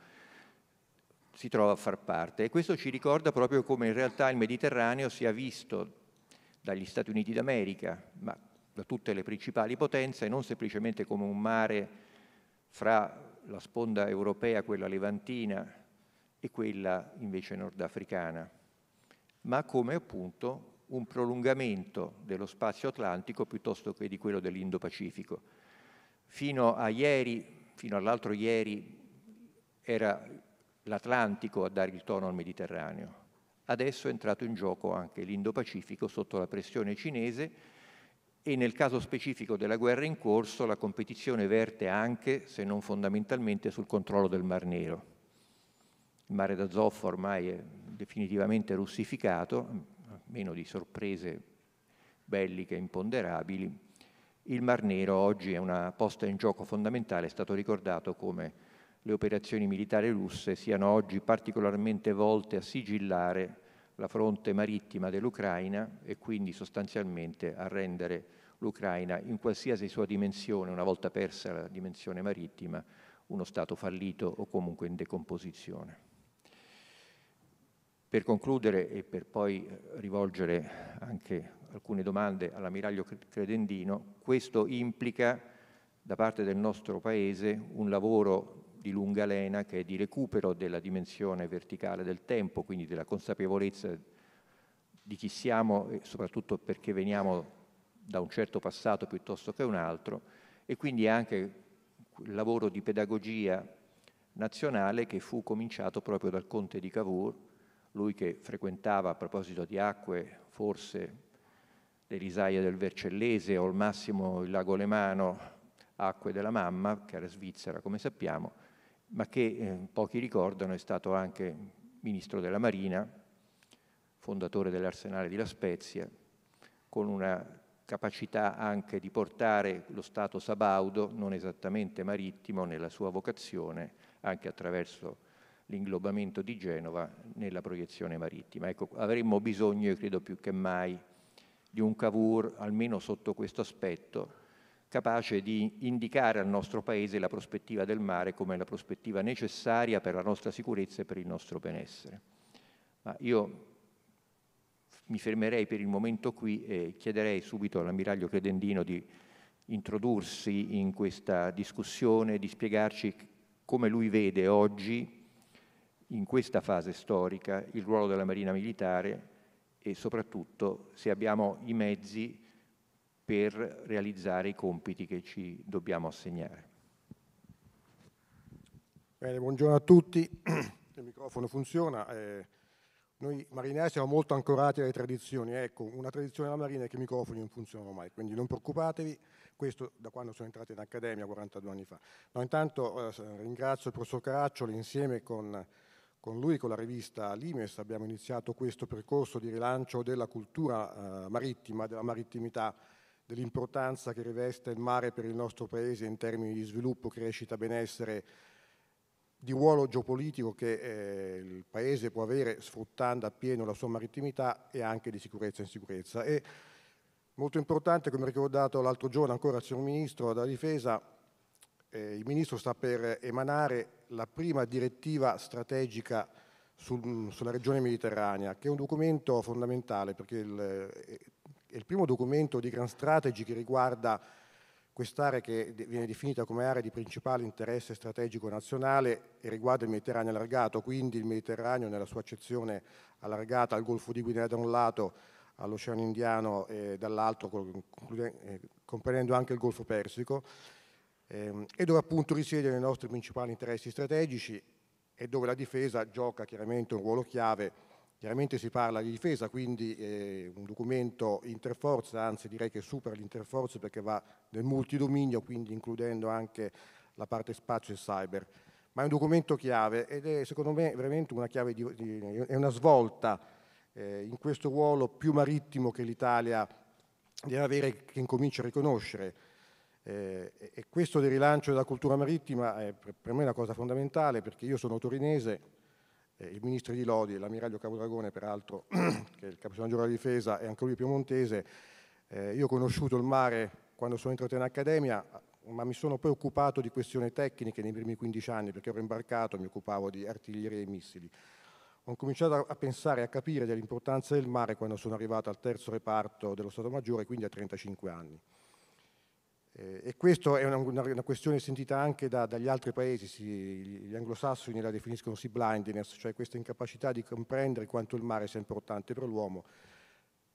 si trova a far parte. E questo ci ricorda proprio come in realtà il Mediterraneo sia visto dagli Stati Uniti d'America, ma da tutte le principali potenze, non semplicemente come un mare fra la sponda europea, quella levantina, e quella invece nordafricana, ma come appunto un prolungamento dello spazio atlantico piuttosto che di quello dell'Indo-Pacifico. Fino a ieri, fino all'altro ieri, era l'Atlantico a dare il tono al Mediterraneo adesso è entrato in gioco anche l'Indo-Pacifico sotto la pressione cinese e nel caso specifico della guerra in corso la competizione verte anche, se non fondamentalmente, sul controllo del Mar Nero. Il mare d'Azov ormai è definitivamente russificato, meno di sorprese belliche imponderabili. Il Mar Nero oggi è una posta in gioco fondamentale, è stato ricordato come le operazioni militari russe siano oggi particolarmente volte a sigillare la fronte marittima dell'Ucraina e quindi sostanzialmente a rendere l'Ucraina in qualsiasi sua dimensione, una volta persa la dimensione marittima, uno Stato fallito o comunque in decomposizione. Per concludere e per poi eh, rivolgere anche alcune domande all'ammiraglio Credendino, questo implica da parte del nostro Paese un lavoro di lunga lena che è di recupero della dimensione verticale del tempo, quindi della consapevolezza di chi siamo e soprattutto perché veniamo da un certo passato piuttosto che un altro e quindi anche il lavoro di pedagogia nazionale che fu cominciato proprio dal conte di Cavour, lui che frequentava a proposito di acque forse le risaie del Vercellese o al massimo il lago Lemano, acque della mamma, che era svizzera come sappiamo, ma che eh, pochi ricordano è stato anche ministro della Marina, fondatore dell'arsenale di La Spezia, con una capacità anche di portare lo Stato sabaudo, non esattamente marittimo, nella sua vocazione, anche attraverso l'inglobamento di Genova nella proiezione marittima. Ecco, avremmo bisogno, io credo più che mai, di un Cavour, almeno sotto questo aspetto, capace di indicare al nostro Paese la prospettiva del mare come la prospettiva necessaria per la nostra sicurezza e per il nostro benessere. Ma io mi fermerei per il momento qui e chiederei subito all'ammiraglio Credendino di introdursi in questa discussione, di spiegarci come lui vede oggi, in questa fase storica, il ruolo della Marina Militare e soprattutto se abbiamo i mezzi per realizzare i compiti che ci dobbiamo assegnare. Bene, buongiorno a tutti, il microfono funziona. Eh, noi marinai siamo molto ancorati alle tradizioni, ecco, una tradizione della Marina è che i microfoni non funzionano mai, quindi non preoccupatevi, questo da quando sono entrato in Accademia 42 anni fa. No, intanto eh, ringrazio il professor Caraccioli insieme con, con, lui, con la rivista Limes, abbiamo iniziato questo percorso di rilancio della cultura eh, marittima, della marittimità marittima dell'importanza che riveste il mare per il nostro Paese in termini di sviluppo, crescita, benessere, di ruolo geopolitico che eh, il Paese può avere sfruttando appieno la sua marittimità e anche di sicurezza in sicurezza. E molto importante, come ricordato l'altro giorno ancora il signor Ministro della Difesa, eh, il Ministro sta per emanare la prima direttiva strategica sul, sulla regione mediterranea, che è un documento fondamentale perché il, eh, è il primo documento di Grand Strategy che riguarda quest'area che viene definita come area di principale interesse strategico nazionale e riguarda il Mediterraneo allargato, quindi il Mediterraneo nella sua accezione allargata al Golfo di Guinea da un lato, all'Oceano Indiano e dall'altro, eh, comprendendo anche il Golfo Persico, ehm, e dove appunto risiedono i nostri principali interessi strategici e dove la difesa gioca chiaramente un ruolo chiave Chiaramente si parla di difesa, quindi è eh, un documento interforza, anzi direi che supera l'interforza perché va nel multidominio, quindi includendo anche la parte spazio e cyber. Ma è un documento chiave ed è secondo me veramente una chiave di, di, è una svolta eh, in questo ruolo più marittimo che l'Italia deve avere che incomincia a riconoscere. Eh, e questo del rilancio della cultura marittima è per me una cosa fondamentale perché io sono torinese, eh, il ministro di Lodi, l'ammiraglio Capodragone, peraltro, che è il capo maggiore della difesa, è anche lui piemontese. Eh, io ho conosciuto il mare quando sono entrato in accademia, ma mi sono poi occupato di questioni tecniche nei primi 15 anni, perché ero imbarcato, mi occupavo di artiglieria e missili. Ho cominciato a pensare, e a capire dell'importanza del mare quando sono arrivato al terzo reparto dello Stato Maggiore, quindi a 35 anni. Eh, e questa è una, una, una, questione sentita anche da, dagli altri paesi, si, gli anglosassoni la definiscono sea blindness, cioè questa incapacità di comprendere quanto il mare sia importante per l'uomo.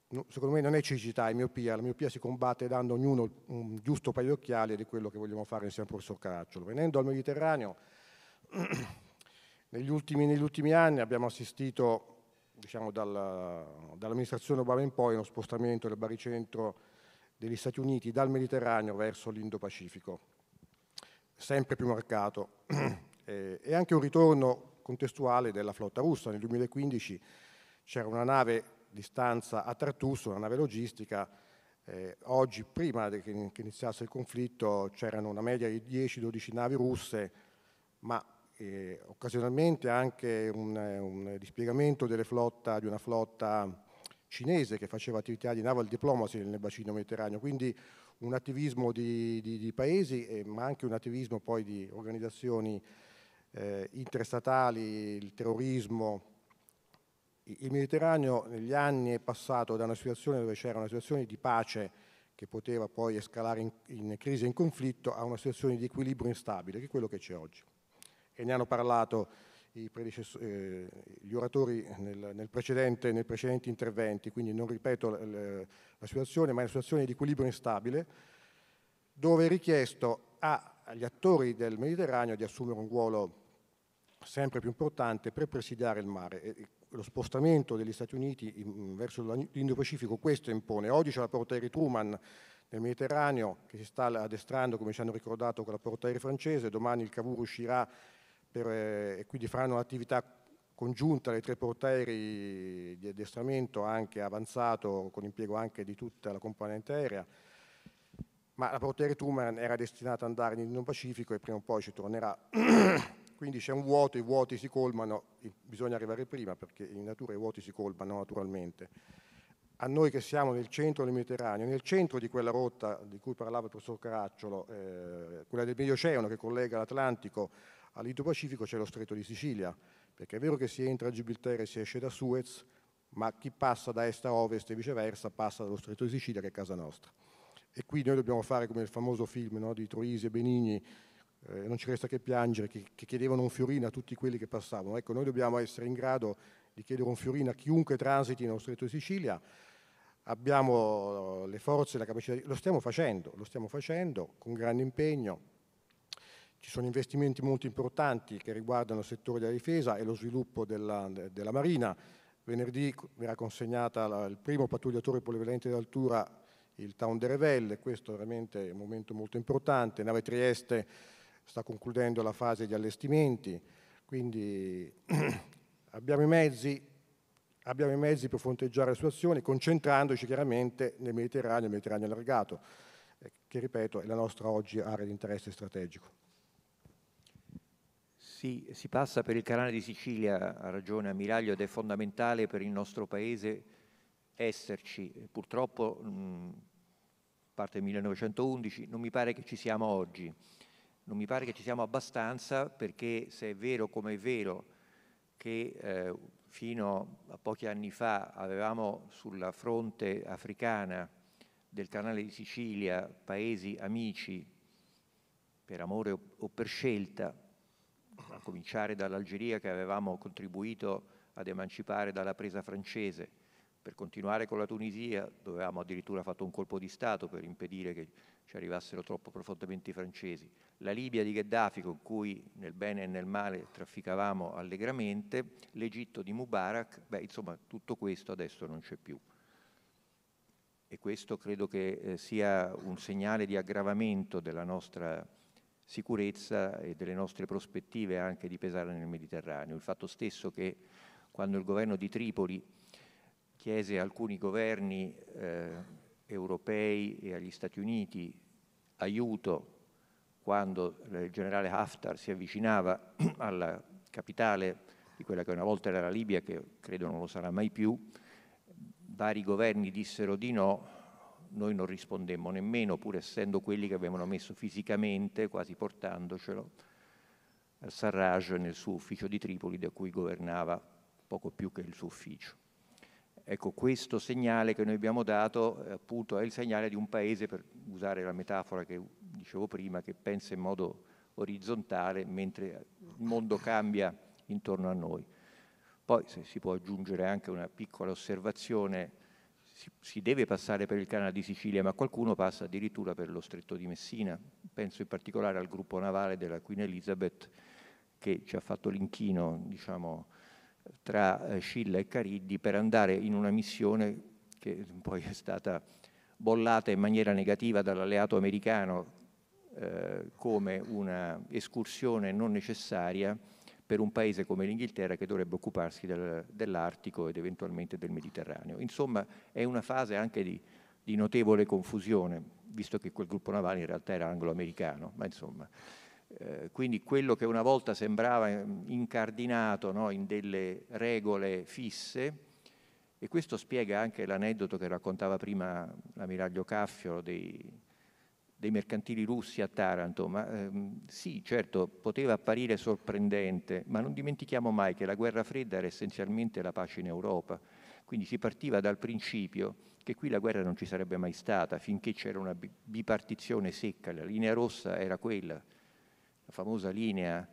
No, secondo me non è cecità, è miopia, la miopia si combatte dando a ognuno un giusto paio di occhiali ed è quello che vogliamo fare insieme al professor Caracciolo. Venendo al Mediterraneo, negli ultimi, negli ultimi anni abbiamo assistito diciamo, dalla, dall'amministrazione Obama in poi uno spostamento del baricentro degli Stati Uniti dal Mediterraneo verso l'Indo-Pacifico, sempre più marcato, eh, e anche un ritorno contestuale della flotta russa. Nel 2015 c'era una nave di stanza a Tartusso, una nave logistica, eh, oggi, prima che iniziasse il conflitto, c'erano una media di 10-12 navi russe, ma eh, occasionalmente anche un, eh, un dispiegamento flotta, di una flotta cinese che faceva attività di naval diplomacy nel bacino mediterraneo, quindi un attivismo di, di, di paesi eh, ma anche un attivismo poi di organizzazioni eh, interstatali, il terrorismo. Il Mediterraneo negli anni è passato da una situazione dove c'era una situazione di pace che poteva poi escalare in, in crisi e in conflitto a una situazione di equilibrio instabile, che è quello che c'è oggi. E ne hanno parlato eh, gli oratori nel, nel precedente, nei precedenti interventi, quindi non ripeto la, la, la situazione, ma è una situazione di equilibrio instabile, dove è richiesto a, agli attori del Mediterraneo di assumere un ruolo sempre più importante per presidiare il mare. E lo spostamento degli Stati Uniti in, verso l'Indo-Pacifico questo impone. Oggi c'è la portaerei Truman nel Mediterraneo che si sta addestrando, come ci hanno ricordato, con la portaerei francese, domani il Cavour uscirà per, eh, e quindi faranno un'attività congiunta le tre portaerei di addestramento anche avanzato con impiego anche di tutta la componente aerea ma la portiere Truman era destinata ad andare in Indo Pacifico e prima o poi ci tornerà quindi c'è un vuoto, i vuoti si colmano bisogna arrivare prima perché in natura i vuoti si colmano naturalmente a noi che siamo nel centro del Mediterraneo, nel centro di quella rotta di cui parlava il professor Caracciolo, eh, quella del Medio Oceano che collega l'Atlantico All'Indo-Pacifico c'è lo stretto di Sicilia, perché è vero che si entra a Gibilterra e si esce da Suez, ma chi passa da est a ovest e viceversa passa dallo stretto di Sicilia che è casa nostra. E qui noi dobbiamo fare come il famoso film no, di Troisi e Benigni, eh, non ci resta che piangere, che, che, chiedevano un fiorino a tutti quelli che passavano. Ecco, noi dobbiamo essere in grado di chiedere un fiorino a chiunque transiti nello stretto di Sicilia. Abbiamo eh, le forze, la capacità, di... lo stiamo facendo, lo stiamo facendo con grande impegno, ci sono investimenti molto importanti che riguardano il settore della difesa e lo sviluppo della, della Marina. Venerdì verrà consegnato il primo pattugliatore polivalente d'altura, il Town de Revelle, questo è veramente un momento molto importante. Nave Trieste sta concludendo la fase di allestimenti, quindi abbiamo i mezzi, abbiamo i mezzi per fronteggiare le situazioni, concentrandoci chiaramente nel Mediterraneo nel Mediterraneo allargato, eh, che ripeto è la nostra oggi area di interesse strategico. Si, si, passa per il canale di Sicilia, ha ragione Ammiraglio, ed è fondamentale per il nostro Paese esserci. Purtroppo, mh, parte 1911, non mi pare che ci siamo oggi. Non mi pare che ci siamo abbastanza perché se è vero come è vero che eh, fino a pochi anni fa avevamo sulla fronte africana del canale di Sicilia paesi amici per amore o per scelta, a cominciare dall'Algeria che avevamo contribuito ad emancipare dalla presa francese, per continuare con la Tunisia dove avevamo addirittura fatto un colpo di Stato per impedire che ci arrivassero troppo profondamente i francesi, la Libia di Gheddafi con cui nel bene e nel male trafficavamo allegramente, l'Egitto di Mubarak, beh insomma tutto questo adesso non c'è più. E questo credo che eh, sia un segnale di aggravamento della nostra sicurezza e delle nostre prospettive anche di pesare nel Mediterraneo. Il fatto stesso che quando il governo di Tripoli chiese a alcuni governi eh, europei e agli Stati Uniti aiuto quando il generale Haftar si avvicinava alla capitale di quella che una volta era la Libia, che credo non lo sarà mai più, vari governi dissero di no, noi non rispondemmo nemmeno, pur essendo quelli che avevano messo fisicamente, quasi portandocelo, al Sarraj nel suo ufficio di Tripoli, da cui governava poco più che il suo ufficio. Ecco, questo segnale che noi abbiamo dato eh, appunto è il segnale di un paese, per usare la metafora che dicevo prima, che pensa in modo orizzontale mentre il mondo cambia intorno a noi. Poi se si può aggiungere anche una piccola osservazione si deve passare per il canale di Sicilia, ma qualcuno passa addirittura per lo stretto di Messina. Penso in particolare al gruppo navale della Queen Elizabeth che ci ha fatto l'inchino diciamo, tra eh, Scilla e Cariddi per andare in una missione che poi è stata bollata in maniera negativa dall'alleato americano eh, come una escursione non necessaria per un paese come l'Inghilterra che dovrebbe occuparsi del, dell'Artico ed eventualmente del Mediterraneo. Insomma è una fase anche di, di, notevole confusione, visto che quel gruppo navale in realtà era anglo-americano, ma insomma. Eh, quindi quello che una volta sembrava incardinato no, in delle regole fisse, e questo spiega anche l'aneddoto che raccontava prima l'ammiraglio Caffio dei, dei mercantili russi a Taranto, ma ehm, sì, certo, poteva apparire sorprendente, ma non dimentichiamo mai che la guerra fredda era essenzialmente la pace in Europa, quindi si partiva dal principio che qui la guerra non ci sarebbe mai stata finché c'era una bipartizione secca, la linea rossa era quella, la famosa linea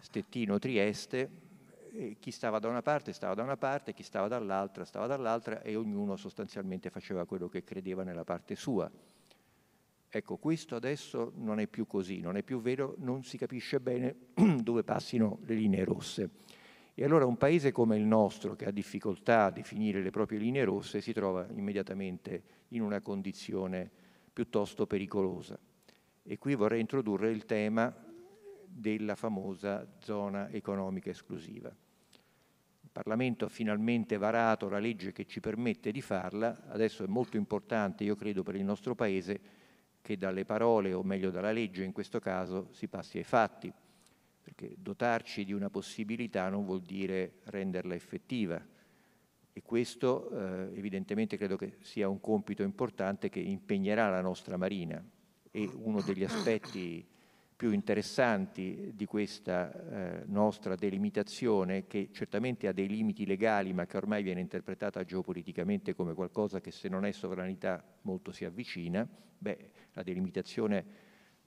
Stettino-Trieste, chi stava da una parte stava da una parte, chi stava dall'altra stava dall'altra e ognuno sostanzialmente faceva quello che credeva nella parte sua Ecco, questo adesso non è più così, non è più vero, non si capisce bene dove passino le linee rosse. E allora un paese come il nostro, che ha difficoltà a definire le proprie linee rosse, si trova immediatamente in una condizione piuttosto pericolosa. E qui vorrei introdurre il tema della famosa zona economica esclusiva. Il Parlamento ha finalmente varato la legge che ci permette di farla, adesso è molto importante, io credo, per il nostro Paese che dalle parole, o meglio dalla legge in questo caso, si passi ai fatti, perché dotarci di una possibilità non vuol dire renderla effettiva. E questo eh, evidentemente credo che sia un compito importante che impegnerà la nostra Marina e uno degli aspetti più interessanti di questa eh, nostra delimitazione, che certamente ha dei limiti legali, ma che ormai viene interpretata geopoliticamente come qualcosa che se non è sovranità molto si avvicina, beh, la delimitazione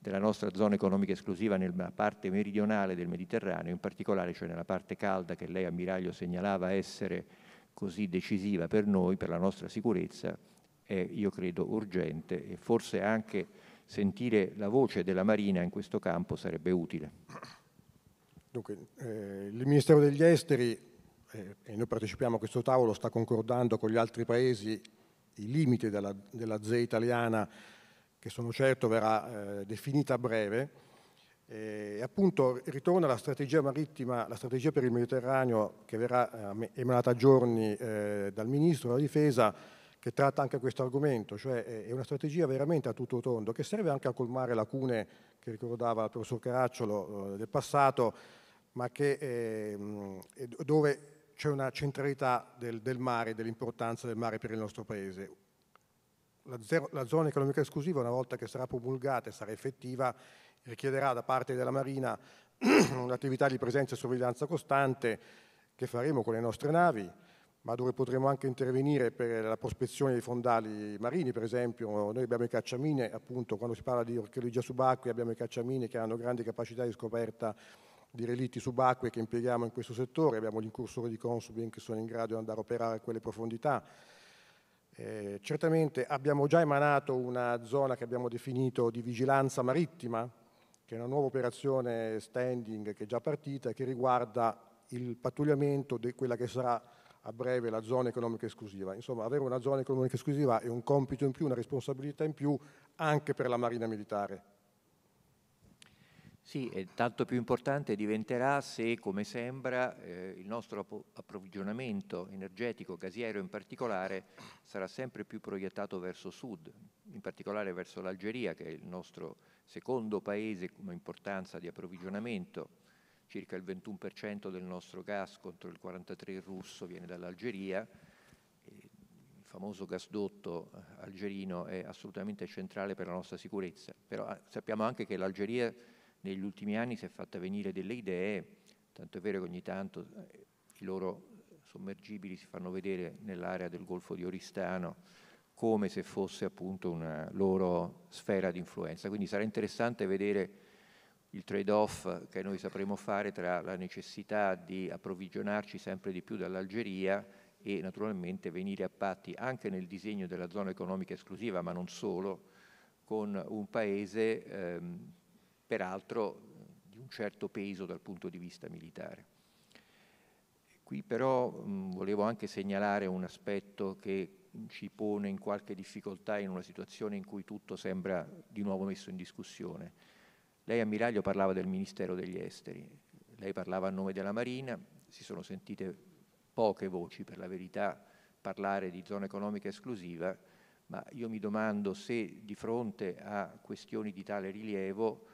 della nostra zona economica esclusiva nella parte meridionale del Mediterraneo, in particolare cioè nella parte calda che lei ammiraglio segnalava essere così decisiva per noi, per la nostra sicurezza, è io credo urgente e forse anche sentire la voce della Marina in questo campo sarebbe utile. Dunque, eh, il Ministero degli Esteri, eh, e noi partecipiamo a questo tavolo, sta concordando con gli altri paesi i limiti della, della Z italiana che sono certo verrà eh, definita a breve, eh, e appunto ritorna alla strategia marittima, la strategia per il Mediterraneo che verrà eh, emanata a giorni eh, dal Ministro della Difesa che tratta anche questo argomento, cioè eh, è una strategia veramente a tutto tondo che serve anche a colmare lacune che ricordava il professor Caracciolo eh, del passato, ma che, eh, dove c'è una centralità del, del mare, dell'importanza del mare per il nostro Paese la, zero, la zona economica esclusiva, una volta che sarà promulgata e sarà effettiva, richiederà da parte della Marina un'attività di presenza e sorveglianza costante che faremo con le nostre navi, ma dove potremo anche intervenire per la prospezione dei fondali marini, per esempio noi abbiamo i cacciamine, appunto quando si parla di archeologia subacquea abbiamo i cacciamine che hanno grandi capacità di scoperta di relitti subacquei che impieghiamo in questo settore, abbiamo gli incursori di Consobin che sono in grado di andare a operare a quelle profondità, eh, certamente abbiamo già emanato una zona che abbiamo definito di vigilanza marittima, che è una nuova operazione standing che è già partita e che riguarda il pattugliamento di quella che sarà a breve la zona economica esclusiva. Insomma, avere una zona economica esclusiva è un compito in più, una responsabilità in più anche per la Marina Militare sì, e tanto più importante diventerà se, come sembra, eh, il nostro approvvigionamento energetico, gasiero in particolare, sarà sempre più proiettato verso sud, in particolare verso l'Algeria, che è il nostro secondo paese come importanza di approvvigionamento, circa il 21% del nostro gas contro il 43% russo viene dall'Algeria, il famoso gasdotto eh, algerino è assolutamente centrale per la nostra sicurezza, però eh, sappiamo anche che l'Algeria negli ultimi anni si è fatta venire delle idee, tanto è vero che ogni tanto eh, i loro sommergibili si fanno vedere nell'area del Golfo di Oristano come se fosse appunto una loro sfera di influenza. Quindi sarà interessante vedere il trade-off che noi sapremo fare tra la necessità di approvvigionarci sempre di più dall'Algeria e naturalmente venire a patti anche nel disegno della zona economica esclusiva, ma non solo, con un paese ehm, peraltro di un certo peso dal punto di vista militare. Qui però mh, mm, volevo anche segnalare un aspetto che ci pone in qualche difficoltà in una situazione in cui tutto sembra di nuovo messo in discussione. Lei, ammiraglio, parlava del Ministero degli Esteri, lei parlava a nome della Marina, si sono sentite poche voci per la verità parlare di zona economica esclusiva, ma io mi domando se di fronte a questioni di tale rilievo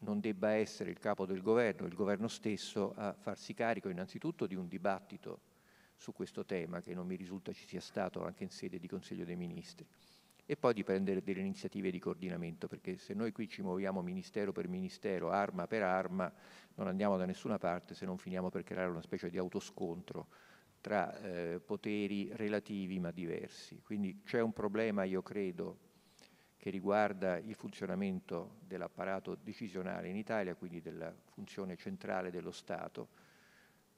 non debba essere il capo del governo, il governo stesso, a farsi carico innanzitutto di un dibattito su questo tema, che non mi risulta ci sia stato anche in sede di Consiglio dei Ministri, e poi di prendere delle iniziative di coordinamento, perché se noi qui ci muoviamo ministero per ministero, arma per arma, non andiamo da nessuna parte se non finiamo per creare una specie di autoscontro tra eh, poteri relativi ma diversi. Quindi c'è un problema, io credo, che riguarda il funzionamento dell'apparato decisionale in Italia, quindi della funzione centrale dello Stato,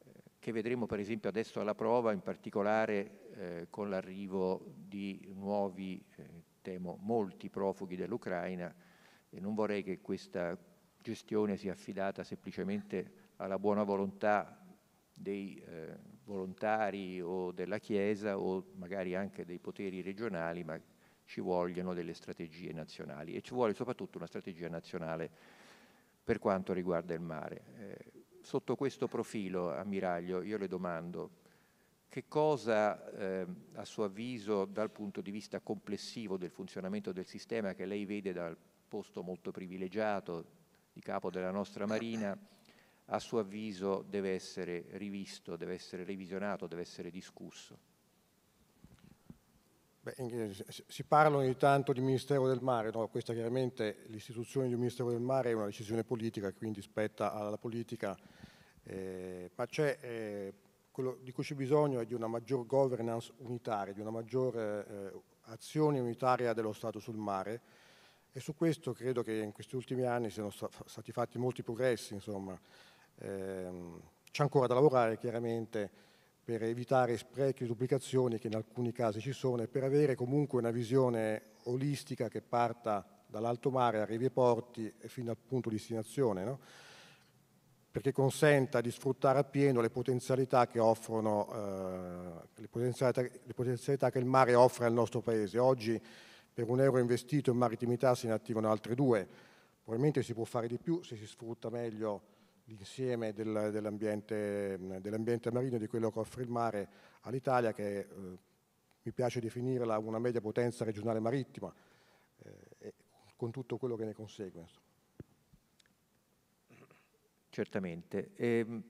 eh, che vedremo per esempio adesso alla prova, in particolare eh, con l'arrivo di nuovi, eh, temo, molti profughi dell'Ucraina. E non vorrei che questa gestione sia affidata semplicemente alla buona volontà dei eh, volontari o della Chiesa o magari anche dei poteri regionali, ma ci vogliono delle strategie nazionali e ci vuole soprattutto una strategia nazionale per quanto riguarda il mare. Eh, sotto questo profilo, ammiraglio, io le domando che cosa eh, a suo avviso dal punto di vista complessivo del funzionamento del sistema che lei vede dal posto molto privilegiato di capo della nostra Marina, a suo avviso deve essere rivisto, deve essere revisionato, deve essere discusso? Beh, si parla ogni tanto di Ministero del Mare, no, questa chiaramente l'istituzione di un Ministero del Mare è una decisione politica, quindi spetta alla politica, eh, ma c'è, eh, quello di cui c'è bisogno è di una maggior governance unitaria, di una maggior eh, azione unitaria dello Stato sul mare e su questo credo che in questi ultimi anni siano stati fatti molti progressi, insomma. Ehm, c'è ancora da lavorare chiaramente per evitare sprechi e duplicazioni che in alcuni casi ci sono e per avere comunque una visione olistica che parta dall'alto mare, arrivi ai porti e fino al punto di destinazione, no? perché consenta di sfruttare appieno le potenzialità che offrono, eh, le, potenzialità, le potenzialità che il mare offre al nostro paese. Oggi per un euro investito in maritimità se ne attivano altre due. Probabilmente si può fare di più se si sfrutta meglio l'insieme del, dell'ambiente, dell marino, di quello che offre il mare all'Italia, che eh, mi piace definirla una media potenza regionale marittima, eh, con tutto quello che ne consegue. Certamente. Ehm,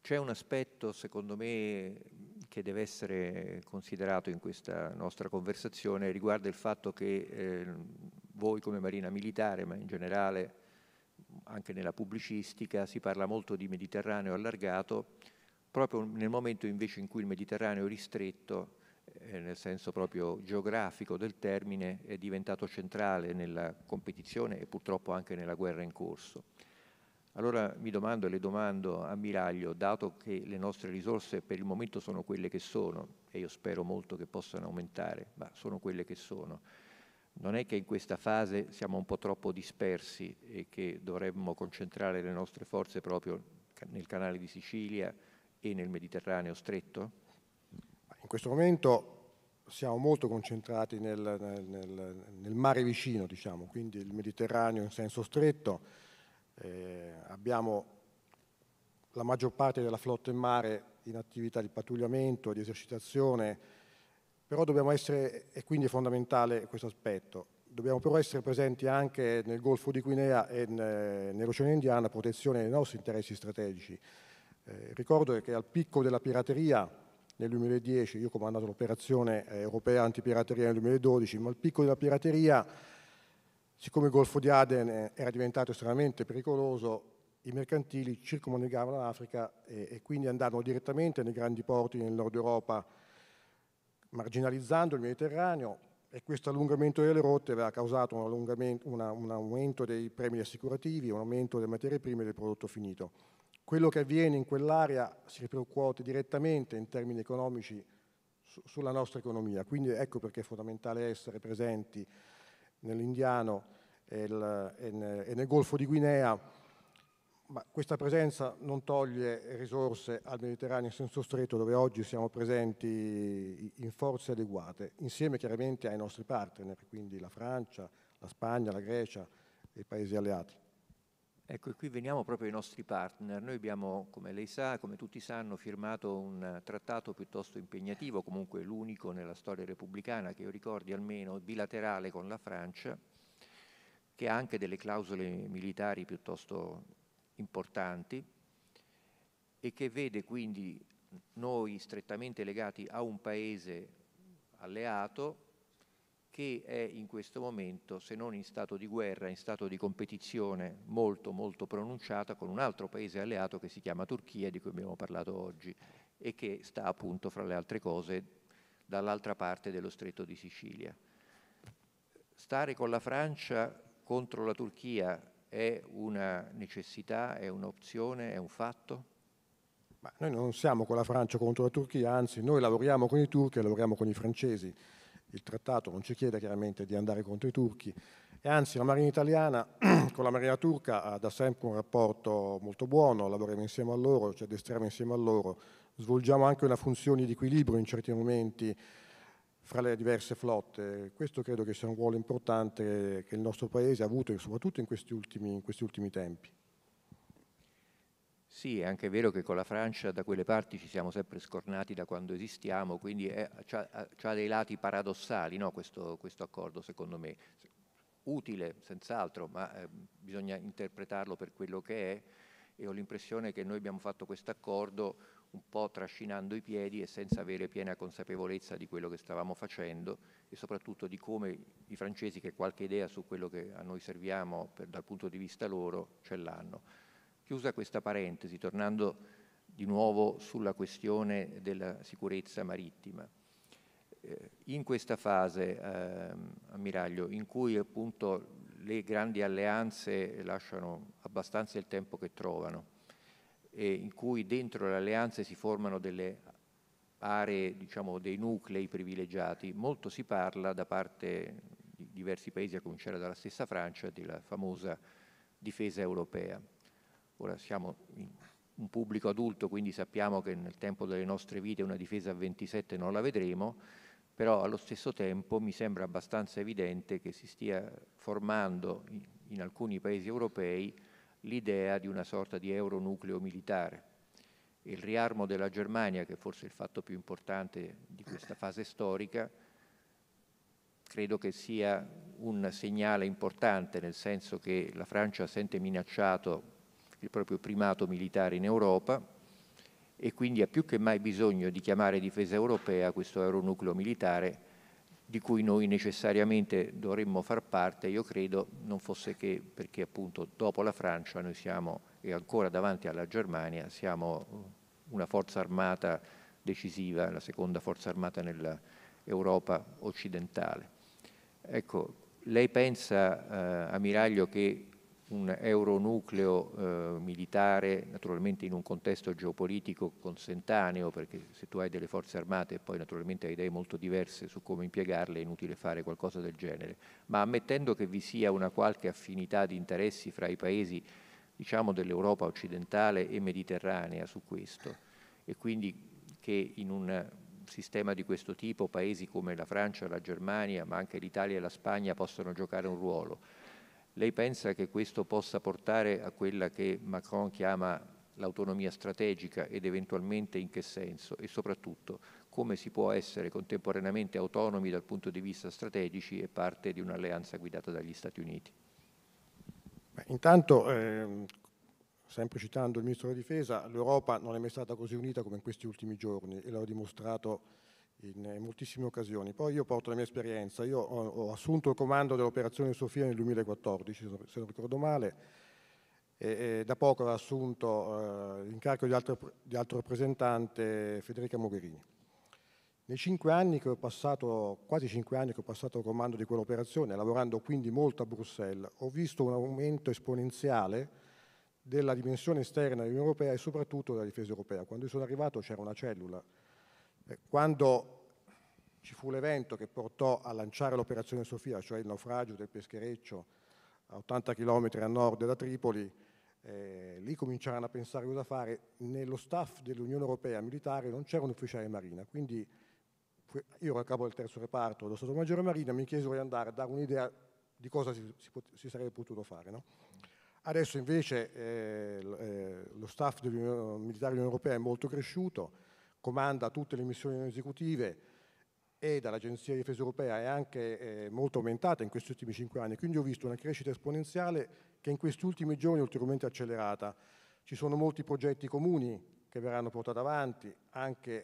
c'è un aspetto, secondo me, che deve essere considerato in questa nostra conversazione, riguarda il fatto che eh, voi come Marina Militare, ma in generale anche nella pubblicistica, si parla molto di Mediterraneo allargato, proprio nel momento invece in cui il Mediterraneo ristretto, eh, nel senso proprio geografico del termine, è diventato centrale nella competizione e purtroppo anche nella guerra in corso. Allora mi domando e le domando, ammiraglio, dato che le nostre risorse per il momento sono quelle che sono, e io spero molto che possano aumentare, ma sono quelle che sono, non è che in questa fase siamo un po' troppo dispersi e che dovremmo concentrare le nostre forze proprio nel canale di Sicilia e nel Mediterraneo stretto? In questo momento siamo molto concentrati nel, nel, nel mare vicino, diciamo, quindi il Mediterraneo in senso stretto. Eh, abbiamo la maggior parte della flotta in mare in attività di pattugliamento, di esercitazione, però dobbiamo essere, e quindi è fondamentale questo aspetto, dobbiamo però essere presenti anche nel Golfo di Guinea e nell'Oceano Indiano a protezione dei nostri interessi strategici. Eh, ricordo che al picco della pirateria nel 2010, io ho comandato l'operazione eh, europea antipirateria nel 2012, ma al picco della pirateria, siccome il Golfo di Aden eh, era diventato estremamente pericoloso, i mercantili circomonegavano l'Africa e, e quindi andavano direttamente nei grandi porti nel nord Europa marginalizzando il Mediterraneo e questo allungamento delle rotte aveva causato un, una, un aumento dei premi assicurativi, un aumento delle materie prime e del prodotto finito. Quello che avviene in quell'area si ripercuote direttamente in termini economici su, sulla nostra economia, quindi ecco perché è fondamentale essere presenti nell'Indiano e, e nel Golfo di Guinea ma questa presenza non toglie risorse al Mediterraneo in senso stretto dove oggi siamo presenti in forze adeguate, insieme chiaramente ai nostri partner, quindi la Francia, la Spagna, la Grecia e i paesi alleati. Ecco, e qui veniamo proprio ai nostri partner. Noi abbiamo, come lei sa, come tutti sanno, firmato un trattato piuttosto impegnativo, comunque l'unico nella storia repubblicana che io ricordi almeno bilaterale con la Francia, che ha anche delle clausole militari piuttosto importanti e che vede quindi noi strettamente legati a un paese alleato che è in questo momento, se non in stato di guerra, in stato di competizione molto molto pronunciata con un altro paese alleato che si chiama Turchia, di cui abbiamo parlato oggi, e che sta appunto, fra le altre cose, dall'altra parte dello stretto di Sicilia. Stare con la Francia contro la Turchia è una necessità, è un'opzione, è un fatto? Ma noi non siamo con la Francia contro la Turchia, anzi noi lavoriamo con i turchi e lavoriamo con i francesi. Il trattato non ci chiede chiaramente di andare contro i turchi e anzi la Marina italiana con la Marina turca ha da sempre un rapporto molto buono, lavoriamo insieme a loro, ci cioè addestriamo insieme a loro, svolgiamo anche una funzione di equilibrio in certi momenti fra le diverse flotte. Questo credo che sia un ruolo importante che il nostro Paese ha avuto soprattutto in questi ultimi, in questi ultimi tempi. Sì, è anche vero che con la Francia da quelle parti ci siamo sempre scornati da quando esistiamo, quindi ha dei lati paradossali no, questo, questo, accordo secondo me. Utile, senz'altro, ma eh, bisogna interpretarlo per quello che è e ho l'impressione che noi abbiamo fatto questo accordo un po' trascinando i piedi e senza avere piena consapevolezza di quello che stavamo facendo e soprattutto di come i francesi che qualche idea su quello che a noi serviamo per, dal punto di vista loro ce l'hanno. Chiusa questa parentesi, tornando di nuovo sulla questione della sicurezza marittima. Eh, in questa fase, eh, ammiraglio, in cui appunto le grandi alleanze lasciano abbastanza il tempo che trovano, eh, in cui dentro le alleanze si formano delle aree, diciamo, dei nuclei privilegiati. Molto si parla da parte di diversi paesi, a cominciare dalla stessa Francia, della famosa difesa europea. Ora siamo un pubblico adulto, quindi sappiamo che nel tempo delle nostre vite una difesa a 27 non la vedremo, però allo stesso tempo mi sembra abbastanza evidente che si stia formando in, in alcuni paesi europei l'idea di una sorta di euronucleo militare. Il riarmo della Germania, che è forse è il fatto più importante di questa fase storica, credo che sia un segnale importante, nel senso che la Francia sente minacciato il proprio primato militare in Europa e quindi ha più che mai bisogno di chiamare difesa europea questo euronucleo militare di cui noi necessariamente dovremmo far parte, io credo, non fosse che perché appunto dopo la Francia noi siamo, e ancora davanti alla Germania, siamo eh, una forza armata decisiva, la seconda forza armata nell'Europa occidentale. Ecco, lei pensa, eh, ammiraglio, che un euronucleo eh, militare, naturalmente in un contesto geopolitico consentaneo, perché se tu hai delle forze armate e poi naturalmente hai idee molto diverse su come impiegarle, è inutile fare qualcosa del genere, ma ammettendo che vi sia una qualche affinità di interessi fra i paesi diciamo, dell'Europa occidentale e mediterranea su questo, e quindi che in un sistema di questo tipo paesi come la Francia, la Germania, ma anche l'Italia e la Spagna possano giocare un ruolo lei pensa che questo possa portare a quella che Macron chiama l'autonomia strategica ed eventualmente in che senso e soprattutto come si può essere contemporaneamente autonomi dal punto di vista strategici e parte di un'alleanza guidata dagli Stati Uniti? Beh, intanto, eh, sempre citando il Ministro della Difesa, l'Europa non è mai stata così unita come in questi ultimi giorni e l'ho dimostrato in moltissime occasioni. Poi io porto la mia esperienza, io ho, ho assunto il comando dell'operazione Sofia nel 2014, se non ricordo male, e, e da poco ho assunto eh, l'incarico di altro, di altro rappresentante Federica Mogherini. Nei cinque anni che ho passato, quasi cinque anni che ho passato al comando di quell'operazione, lavorando quindi molto a Bruxelles, ho visto un aumento esponenziale della dimensione esterna dell'Unione Europea e soprattutto della difesa europea. Quando io sono arrivato c'era una cellula eh, quando ci fu l'evento che portò a lanciare l'operazione Sofia, cioè il naufragio del peschereccio a 80 km a nord da Tripoli, eh, lì cominciarono a pensare cosa fare. Nello staff dell'Unione Europea militare non c'era un ufficiale marina, quindi io ero a capo del terzo reparto dello Stato Maggiore Marina, mi chiesero di andare a dare un'idea di cosa si, si, si, sarebbe potuto fare. No? Adesso invece eh, eh, lo staff dell'Unione Militare dell'Unione Europea è molto cresciuto, comanda tutte le missioni esecutive e dall'Agenzia di Difesa Europea è anche eh, molto aumentata in questi ultimi cinque anni, quindi ho visto una crescita esponenziale che in questi ultimi giorni è ulteriormente accelerata. Ci sono molti progetti comuni che verranno portati avanti anche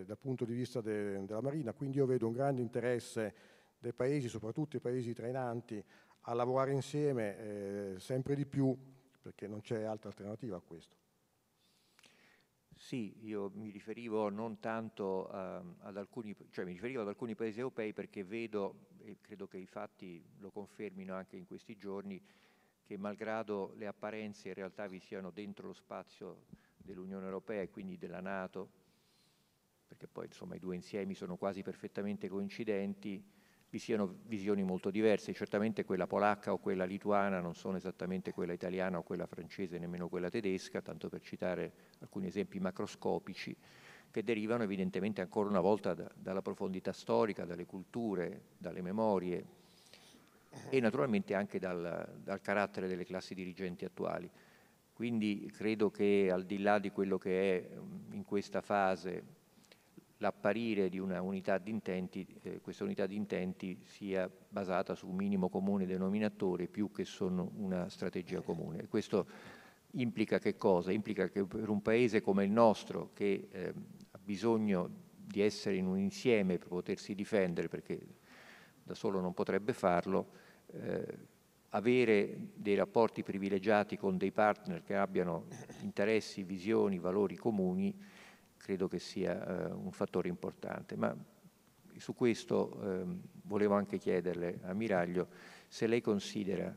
eh, dal punto di vista de della Marina, quindi io vedo un grande interesse dei paesi, soprattutto i paesi trainanti, a lavorare insieme eh, sempre di più perché non c'è altra alternativa a questo. Sì, io mi riferivo non tanto uh, ad alcuni, cioè mi riferivo ad alcuni paesi europei perché vedo, e credo che i fatti lo confermino anche in questi giorni, che malgrado le apparenze in realtà vi siano dentro lo spazio dell'Unione Europea e quindi della Nato, perché poi insomma i due insiemi sono quasi perfettamente coincidenti, vi siano visioni molto diverse, certamente quella polacca o quella lituana non sono esattamente quella italiana o quella francese, nemmeno quella tedesca, tanto per citare alcuni esempi macroscopici, che derivano evidentemente ancora una volta da, dalla profondità storica, dalle culture, dalle memorie e eh. naturalmente anche dal, dal carattere delle classi dirigenti attuali. Quindi credo che al di là di quello che è mm, in questa fase l'apparire di una unità di intenti, eh, questa unità di intenti sia basata su un minimo comune denominatore più che su una strategia comune. questo implica che cosa? Implica che per un paese come il nostro, che eh, ha bisogno di essere in un insieme per potersi difendere, perché da solo non potrebbe farlo, eh, avere dei rapporti privilegiati con dei partner che abbiano interessi, visioni, valori comuni, credo che sia eh, un fattore importante. Ma su questo eh, volevo anche chiederle Ammiraglio, se lei considera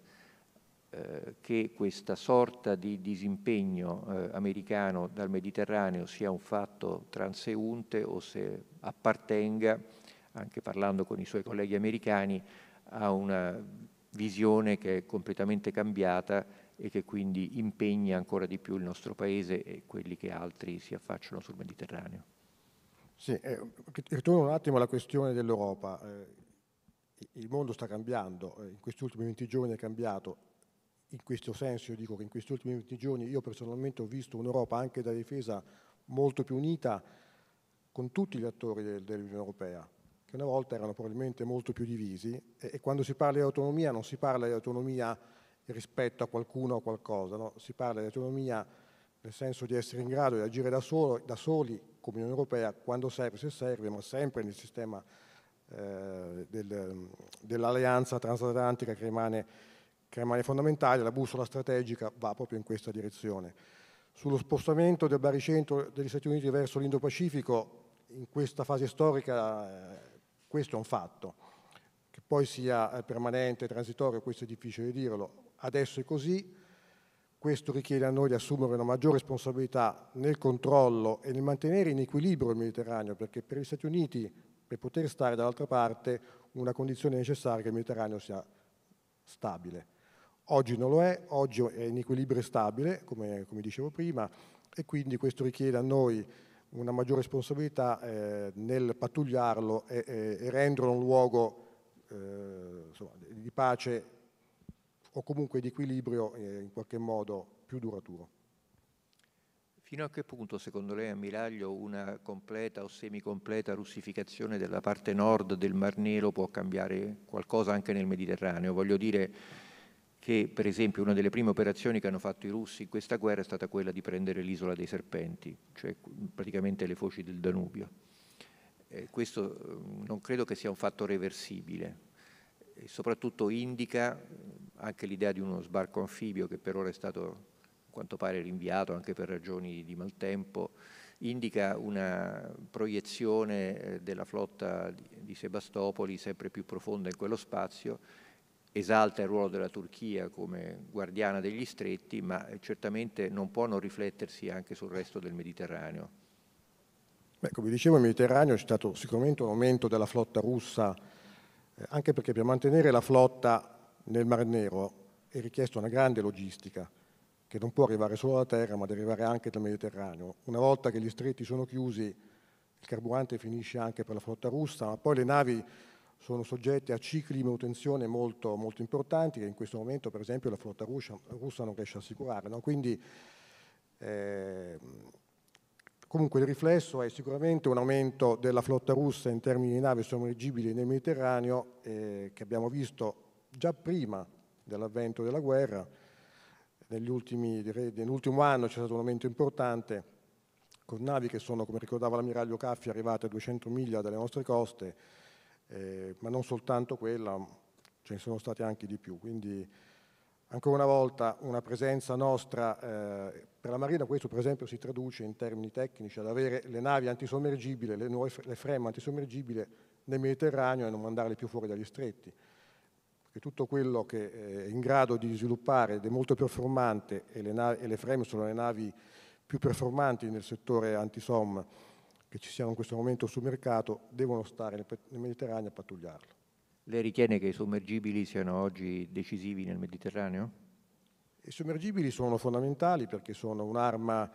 eh, che questa sorta di disimpegno eh, americano dal Mediterraneo sia un fatto transeunte o se appartenga, anche parlando con i suoi colleghi americani, a una visione che è completamente cambiata e che quindi impegna ancora di più il nostro Paese e quelli che altri si affacciano sul Mediterraneo. Sì, eh, ritorno un attimo alla questione dell'Europa. Eh, il mondo sta cambiando, eh, in questi ultimi 20 giorni è cambiato. In questo senso io dico che in questi ultimi 20 giorni io personalmente ho visto un'Europa anche da difesa molto più unita con tutti gli attori del, dell'Unione Europea, che una volta erano probabilmente molto più divisi e, e quando si parla di autonomia non si parla di autonomia rispetto a qualcuno o qualcosa, no? si parla di autonomia nel senso di essere in grado di agire da, solo, da soli come Unione Europea quando serve, se serve, ma sempre nel sistema eh, del, dell'alleanza transatlantica che rimane, che rimane, fondamentale, la bussola strategica va proprio in questa direzione. Sullo spostamento del baricentro degli Stati Uniti verso l'Indo-Pacifico, in questa fase storica eh, questo è un fatto, che poi sia permanente, transitorio, questo è difficile dirlo, Adesso è così, questo richiede a noi di assumere una maggiore responsabilità nel controllo e nel mantenere in equilibrio il Mediterraneo, perché per gli Stati Uniti, per poter stare dall'altra parte, una condizione necessaria che il Mediterraneo sia stabile. Oggi non lo è, oggi è in equilibrio stabile, come, come dicevo prima, e quindi questo richiede a noi una maggiore responsabilità eh, nel pattugliarlo e, e, e, renderlo un luogo eh, insomma, di pace o comunque di equilibrio eh, in qualche modo più duraturo. Fino a che punto, secondo lei, ammiraglio, una completa o semicompleta russificazione della parte nord del Mar Nero può cambiare qualcosa anche nel Mediterraneo? Voglio dire che, per esempio, una delle prime operazioni che hanno fatto i russi in questa guerra è stata quella di prendere l'isola dei serpenti, cioè praticamente le foci del Danubio. Eh, questo eh, non credo che sia un fatto reversibile, e soprattutto indica anche l'idea di uno sbarco anfibio che per ora è stato a quanto pare rinviato anche per ragioni di maltempo, indica una proiezione eh, della flotta di Sebastopoli sempre più profonda in quello spazio, esalta il ruolo della Turchia come guardiana degli stretti, ma eh, certamente non può non riflettersi anche sul resto del Mediterraneo. Beh, come dicevo, il Mediterraneo c'è stato sicuramente un aumento della flotta russa eh, anche perché per mantenere la flotta nel Mar Nero è richiesta una grande logistica che non può arrivare solo da terra ma deve arrivare anche dal Mediterraneo. Una volta che gli stretti sono chiusi il carburante finisce anche per la flotta russa, ma poi le navi sono soggette a cicli di manutenzione molto, molto importanti che in questo momento per esempio la flotta russa, russa non riesce a assicurare. No? Quindi eh, Comunque il riflesso è sicuramente un aumento della flotta russa in termini di navi sommergibili nel Mediterraneo eh, che abbiamo visto già prima dell'avvento della guerra. nell'ultimo anno c'è stato un aumento importante con navi che sono, come ricordava l'ammiraglio Caffi, arrivate a 200 miglia dalle nostre coste, eh, ma non soltanto quella, ce ne sono state anche di più. Quindi Ancora una volta una presenza nostra eh, per la Marina, questo per esempio si traduce in termini tecnici ad avere le navi antisommergibili, le, nuove, le fremme antisommergibili nel Mediterraneo e non mandarle più fuori dagli stretti. Perché tutto quello che eh, è in grado di sviluppare ed è molto performante, e le, navi, e le fremme sono le navi più performanti nel settore antisom che ci siano in questo momento sul mercato, devono stare nel Mediterraneo a pattugliarlo. Lei ritiene che i sommergibili siano oggi decisivi nel Mediterraneo? I sommergibili sono fondamentali perché sono un'arma,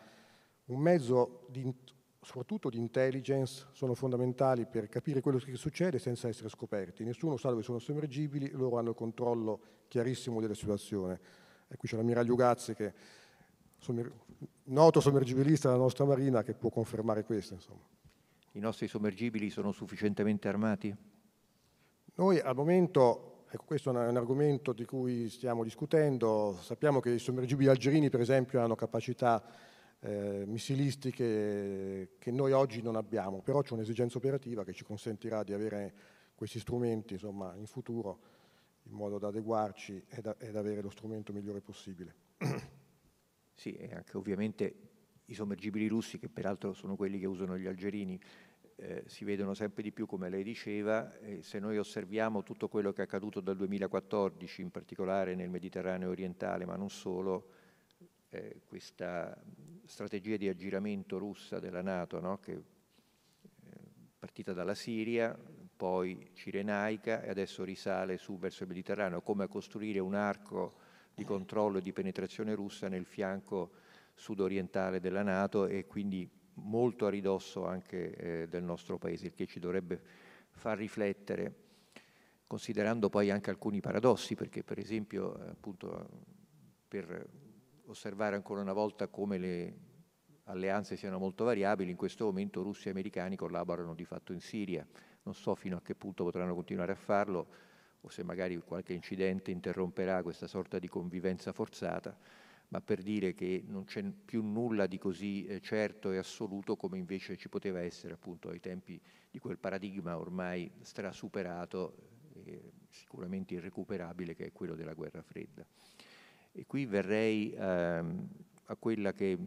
un mezzo di, soprattutto di intelligence, sono fondamentali per capire quello che succede senza essere scoperti. Nessuno sa dove sono sommergibili, loro hanno il controllo chiarissimo della situazione. E qui c'è l'ammiraglio Gazzi che sommer, noto sommergibilista della nostra marina che può confermare questo. Insomma. I nostri sommergibili sono sufficientemente armati? Noi al momento, ecco questo è un argomento di cui stiamo discutendo, sappiamo che i sommergibili algerini per esempio hanno capacità eh, missilistiche che noi oggi non abbiamo, però c'è un'esigenza operativa che ci consentirà di avere questi strumenti insomma, in futuro in modo da adeguarci ed, ed avere lo strumento migliore possibile. Sì, e anche ovviamente i sommergibili russi, che peraltro sono quelli che usano gli algerini, eh, si vedono sempre di più, come lei diceva, e se noi osserviamo tutto quello che è accaduto dal 2014, in particolare nel Mediterraneo orientale, ma non solo, eh, questa strategia di aggiramento russa della Nato, no? che è eh, partita dalla Siria, poi cirenaica e adesso risale su verso il Mediterraneo, come a costruire un arco di controllo e di penetrazione russa nel fianco sudorientale della Nato e quindi molto a ridosso anche eh, del nostro paese, il che ci dovrebbe far riflettere, considerando poi anche alcuni paradossi, perché per esempio appunto per osservare ancora una volta come le alleanze siano molto variabili, in questo momento russi e americani collaborano di fatto in Siria, non so fino a che punto potranno continuare a farlo o se magari qualche incidente interromperà questa sorta di convivenza forzata ma per dire che non c'è più nulla di così eh, certo e assoluto come invece ci poteva essere appunto ai tempi di quel paradigma ormai strasuperato eh, e sicuramente irrecuperabile che è quello della guerra fredda. E qui verrei ehm, a quella che mm,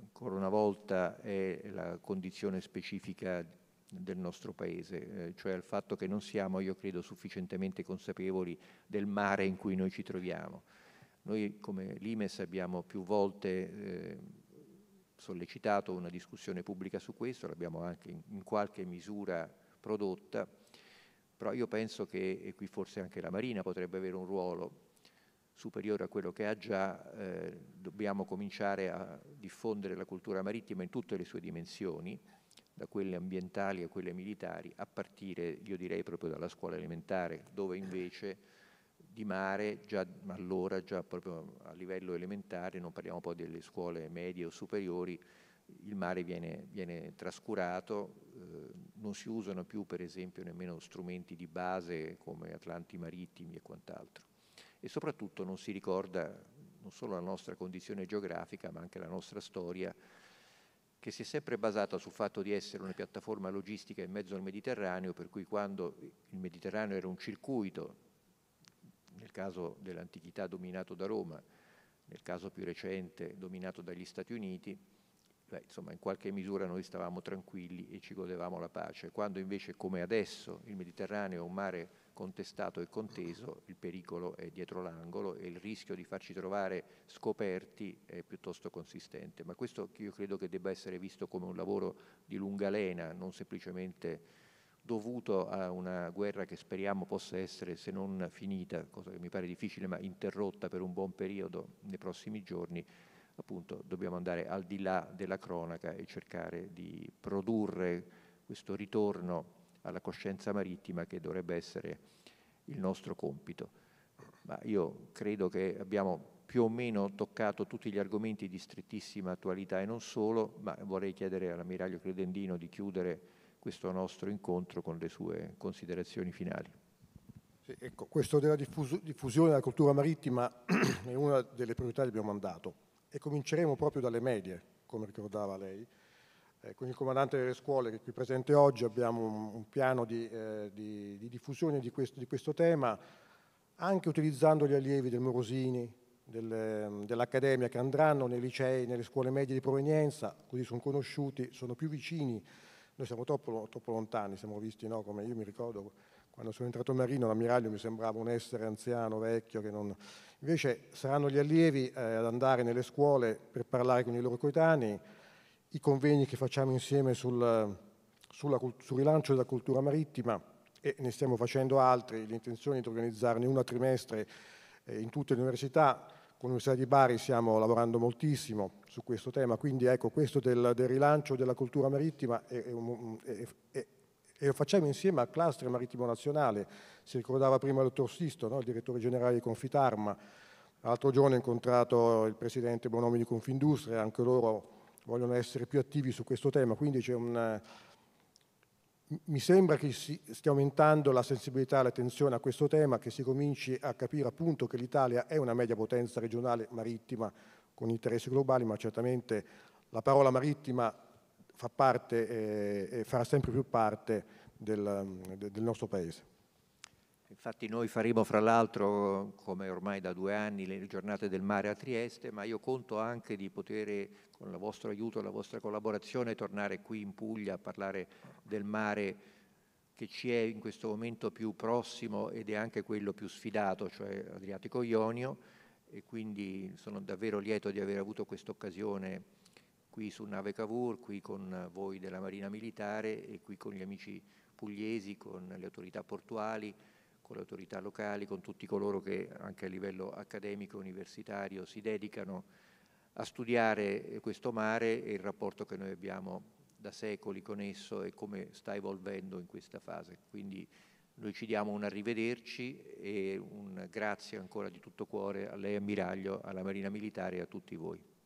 ancora una volta è la condizione specifica del nostro paese, eh, cioè al fatto che non siamo, io credo, sufficientemente consapevoli del mare in cui noi ci troviamo. Noi come Limes abbiamo più volte eh, sollecitato una discussione pubblica su questo, l'abbiamo anche in, in qualche misura prodotta, però io penso che, e qui forse anche la Marina potrebbe avere un ruolo, superiore a quello che ha già, eh, dobbiamo cominciare a diffondere la cultura marittima in tutte le sue dimensioni, da quelle ambientali a quelle militari, a partire, io direi, proprio dalla scuola elementare, dove invece di mare già allora, già proprio a livello elementare, non parliamo poi delle scuole medie o superiori, il mare viene, viene trascurato, eh, non si usano più per esempio nemmeno strumenti di base come atlanti marittimi e quant'altro. E soprattutto non si ricorda non solo la nostra condizione geografica ma anche la nostra storia che si è sempre basata sul fatto di essere una piattaforma logistica in mezzo al Mediterraneo, per cui quando il Mediterraneo era un circuito nel caso dell'antichità dominato da Roma, nel caso più recente dominato dagli Stati Uniti, beh, insomma in qualche misura noi stavamo tranquilli e ci godevamo la pace, quando invece come adesso il Mediterraneo è un mare contestato e conteso, il pericolo è dietro l'angolo e il rischio di farci trovare scoperti è piuttosto consistente, ma questo io credo che debba essere visto come un lavoro di lunga lena, non semplicemente dovuto a una guerra che speriamo possa essere, se non finita, cosa che mi pare difficile, ma interrotta per un buon periodo nei prossimi giorni, appunto dobbiamo andare al di là della cronaca e cercare di produrre questo ritorno alla coscienza marittima che dovrebbe essere il nostro compito. Ma io credo che abbiamo più o meno toccato tutti gli argomenti di strettissima attualità e non solo, ma vorrei chiedere all'ammiraglio Credendino di chiudere questo nostro incontro con le sue considerazioni finali. Sì, ecco, questo della diffusione della cultura marittima è una delle priorità del mio mandato e cominceremo proprio dalle medie, come ricordava lei. Eh, con il comandante delle scuole che è qui presente oggi abbiamo un, un piano di, eh, di, di diffusione di questo, di questo, tema, anche utilizzando gli allievi del Morosini, del, dell'Accademia che andranno nei licei, nelle scuole medie di provenienza, così sono conosciuti, sono più vicini noi siamo troppo, troppo lontani, siamo visti no, come io mi ricordo quando sono entrato in marino l'ammiraglio mi sembrava un essere anziano, vecchio, non... invece saranno gli allievi eh, ad andare nelle scuole per parlare con i loro coetanei, i convegni che facciamo insieme sul, sulla, sul rilancio della cultura marittima e ne stiamo facendo altri, l'intenzione è di organizzarne una trimestre eh, in tutte le università, con l'Università di Bari stiamo lavorando moltissimo su questo tema, quindi ecco questo del, del rilancio della cultura marittima è, è un, è, e lo facciamo insieme al cluster marittimo nazionale. Si ricordava prima il dottor Sisto, no? il direttore generale di Confitarma. L'altro giorno ho incontrato il presidente Bonomi di Confindustria, anche loro vogliono essere più attivi su questo tema, quindi c'è un, mi sembra che si stia aumentando la sensibilità e l'attenzione a questo tema, che si cominci a capire appunto che l'Italia è una media potenza regionale marittima con interessi globali, ma certamente la parola marittima fa parte eh, e farà sempre più parte del, del nostro Paese. Infatti noi faremo fra l'altro, come ormai da due anni, le giornate del mare a Trieste, ma io conto anche di poter, con il vostro aiuto, e la vostra collaborazione, tornare qui in Puglia a parlare del mare che ci è in questo momento più prossimo ed è anche quello più sfidato, cioè Adriatico Ionio, e quindi sono davvero lieto di aver avuto questa occasione qui su Nave Cavour, qui con voi della Marina Militare e qui con gli amici pugliesi, con le autorità portuali con le autorità locali, con tutti coloro che anche a livello accademico e universitario si dedicano a studiare eh, questo mare e il rapporto che noi abbiamo da secoli con esso e come sta evolvendo in questa fase. Quindi noi ci diamo un arrivederci e un grazie ancora di tutto cuore a lei ammiraglio, alla Marina Militare e a tutti voi.